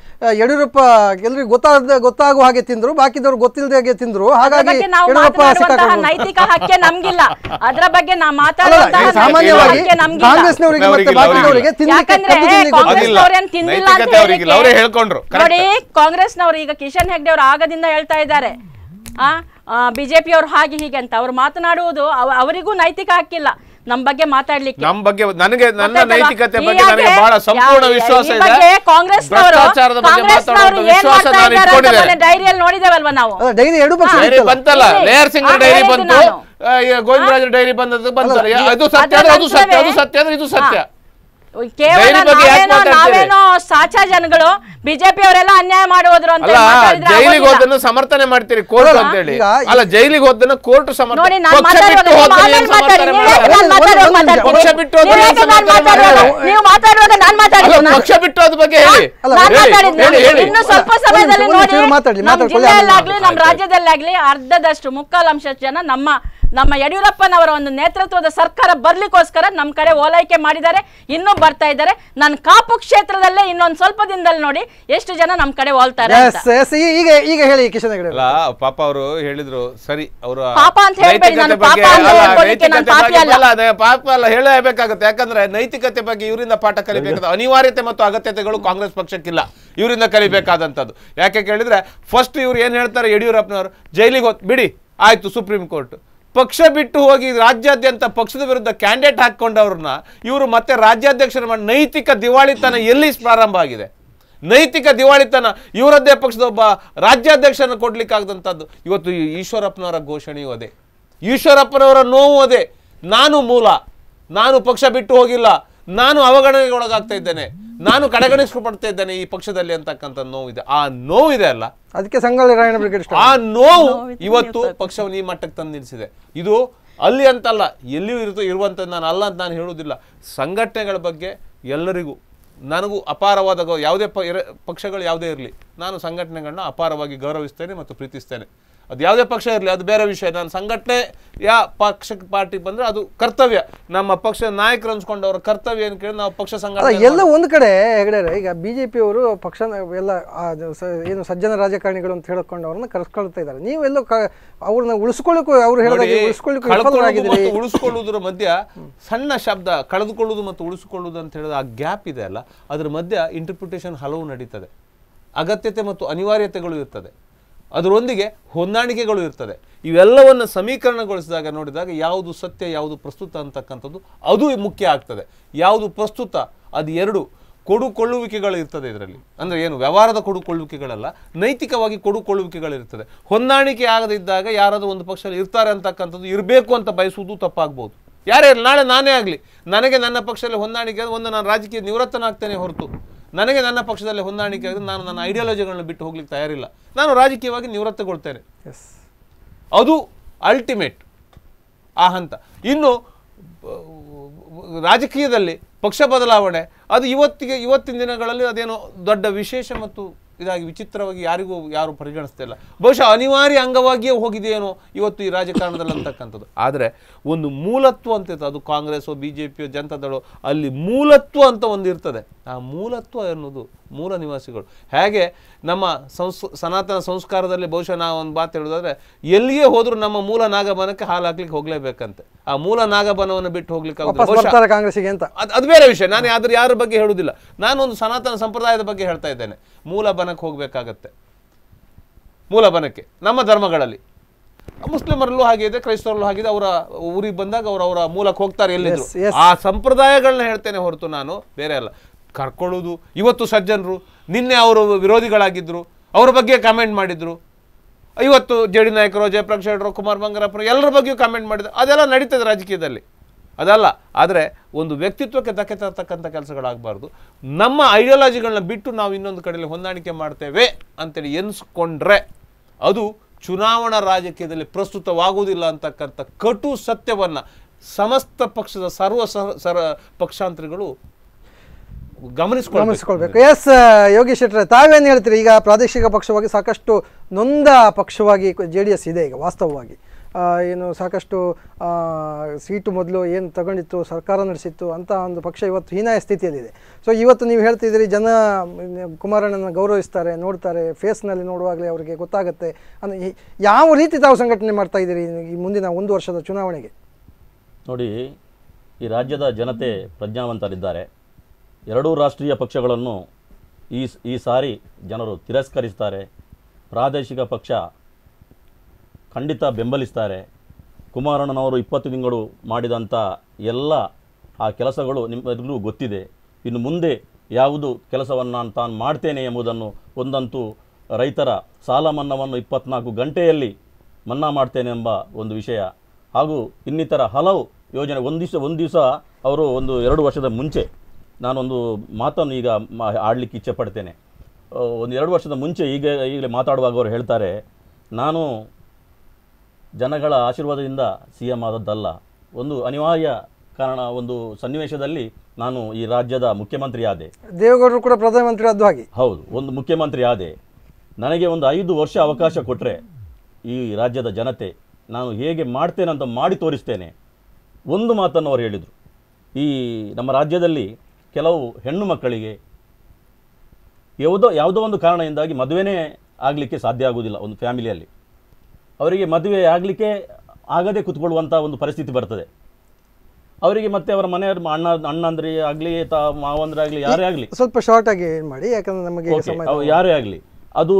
ಯಡಿಯೂರಪ್ಪ ಎಲ್ರಿಗೂ ಗೊತ್ತಾದ ಗೊತ್ತಾಗುವ ಹಾಗೆ ತಿಂದ್ರು ಬಾಕಿದವ್ರು ಗೊತ್ತಿಲ್ಲದೆ ಹಾಗೆ ತಿಂದ್ರು ಹಾಗಾಗಿ ನೈತಿಕ ಹಕ್ಕೆ ನಮ್ಗಿಲ್ಲ ಅದರ ಬಗ್ಗೆ ನಾವು ಮಾತಾಡೋದು ಸಾಮಾನ್ಯವಾಗಿ ಕಾಂಗ್ರೆಸ್ನವರಿಗೆ ಮತ್ತೆ ಬಾಕಿದವರಿಗೆ ನೋಡಿ ಕಾಂಗ್ರೆಸ್ನವರು ಈಗ ಕಿಶನ್ ಹೆಗ್ಡೆ ಅವರು ಆಗದಿಂದ ಹೇಳ್ತಾ ಇದ್ದಾರೆ ಆ ಬಿಜೆಪಿಯವರು ಹಾಗೆ ಹೀಗೆ ಅಂತ ಅವ್ರು ಮಾತನಾಡುವುದು ಅವರಿಗೂ ನೈತಿಕ ಹಕ್ಕಿಲ್ಲ ನಮ್ ಬಗ್ಗೆ ಮಾತಾಡ್ಲಿಕ್ಕೆ ನಮ್ ಬಗ್ಗೆ ನನಗೆ ನನ್ನ ನೈತಿಕತೆ ಬಗ್ಗೆ ನನಗೆ ಬಹಳ ಸಂಪೂರ್ಣ ವಿಶ್ವಾಸ ಇದೆ ಕಾಂಗ್ರೆಸ್ ಭ್ರಷ್ಟಾಚಾರದ ಬಗ್ಗೆ ಮಾತಾಡುವಂತ ವಿಶ್ವಾಸ ನಾನು ಡೈರಿಯಲ್ಲಿ ನೋಡಿದೇವಲ್ವಾ ನಾವು ಡೈರಿ ಎರಡು ಪಕ್ಷ ಬಂತಲ್ಲ ಲೇಯರ್ ಸಿಂಗ್ ಡೈರಿ ಬಂತು ಗೋವಿಂದರಾಜ ಡೈರಿ ಬಂದದ್ದು ಬಂತು ಅದು ಸತ್ಯ ಅದು ಸತ್ಯ ಅದು ಸತ್ಯ ಅಂದ್ರೆ ಇದು ಸತ್ಯ ಕೇವಲ ನಾವೇನೋ ನಾವೇನೋ ಸಾಚಾ ಜನಗಳು ಬಿಜೆಪಿ ಅವರೆಲ್ಲ ಅನ್ಯಾಯ ಮಾಡುವುದ್ರು ಅಂತ ಜೈಲಿಗೆ ಹೋದನ್ನು ಸಮರ್ಥನೆ ಮಾಡ್ತೀರಿ ಕೋರ್ಟ್ ಅಂತ ಹೇಳಿ ಅಲ್ಲ ಜೈಲಿಗೆ ಹೋದನ್ನು ಕೋರ್ಟ್ ಸಮರ್ಥನೆ ಪಕ್ಷ ಬಿಟ್ಟು ನೀವು ಮಾತಾಡುವಾಗ ನಾನು ಮಾತಾಡಿಲ್ಲ ಪಕ್ಷ ಬಿಟ್ಟು ಅದ್ರ ಬಗ್ಗೆ ಹೇಳಿ ಇನ್ನು ಸ್ವಲ್ಪ ಸಮಯದಲ್ಲಿ ನೋಡಿ ಜಿಲ್ಲೆಯಲ್ಲಾಗ್ಲಿ ನಮ್ಮ ರಾಜ್ಯದಲ್ಲಾಗ್ಲಿ ಅರ್ಧದಷ್ಟು ಮುಕ್ಕಾಲ್ ಅಂಶ ಜನ ನಮ್ಮ ನಮ್ಮ ಯಡಿಯೂರಪ್ಪನವರ ಒಂದು ನೇತೃತ್ವದ ಸರ್ಕಾರ ಬರ್ಲಿಕ್ಕೋಸ್ಕರ ನಮ್ಮ ಕಡೆ ಓಲೈಕೆ ಮಾಡಿದ್ದಾರೆ ಇನ್ನೂ ಬರ್ತಾ ಇದ್ದಾರೆ ನನ್ನ ಕಾಪು ಕ್ಷೇತ್ರದಲ್ಲೇ ಇನ್ನೊಂದು ಸ್ವಲ್ಪ ದಿನದಲ್ಲಿ ನೋಡಿ ಎಷ್ಟು ಜನ ನಮ್ಮ ಕಡೆ ಓಲ್ತಾರೆ ಈಗ ಈಗ ಹೇಳಿ ಪಾಪ ಅವರು ಹೇಳಿದ್ರು ಸರಿ ಅವರು ಪಾಪ ಅಂತ ಯಾಕಂದ್ರೆ ನೈತಿಕತೆ ಬಗ್ಗೆ ಇವರಿಂದ ಪಾಠ ಕಲಿಬೇಕಾದ ಅನಿವಾರ್ಯತೆ ಮತ್ತು ಅಗತ್ಯತೆಗಳು ಕಾಂಗ್ರೆಸ್ ಪಕ್ಷಕ್ಕಿಲ್ಲ ಇವರಿಂದ ಕಲಿಬೇಕಾದಂತದ್ದು ಯಾಕೆ ಕೇಳಿದ್ರೆ ಫಸ್ಟ್ ಇವ್ರು ಏನ್ ಹೇಳ್ತಾರೆ ಯಡಿಯೂರಪ್ಪನವರು ಜೈಲಿಗೆ ಹೋಗ್ ಬಿಡಿ ಆಯ್ತು ಸುಪ್ರೀಂ ಕೋರ್ಟ್ ಪಕ್ಷ ಬಿಟ್ಟು ಹೋಗಿ ರಾಜ್ಯಾದ್ಯಂತ ಪಕ್ಷದ ವಿರುದ್ಧ ಕ್ಯಾಂಡಿಡೇಟ್ ಹಾಕ್ಕೊಂಡವ್ರನ್ನ ಇವರು ಮತ್ತೆ ರಾಜ್ಯಾಧ್ಯಕ್ಷರ ನೈತಿಕ ದಿವಾಳಿತನ ಎಲ್ಲಿ ಪ್ರಾರಂಭ ಆಗಿದೆ ನೈತಿಕ ದಿವಾಳಿತನ ಇವರದ್ದೇ ಪಕ್ಷದ ಒಬ್ಬ ರಾಜ್ಯಾಧ್ಯಕ್ಷರನ್ನು ಕೊಡ್ಲಿಕ್ಕಾಗದಂಥದ್ದು ಇವತ್ತು ಈಶ್ವರಪ್ಪನವರ ಘೋಷಣೆಯೂ ಅದೇ ಈಶ್ವರಪ್ಪನವರ ನೋವು ಅದೇ ನಾನು ಮೂಲ ನಾನು ಪಕ್ಷ ಬಿಟ್ಟು ಹೋಗಿಲ್ಲ ನಾನು ಒಳಗಾಗ್ತಾ ಇದ್ದೇನೆ ನಾನು ಪಡ್ತಾ ಇದ್ದೇನೆ ಈ ಪಕ್ಷದಲ್ಲಿ ಅಂತಕ್ಕಂಥ ಇದೆ ಆ ಇದೆ ಅಲ್ಲ ಅದಕ್ಕೆ ಸಂಘ ಆ ನೋವು ಇವತ್ತು ಪಕ್ಷವನ್ನು ಈ ಮಟ್ಟಕ್ಕೆ ತಂದು ನಿಲ್ಲಿಸಿದೆ ಇದು ಅಲ್ಲಿ ಅಂತಲ್ಲ ಎಲ್ಲಿಯೂ ಇರುತ್ತೋ ಇರುವಂತ ನಾನು ಅಲ್ಲ ಅಂತ ನಾನು ಹೇಳುವುದಿಲ್ಲ ಸಂಘಟನೆಗಳ ಬಗ್ಗೆ ಎಲ್ಲರಿಗೂ ನನಗೂ ಅಪಾರವಾದ ಯಾವುದೇ ಪಕ್ಷಗಳು ಯಾವುದೇ ಇರಲಿ ನಾನು ಸಂಘಟನೆಗಳನ್ನ ಅಪಾರವಾಗಿ ಗೌರವಿಸ್ತೇನೆ ಮತ್ತು ಪ್ರೀತಿಸ್ತೇನೆ ಅದು ಯಾವುದೇ ಪಕ್ಷ ಇರಲಿ ಅದು ಬೇರೆ ವಿಷಯ ನಾನು ಸಂಘಟನೆ ಯಾ ಪಕ್ಷಕ್ಕೆ ಪಾರ್ಟಿ ಬಂದರೆ ಅದು ಕರ್ತವ್ಯ ನಮ್ಮ ಪಕ್ಷದ ನಾಯಕರು ಅವರ ಕರ್ತವ್ಯ ಅಂತ ಕೇಳಿ ನಾವು ಪಕ್ಷ ಸಂಘಟನೆ ಎಲ್ಲ ಒಂದು ಕಡೆ ಹೆಗಡೆ ಈಗ ಬಿ ಜೆ ಅವರು ಪಕ್ಷ ಎಲ್ಲ ಏನು ಸಜ್ಜನ ರಾಜಕಾರಣಿಗಳು ಅಂತ ಅವ್ರನ್ನ ಕರ್ಸ್ಕೊಳ್ತಾ ಇದ್ದಾರೆ ನೀವೆಲ್ಲೋ ಅವ್ರನ್ನ ಉಳಿಸ್ಕೊಳ್ಳಿಕ್ಕೂ ಅವ್ರು ಹೇಳಿದಾಗ ಉಳಿಸ್ಕೊಳ್ಳಿಕ್ಕೆ ಉಳಿಸ್ಕೊಳ್ಳುವುದರ ಮಧ್ಯ ಸಣ್ಣ ಶಬ್ದ ಕಳೆದುಕೊಳ್ಳುವುದು ಮತ್ತು ಉಳಿಸಿಕೊಳ್ಳುವುದು ಅಂತ ಹೇಳಿದ ಆ ಗ್ಯಾಪ್ ಇದೆ ಅಲ್ಲ ಅದ್ರ ಮಧ್ಯ ಇಂಟರ್ಪ್ರಿಟೇಷನ್ ಹಲವು ನಡೀತದೆ ಅಗತ್ಯತೆ ಮತ್ತು ಅನಿವಾರ್ಯತೆಗಳು ಇರ್ತದೆ ಅದರೊಂದಿಗೆ ಹೊಂದಾಣಿಕೆಗಳು ಇರ್ತದೆ ಇವೆಲ್ಲವನ್ನು ಸಮೀಕರಣಗೊಳಿಸಿದಾಗ ನೋಡಿದಾಗ ಯಾವುದು ಸತ್ಯ ಯಾವುದು ಪ್ರಸ್ತುತ ಅಂತಕ್ಕಂಥದ್ದು ಅದು ಮುಖ್ಯ ಆಗ್ತದೆ ಯಾವುದು ಪ್ರಸ್ತುತ ಅದು ಎರಡು ಕೊಡುಕೊಳ್ಳುವಿಕೆಗಳು ಇರ್ತದೆ ಇದರಲ್ಲಿ ಅಂದರೆ ಏನು ವ್ಯವಹಾರದ ಕೊಡುಕೊಳ್ಳುವಿಕೆಗಳಲ್ಲ ನೈತಿಕವಾಗಿ ಕೊಡುಕೊಳ್ಳುವಿಕೆಗಳಿರ್ತದೆ ಹೊಂದಾಣಿಕೆ ಆಗದಿದ್ದಾಗ ಯಾರಾದರೂ ಒಂದು ಪಕ್ಷದಲ್ಲಿ ಇರ್ತಾರೆ ಅಂತಕ್ಕಂಥದ್ದು ಇರಬೇಕು ಅಂತ ಬಯಸುವುದು ತಪ್ಪಾಗ್ಬೋದು ಯಾರೇ ನಾಳೆ ನಾನೇ ಆಗಲಿ ನನಗೆ ನನ್ನ ಪಕ್ಷದಲ್ಲಿ ಹೊಂದಾಣಿಕೆ ಒಂದು ನಾನು ರಾಜಕೀಯ ನಿವೃತ್ತನಾಗ್ತೇನೆ ಹೊರತು ನನಗೆ ನನ್ನ ಪಕ್ಷದಲ್ಲಿ ಹೊಂದಾಣಿಕೆ ಆಗಿದೆ ನಾನು ನನ್ನ ಐಡಿಯಾಲಜಿಗಳನ್ನು ಬಿಟ್ಟು ಹೋಗ್ಲಿಕ್ಕೆ ತಯಾರಿಲ್ಲ ನಾನು ರಾಜಕೀಯವಾಗಿ ನಿವೃತ್ತಗೊಳ್ತೇನೆ ಅದು ಅಲ್ಟಿಮೇಟ್ ಆ ಹಂತ ಇನ್ನು ರಾಜಕೀಯದಲ್ಲಿ ಪಕ್ಷ ಬದಲಾವಣೆ ಅದು ಇವತ್ತಿಗೆ ಇವತ್ತಿನ ದಿನಗಳಲ್ಲಿ ಅದೇನೋ ದೊಡ್ಡ ವಿಶೇಷ ಮತ್ತು ಇದಾಗಿ ವಿಚಿತ್ರವಾಗಿ ಯಾರಿಗೂ ಯಾರು ಪರಿಗಣಿಸ್ತಿಲ್ಲ ಬಹುಶಃ ಅನಿವಾರ್ಯ ಅಂಗವಾಗಿಯೇ ಹೋಗಿದೆಯೇನೋ ಇವತ್ತು ಈ ರಾಜಕಾರಣದಲ್ಲಿ ಅಂತಕ್ಕಂಥದ್ದು ಆದರೆ ಒಂದು ಮೂಲತ್ವ ಅಂತ ಇರ್ತದೆ ಅದು ಕಾಂಗ್ರೆಸ್ ಬಿ ಜೆ ಪಿಯೋ ಜನತಾದಳು ಅಲ್ಲಿ ಮೂಲತ್ವ ಅಂತ ಒಂದು ಇರ್ತದೆ ಆ ಮೂಲತ್ವ ಅನ್ನೋದು ಮೂಲ ನಿವಾಸಿಗಳು ಹೇಗೆ ನಮ್ಮ ಸಂಸ್ ಸನಾತನ ಸಂಸ್ಕಾರದಲ್ಲಿ ಬಹುಶಃ ನಾವು ಒಂದು ಮಾತು ಹೇಳೋದಾದರೆ ಎಲ್ಲಿಗೆ ಹೋದರೂ ನಮ್ಮ ಮೂಲ ನಾಗಬನಕ್ಕೆ ಹಾಲು ಹಾಕ್ಲಿಕ್ಕೆ ಹೋಗಲೇಬೇಕಂತೆ ಆ ಮೂಲ ನಾಗಬನವನ್ನು ಬಿಟ್ಟು ಹೋಗ್ಲಿಕ್ಕೆ ಕಾಂಗ್ರೆಸ್ಗೆ ಅಂತ ಅದು ಬೇರೆ ವಿಷಯ ನಾನು ಅದ್ರ ಯಾರ ಬಗ್ಗೆ ಹೇಳುವುದಿಲ್ಲ ಒಂದು ಸನಾತನ ಸಂಪ್ರದಾಯದ ಬಗ್ಗೆ ಹೇಳ್ತಾ ಇದ್ದೇನೆ ಮೂಲ ಬನಕ್ಕೆ ಹೋಗಬೇಕಾಗತ್ತೆ ಮೂಲ ಬನಕ್ಕೆ ನಮ್ಮ ಧರ್ಮಗಳಲ್ಲಿ ಮುಸ್ಲಿಮರಲ್ಲೂ ಹಾಗೆ ಇದೆ ಕ್ರೈಸ್ತರಲ್ಲೂ ಹಾಗಿದೆ ಅವರ ಊರಿಗೆ ಬಂದಾಗ ಅವರು ಅವರ ಮೂಲಕ್ಕೆ ಹೋಗ್ತಾರೆ ಎಲ್ಲಿದ್ರು ಆ ಸಂಪ್ರದಾಯಗಳನ್ನ ಹೇಳ್ತೇನೆ ಹೊರತು ನಾನು ಬೇರೆ ಅಲ್ಲ ಕರ್ಕೊಳ್ಳೋದು ಇವತ್ತು ಸಜ್ಜನರು ನಿನ್ನೆ ಅವರು ವಿರೋಧಿಗಳಾಗಿದ್ದರು ಅವ್ರ ಬಗ್ಗೆ ಕಮೆಂಟ್ ಮಾಡಿದರು ಇವತ್ತು ಜೆ ಡಿ ನಾಯಕರು ಜಯಪ್ರಕಾಶ್ ಶೆಟ್ಟರು ಕುಮಾರ್ ಬಂಗಾರಪ್ಪರು ಎಲ್ಲರ ಬಗ್ಗೆಯೂ ಕಮೆಂಟ್ ಮಾಡಿದ್ರು ಅದೆಲ್ಲ ನಡೀತದೆ ರಾಜಕೀಯದಲ್ಲಿ ಅದಲ್ಲ ಆದರೆ ಒಂದು ವ್ಯಕ್ತಿತ್ವಕ್ಕೆ ಧಕ್ಕೆ ತರ್ತಕ್ಕಂಥ ಕೆಲಸಗಳಾಗಬಾರ್ದು ನಮ್ಮ ಐಡಿಯಾಲಜಿಗಳನ್ನ ಬಿಟ್ಟು ನಾವು ಇನ್ನೊಂದು ಕಡೆಯಲ್ಲಿ ಹೊಂದಾಣಿಕೆ ಮಾಡ್ತೇವೆ ಅಂತೇಳಿ ಎನಿಸ್ಕೊಂಡ್ರೆ ಅದು ಚುನಾವಣಾ ರಾಜಕೀಯದಲ್ಲಿ ಪ್ರಸ್ತುತವಾಗುವುದಿಲ್ಲ ಅಂತಕ್ಕಂಥ ಕಟು ಸತ್ಯವನ್ನು ಸಮಸ್ತ ಪಕ್ಷದ ಸರ್ವ ಸಹ ಸರ ಪಕ್ಷಾಂತರಿಗಳು ಗಮನಿಸ್ಕೊಳ್ಬೇಕು ಎಸ್ uh, ಯೋಗೇಶ್ ಶೆಟ್ಟರೆ ತಾವೇನು ಹೇಳ್ತೀರಿ ಈಗ ಪ್ರಾದೇಶಿಕ ಪಕ್ಷವಾಗಿ ಸಾಕಷ್ಟು ನೊಂದ ಪಕ್ಷವಾಗಿ ಜೆ ಡಿ ಎಸ್ ಇದೆ ಈಗ ವಾಸ್ತವವಾಗಿ ಏನು ಸಾಕಷ್ಟು ಸೀಟು ಮೊದಲು ಏನು ತಗೊಂಡಿತ್ತು ಸರ್ಕಾರ ನಡೆಸಿತ್ತು ಅಂತ ಒಂದು ಪಕ್ಷ ಇವತ್ತು ಹೀನಾಯ ಸ್ಥಿತಿಯಲ್ಲಿದೆ ಸೊ ಇವತ್ತು ನೀವು ಹೇಳ್ತಿದ್ದೀರಿ ಜನ ಕುಮಾರಣ್ಣನ ಗೌರವಿಸ್ತಾರೆ ನೋಡ್ತಾರೆ ಫೇಸ್ನಲ್ಲಿ ನೋಡುವಾಗಲೇ ಅವರಿಗೆ ಗೊತ್ತಾಗುತ್ತೆ ಅಂದರೆ ಯಾವ ರೀತಿ ತಾವು ಸಂಘಟನೆ ಮಾಡ್ತಾ ಇದ್ದೀರಿ ಈ ಮುಂದಿನ ಒಂದು ವರ್ಷದ ಚುನಾವಣೆಗೆ ನೋಡಿ ಈ ರಾಜ್ಯದ ಜನತೆ ಪ್ರಜ್ಞಾವಂತರಿದ್ದಾರೆ ಎರಡೂ ರಾಷ್ಟ್ರೀಯ ಪಕ್ಷಗಳನ್ನು ಈ ಈ ಸಾರಿ ಜನರು ತಿರಸ್ಕರಿಸ್ತಾರೆ ಪ್ರಾದೇಶಿಕ ಪಕ್ಷ ಖಂಡಿತ ಬೆಂಬಲಿಸ್ತಾರೆ ಕುಮಾರಣ್ಣನವರು ಇಪ್ಪತ್ತು ತಿಂಗಳು ಮಾಡಿದಂಥ ಎಲ್ಲ ಆ ಕೆಲಸಗಳು ನಿಮ್ಮೆಲ್ಲರಿಗೂ ಗೊತ್ತಿದೆ ಇನ್ನು ಮುಂದೆ ಯಾವುದು ಕೆಲಸವನ್ನು ನಾನು ತಾನು ಮಾಡ್ತೇನೆ ಎಂಬುದನ್ನು ಒಂದಂತೂ ರೈತರ ಸಾಲ ಮನ್ನಾವನ್ನು ಇಪ್ಪತ್ನಾಲ್ಕು ಗಂಟೆಯಲ್ಲಿ ಮನ್ನಾ ಮಾಡ್ತೇನೆ ಎಂಬ ಒಂದು ವಿಷಯ ಹಾಗೂ ಇನ್ನಿತರ ಹಲವು ಯೋಜನೆ ದಿವಸ ಒಂದು ದಿವಸ ಅವರು ಒಂದು ಎರಡು ವರ್ಷದ ಮುಂಚೆ ನಾನೊಂದು ಮಾತನ್ನು ಈಗ ಆಡಲಿಕ್ಕೆ ಇಚ್ಛೆ ಪಡ್ತೇನೆ ಒಂದು ಎರಡು ವರ್ಷದ ಮುಂಚೆ ಈಗ ಈಗಲೇ ಮಾತಾಡುವಾಗ ಅವರು ಹೇಳ್ತಾರೆ ನಾನು ಜನಗಳ ಆಶೀರ್ವಾದದಿಂದ ಸಿ ಎಂ ಆದದ್ದಲ್ಲ ಒಂದು ಅನಿವಾರ್ಯ ಕಾರಣ ಒಂದು ಸನ್ನಿವೇಶದಲ್ಲಿ ನಾನು ಈ ರಾಜ್ಯದ ಮುಖ್ಯಮಂತ್ರಿ ಆದೆ ದೇವೇಗೌಡರು ಕೂಡ ಪ್ರಧಾನಮಂತ್ರಿ ಆದ ಹಾಗೆ ಹೌದು ಒಂದು ಮುಖ್ಯಮಂತ್ರಿ ಆದೆ ನನಗೆ ಒಂದು ಐದು ವರ್ಷ ಅವಕಾಶ ಕೊಟ್ಟರೆ ಈ ರಾಜ್ಯದ ಜನತೆ ನಾನು ಹೇಗೆ ಮಾಡ್ತೇನೆ ಅಂತ ಮಾಡಿ ತೋರಿಸ್ತೇನೆ ಒಂದು ಮಾತನ್ನು ಅವರು ಹೇಳಿದರು ಈ ನಮ್ಮ ರಾಜ್ಯದಲ್ಲಿ ಕೆಲವು ಹೆಣ್ಣು ಮಕ್ಕಳಿಗೆ ಯಾವುದೋ ಯಾವುದೋ ಒಂದು ಕಾರಣದಿಂದಾಗಿ ಮದುವೆನೇ ಆಗಲಿಕ್ಕೆ ಸಾಧ್ಯ ಆಗುವುದಿಲ್ಲ ಒಂದು ಫ್ಯಾಮಿಲಿಯಲ್ಲಿ ಅವರಿಗೆ ಮದುವೆ ಆಗಲಿಕ್ಕೆ ಆಗದೆ ಕೂತ್ಕೊಳ್ಳುವಂಥ ಒಂದು ಪರಿಸ್ಥಿತಿ ಬರ್ತದೆ ಅವರಿಗೆ ಮತ್ತೆ ಅವರ ಮನೆಯವ್ರ ಅಣ್ಣ ಅಂದ್ರೆ ಆಗಲಿ ತಾ ಆಗಲಿ ಯಾರೇ ಆಗಲಿ ಸ್ವಲ್ಪ ಶಾರ್ಟ್ ಆಗಿ ಮಾಡಿ ಯಾಕಂದ್ರೆ ನಮಗೆ ಯಾರೇ ಆಗಲಿ ಅದು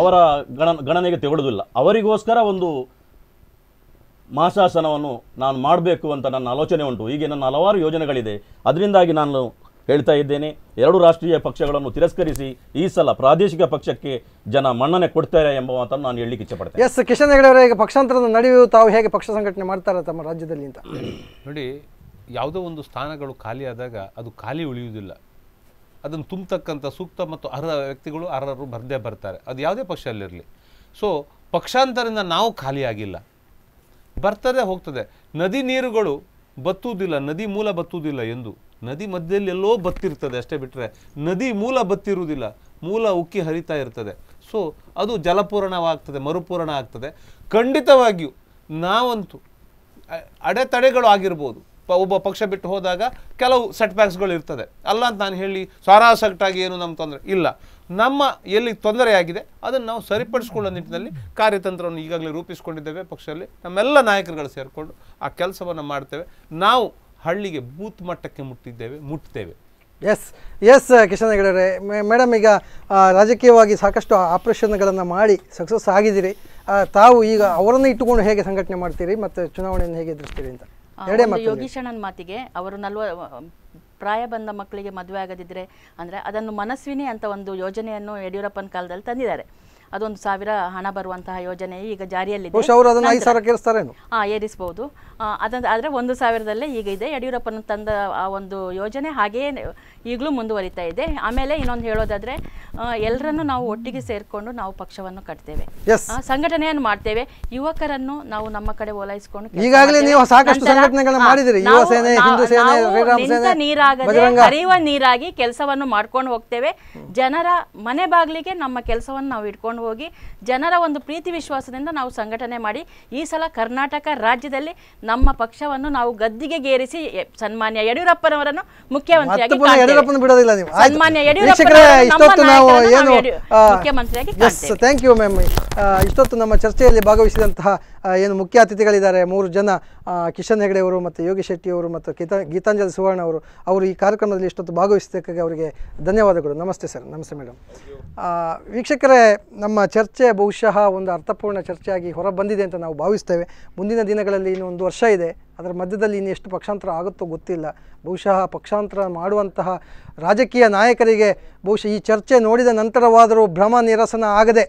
ಅವರ ಗಣ ಗಣನೆಗೆ ತೆಗೊಳ್ಳೋದಿಲ್ಲ ಅವರಿಗೋಸ್ಕರ ಒಂದು ಮಾಸಾಸನವನ್ನು ನಾನು ಮಾಡಬೇಕು ಅಂತ ನನ್ನ ಆಲೋಚನೆ ಉಂಟು ಹೀಗೆ ನನ್ನ ಹಲವಾರು ಯೋಜನೆಗಳಿದೆ ಅದರಿಂದಾಗಿ ನಾನು ಹೇಳ್ತಾ ಇದ್ದೇನೆ ಎರಡು ರಾಷ್ಟ್ರೀಯ ಪಕ್ಷಗಳನ್ನು ತಿರಸ್ಕರಿಸಿ ಈ ಸಲ ಪ್ರಾದೇಶಿಕ ಪಕ್ಷಕ್ಕೆ ಜನ ಮನ್ನಣೆ ಕೊಡ್ತಾರೆ ಎಂಬ ಮಾತನ್ನು ನಾನು ಹೇಳಿಕ್ಕೆ ಇಚ್ಛಪಡ್ತೇನೆ ಎಸ್ ಕಿಶನ್ ಹೆಗಡೆ ಅವರ ಈಗ ಪಕ್ಷಾಂತರದ ನಡುವೆ ತಾವು ಹೇಗೆ ಪಕ್ಷ ಸಂಘಟನೆ ಮಾಡ್ತಾರೆ ತಮ್ಮ ರಾಜ್ಯದಲ್ಲಿ ಅಂತ ನೋಡಿ ಯಾವುದೋ ಒಂದು ಸ್ಥಾನಗಳು ಖಾಲಿಯಾದಾಗ ಅದು ಖಾಲಿ ಉಳಿಯುವುದಿಲ್ಲ ಅದನ್ನು ತುಂಬತಕ್ಕಂಥ ಸೂಕ್ತ ಮತ್ತು ಅರ್ಹ ವ್ಯಕ್ತಿಗಳು ಅರ್ಹರು ಬರದೇ ಬರ್ತಾರೆ ಅದು ಯಾವುದೇ ಪಕ್ಷ ಅಲ್ಲಿರಲಿ ಸೊ ಪಕ್ಷಾಂತರದಿಂದ ನಾವು ಖಾಲಿಯಾಗಿಲ್ಲ ಬರ್ತದೆ ಹೋಗ್ತದೆ ನದಿ ನೀರುಗಳು ಬತ್ತುವುದಿಲ್ಲ ನದಿ ಮೂಲ ಬತ್ತುವುದಿಲ್ಲ ಎಂದು ನದಿ ಮಧ್ಯದಲ್ಲಿ ಎಲ್ಲೋ ಬತ್ತಿರ್ತದೆ ಅಷ್ಟೇ ಬಿಟ್ಟರೆ ನದಿ ಮೂಲ ಬತ್ತಿರುವುದಿಲ್ಲ ಮೂಲ ಉಕ್ಕಿ ಹರಿತಾ ಇರ್ತದೆ ಸೊ ಅದು ಜಲಪೂರಣವಾಗ್ತದೆ ಮರುಪೂರಣ ಆಗ್ತದೆ ಖಂಡಿತವಾಗಿಯೂ ನಾವಂತೂ ಅಡೆತಡೆಗಳು ಆಗಿರ್ಬೋದು ಪ ಒಬ್ಬ ಪಕ್ಷ ಬಿಟ್ಟು ಹೋದಾಗ ಕೆಲವು ಸೆಟ್ ಬ್ಯಾಕ್ಸ್ಗಳು ಇರ್ತದೆ ಅಲ್ಲ ಅಂತ ನಾನು ಹೇಳಿ ಸಾರಾಸಟ್ಟಾಗಿ ಏನು ನಮ್ಮ ತೊಂದರೆ ಇಲ್ಲ ನಮ್ಮ ಎಲ್ಲಿ ತೊಂದರೆ ಆಗಿದೆ ಅದನ್ನು ನಾವು ಸರಿಪಡಿಸ್ಕೊಳ್ಳೋ ನಿಟ್ಟಿನಲ್ಲಿ ಕಾರ್ಯತಂತ್ರವನ್ನು ಈಗಾಗಲೇ ರೂಪಿಸ್ಕೊಂಡಿದ್ದೇವೆ ಪಕ್ಷದಲ್ಲಿ ನಮ್ಮೆಲ್ಲ ನಾಯಕರುಗಳು ಸೇರಿಕೊಂಡು ಆ ಕೆಲಸವನ್ನು ಮಾಡ್ತೇವೆ ನಾವು ಹಳ್ಳಿಗೆ ಬೂತ್ ಮಟ್ಟಕ್ಕೆ ಮುಟ್ಟಿದ್ದೇವೆ ಮುಟ್ತೇವೆ yes yes Kishan Hegde madam ಈಗ ರಾಜಕೀಯವಾಗಿ ಸಾಕಷ್ಟು ಆಪರೇಷನ್ಗಳನ್ನು ಮಾಡಿ ಸಕ್ಸಸ್ ಆಗಿದ್ದೀರಿ ತಾವು ಈಗ ಅವರನ್ನು ಇಟ್ಟುಕೊಂಡು ಹೇಗೆ ಸಂಘಟನೆ ಮಾಡ್ತೀರಿ ಮತ್ತು ಚುನಾವಣೆಯನ್ನು ಹೇಗೆ ಎದುರಿಸ್ತೀರಿ ಅಂತ ಯೋಗೀಶಣ್ಣನ ಮಾತಿಗೆ ಅವರು ನಲ್ವ ಪ್ರಾಯ ಬಂದ ಮಕ್ಕಳಿಗೆ ಮದುವೆ ಆಗದಿದ್ದರೆ ಅಂದರೆ ಅದನ್ನು ಮನಸ್ವಿನಿ ಅಂತ ಒಂದು ಯೋಜನೆಯನ್ನು ಯಡಿಯೂರಪ್ಪನ ಕಾಲದಲ್ಲಿ ತಂದಿದ್ದಾರೆ ಅದೊಂದು ಸಾವಿರ ಹಣ ಬರುವಂತಹ ಯೋಜನೆ ಈಗ ಜಾರಿಯಲ್ಲಿದೆ ಏರಿಸಬಹುದು ಅದಂತ ಆದರೆ ಒಂದು ಸಾವಿರದಲ್ಲೇ ಈಗ ಇದೆ ಯಡಿಯೂರಪ್ಪನ ತಂದ ಆ ಒಂದು ಯೋಜನೆ ಹಾಗೆಯೇ ಈಗಲೂ ಮುಂದುವರಿತಾ ಇದೆ ಆಮೇಲೆ ಇನ್ನೊಂದು ಹೇಳೋದಾದರೆ ಎಲ್ಲರನ್ನು ನಾವು ಒಟ್ಟಿಗೆ ಸೇರಿಕೊಂಡು ನಾವು ಪಕ್ಷವನ್ನು ಕಟ್ತೇವೆ ಸಂಘಟನೆಯನ್ನು ಮಾಡ್ತೇವೆ ಯುವಕರನ್ನು ನಾವು ನಮ್ಮ ಕಡೆ ಓಲೈಸಿಕೊಂಡು ಈಗಾಗಲೇ ನೀವು ಸಾಕಷ್ಟು ಮಾಡಿದಿರಿ ನೀರಾಗದೆ ಹರಿಯುವ ನೀರಾಗಿ ಕೆಲಸವನ್ನು ಮಾಡ್ಕೊಂಡು ಹೋಗ್ತೇವೆ ಜನರ ಮನೆ ಬಾಗಿಲಿಗೆ ನಮ್ಮ ಕೆಲಸವನ್ನು ನಾವು ಇಟ್ಕೊಂಡು ಹೋಗಿ ಜನರ ಒಂದು ಪ್ರೀತಿ ವಿಶ್ವಾಸದಿಂದ ನಾವು ಸಂಘಟನೆ ಮಾಡಿ ಈ ಸಲ ಕರ್ನಾಟಕ ರಾಜ್ಯದಲ್ಲಿ ನಮ್ಮ ಪಕ್ಷವನ್ನು ನಾವು ಗೇರಿಸಿ ಸನ್ಮಾನ್ಯ ಯಡಿಯೂರಪ್ಪನವರನ್ನು ಮುಖ್ಯಮಂತ್ರಿಯಾಗಿ ಸನ್ಮಾನ್ಯ ಯಡಿಯೂರಪ್ಪ ಮುಖ್ಯಮಂತ್ರಿಯಾಗಿ ಥ್ಯಾಂಕ್ ಯು ಮ್ಯಾಮ್ ಇಷ್ಟೊತ್ತು ನಮ್ಮ ಚರ್ಚೆಯಲ್ಲಿ ಭಾಗವಹಿಸಿದಂತಹ ಏನು ಮುಖ್ಯ ಅತಿಥಿಗಳಿದ್ದಾರೆ ಮೂರು ಜನ ಕಿಶನ್ ಹೆಗಡೆ ಅವರು ಮತ್ತು ಯೋಗಿ ಶೆಟ್ಟಿ ಅವರು ಮತ್ತು ಗೀತಾ ಗೀತಾಂಜಲಿ ಸುವರ್ಣ ಅವರು ಅವರು ಈ ಕಾರ್ಯಕ್ರಮದಲ್ಲಿ ಇಷ್ಟೊತ್ತು ಭಾಗವಹಿಸಿದ್ದಕ್ಕಾಗಿ ಅವರಿಗೆ ಧನ್ಯವಾದಗಳು ನಮಸ್ತೆ ಸರ್ ನಮಸ್ತೆ ಮೇಡಮ್ ವೀಕ್ಷಕರೇ ನಮ್ಮ ಚರ್ಚೆ ಬಹುಶಃ ಒಂದು ಅರ್ಥಪೂರ್ಣ ಚರ್ಚೆಯಾಗಿ ಹೊರಬಂದಿದೆ ಅಂತ ನಾವು ಭಾವಿಸ್ತೇವೆ ಮುಂದಿನ ದಿನಗಳಲ್ಲಿ ಇನ್ನೂ ಒಂದು ವರ್ಷ ಇದೆ ಅದರ ಮಧ್ಯದಲ್ಲಿ ಇನ್ನು ಎಷ್ಟು ಪಕ್ಷಾಂತರ ಆಗುತ್ತೋ ಗೊತ್ತಿಲ್ಲ ಬಹುಶಃ ಪಕ್ಷಾಂತರ ಮಾಡುವಂತಹ ರಾಜಕೀಯ ನಾಯಕರಿಗೆ ಬಹುಶಃ ಈ ಚರ್ಚೆ ನೋಡಿದ ನಂತರವಾದರೂ ಭ್ರಮ ನಿರಸನ ಆಗದೆ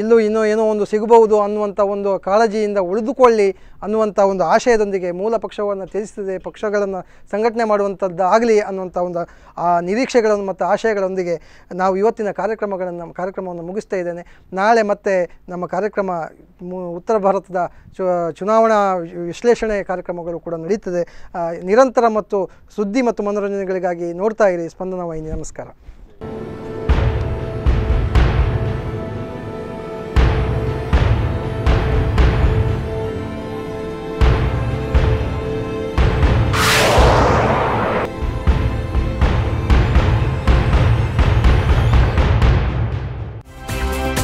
ಇಲ್ಲೂ ಇನ್ನೂ ಏನೋ ಒಂದು ಸಿಗಬಹುದು ಅನ್ನುವಂಥ ಒಂದು ಕಾಳಜಿಯಿಂದ ಉಳಿದುಕೊಳ್ಳಿ ಅನ್ನುವಂಥ ಒಂದು ಆಶಯದೊಂದಿಗೆ ಮೂಲ ಪಕ್ಷವನ್ನು ತ್ಯಜಿಸ್ತದೆ ಪಕ್ಷಗಳನ್ನು ಸಂಘಟನೆ ಮಾಡುವಂಥದ್ದು ಆಗಲಿ ಅನ್ನುವಂಥ ಒಂದು ಆ ನಿರೀಕ್ಷೆಗಳನ್ನು ಮತ್ತು ಆಶಯಗಳೊಂದಿಗೆ ನಾವು ಇವತ್ತಿನ ಕಾರ್ಯಕ್ರಮಗಳನ್ನು ಕಾರ್ಯಕ್ರಮವನ್ನು ಮುಗಿಸ್ತಾ ಇದ್ದೇನೆ ನಾಳೆ ಮತ್ತೆ ನಮ್ಮ ಕಾರ್ಯಕ್ರಮ ಉತ್ತರ ಭಾರತದ ಚುನಾವಣಾ ವಿಶ್ಲೇಷಣೆ ಕಾರ್ಯಕ್ರಮಗಳು ಕೂಡ ನಡೀತದೆ ನಿರಂತರ ಮತ್ತು ಸುದ್ದಿ ಮತ್ತು ಮನೋರಂಜನೆಗಳಿಗಾಗಿ ನೋಡ್ತಾ ಇರಿ ಸ್ಪಂದನ ವಾಹಿನಿ ನಮಸ್ಕಾರ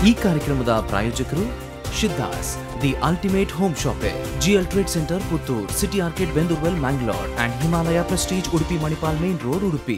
ಈ ಕಾರ್ಯಕ್ರಮದ ಪ್ರಾಯೋಜಕರು Siddhas the ultimate home shopping GL trade centre Puttur city arcade Bendoorwell Mangalore and Himalaya prestige Udupi Manipal main road Udupi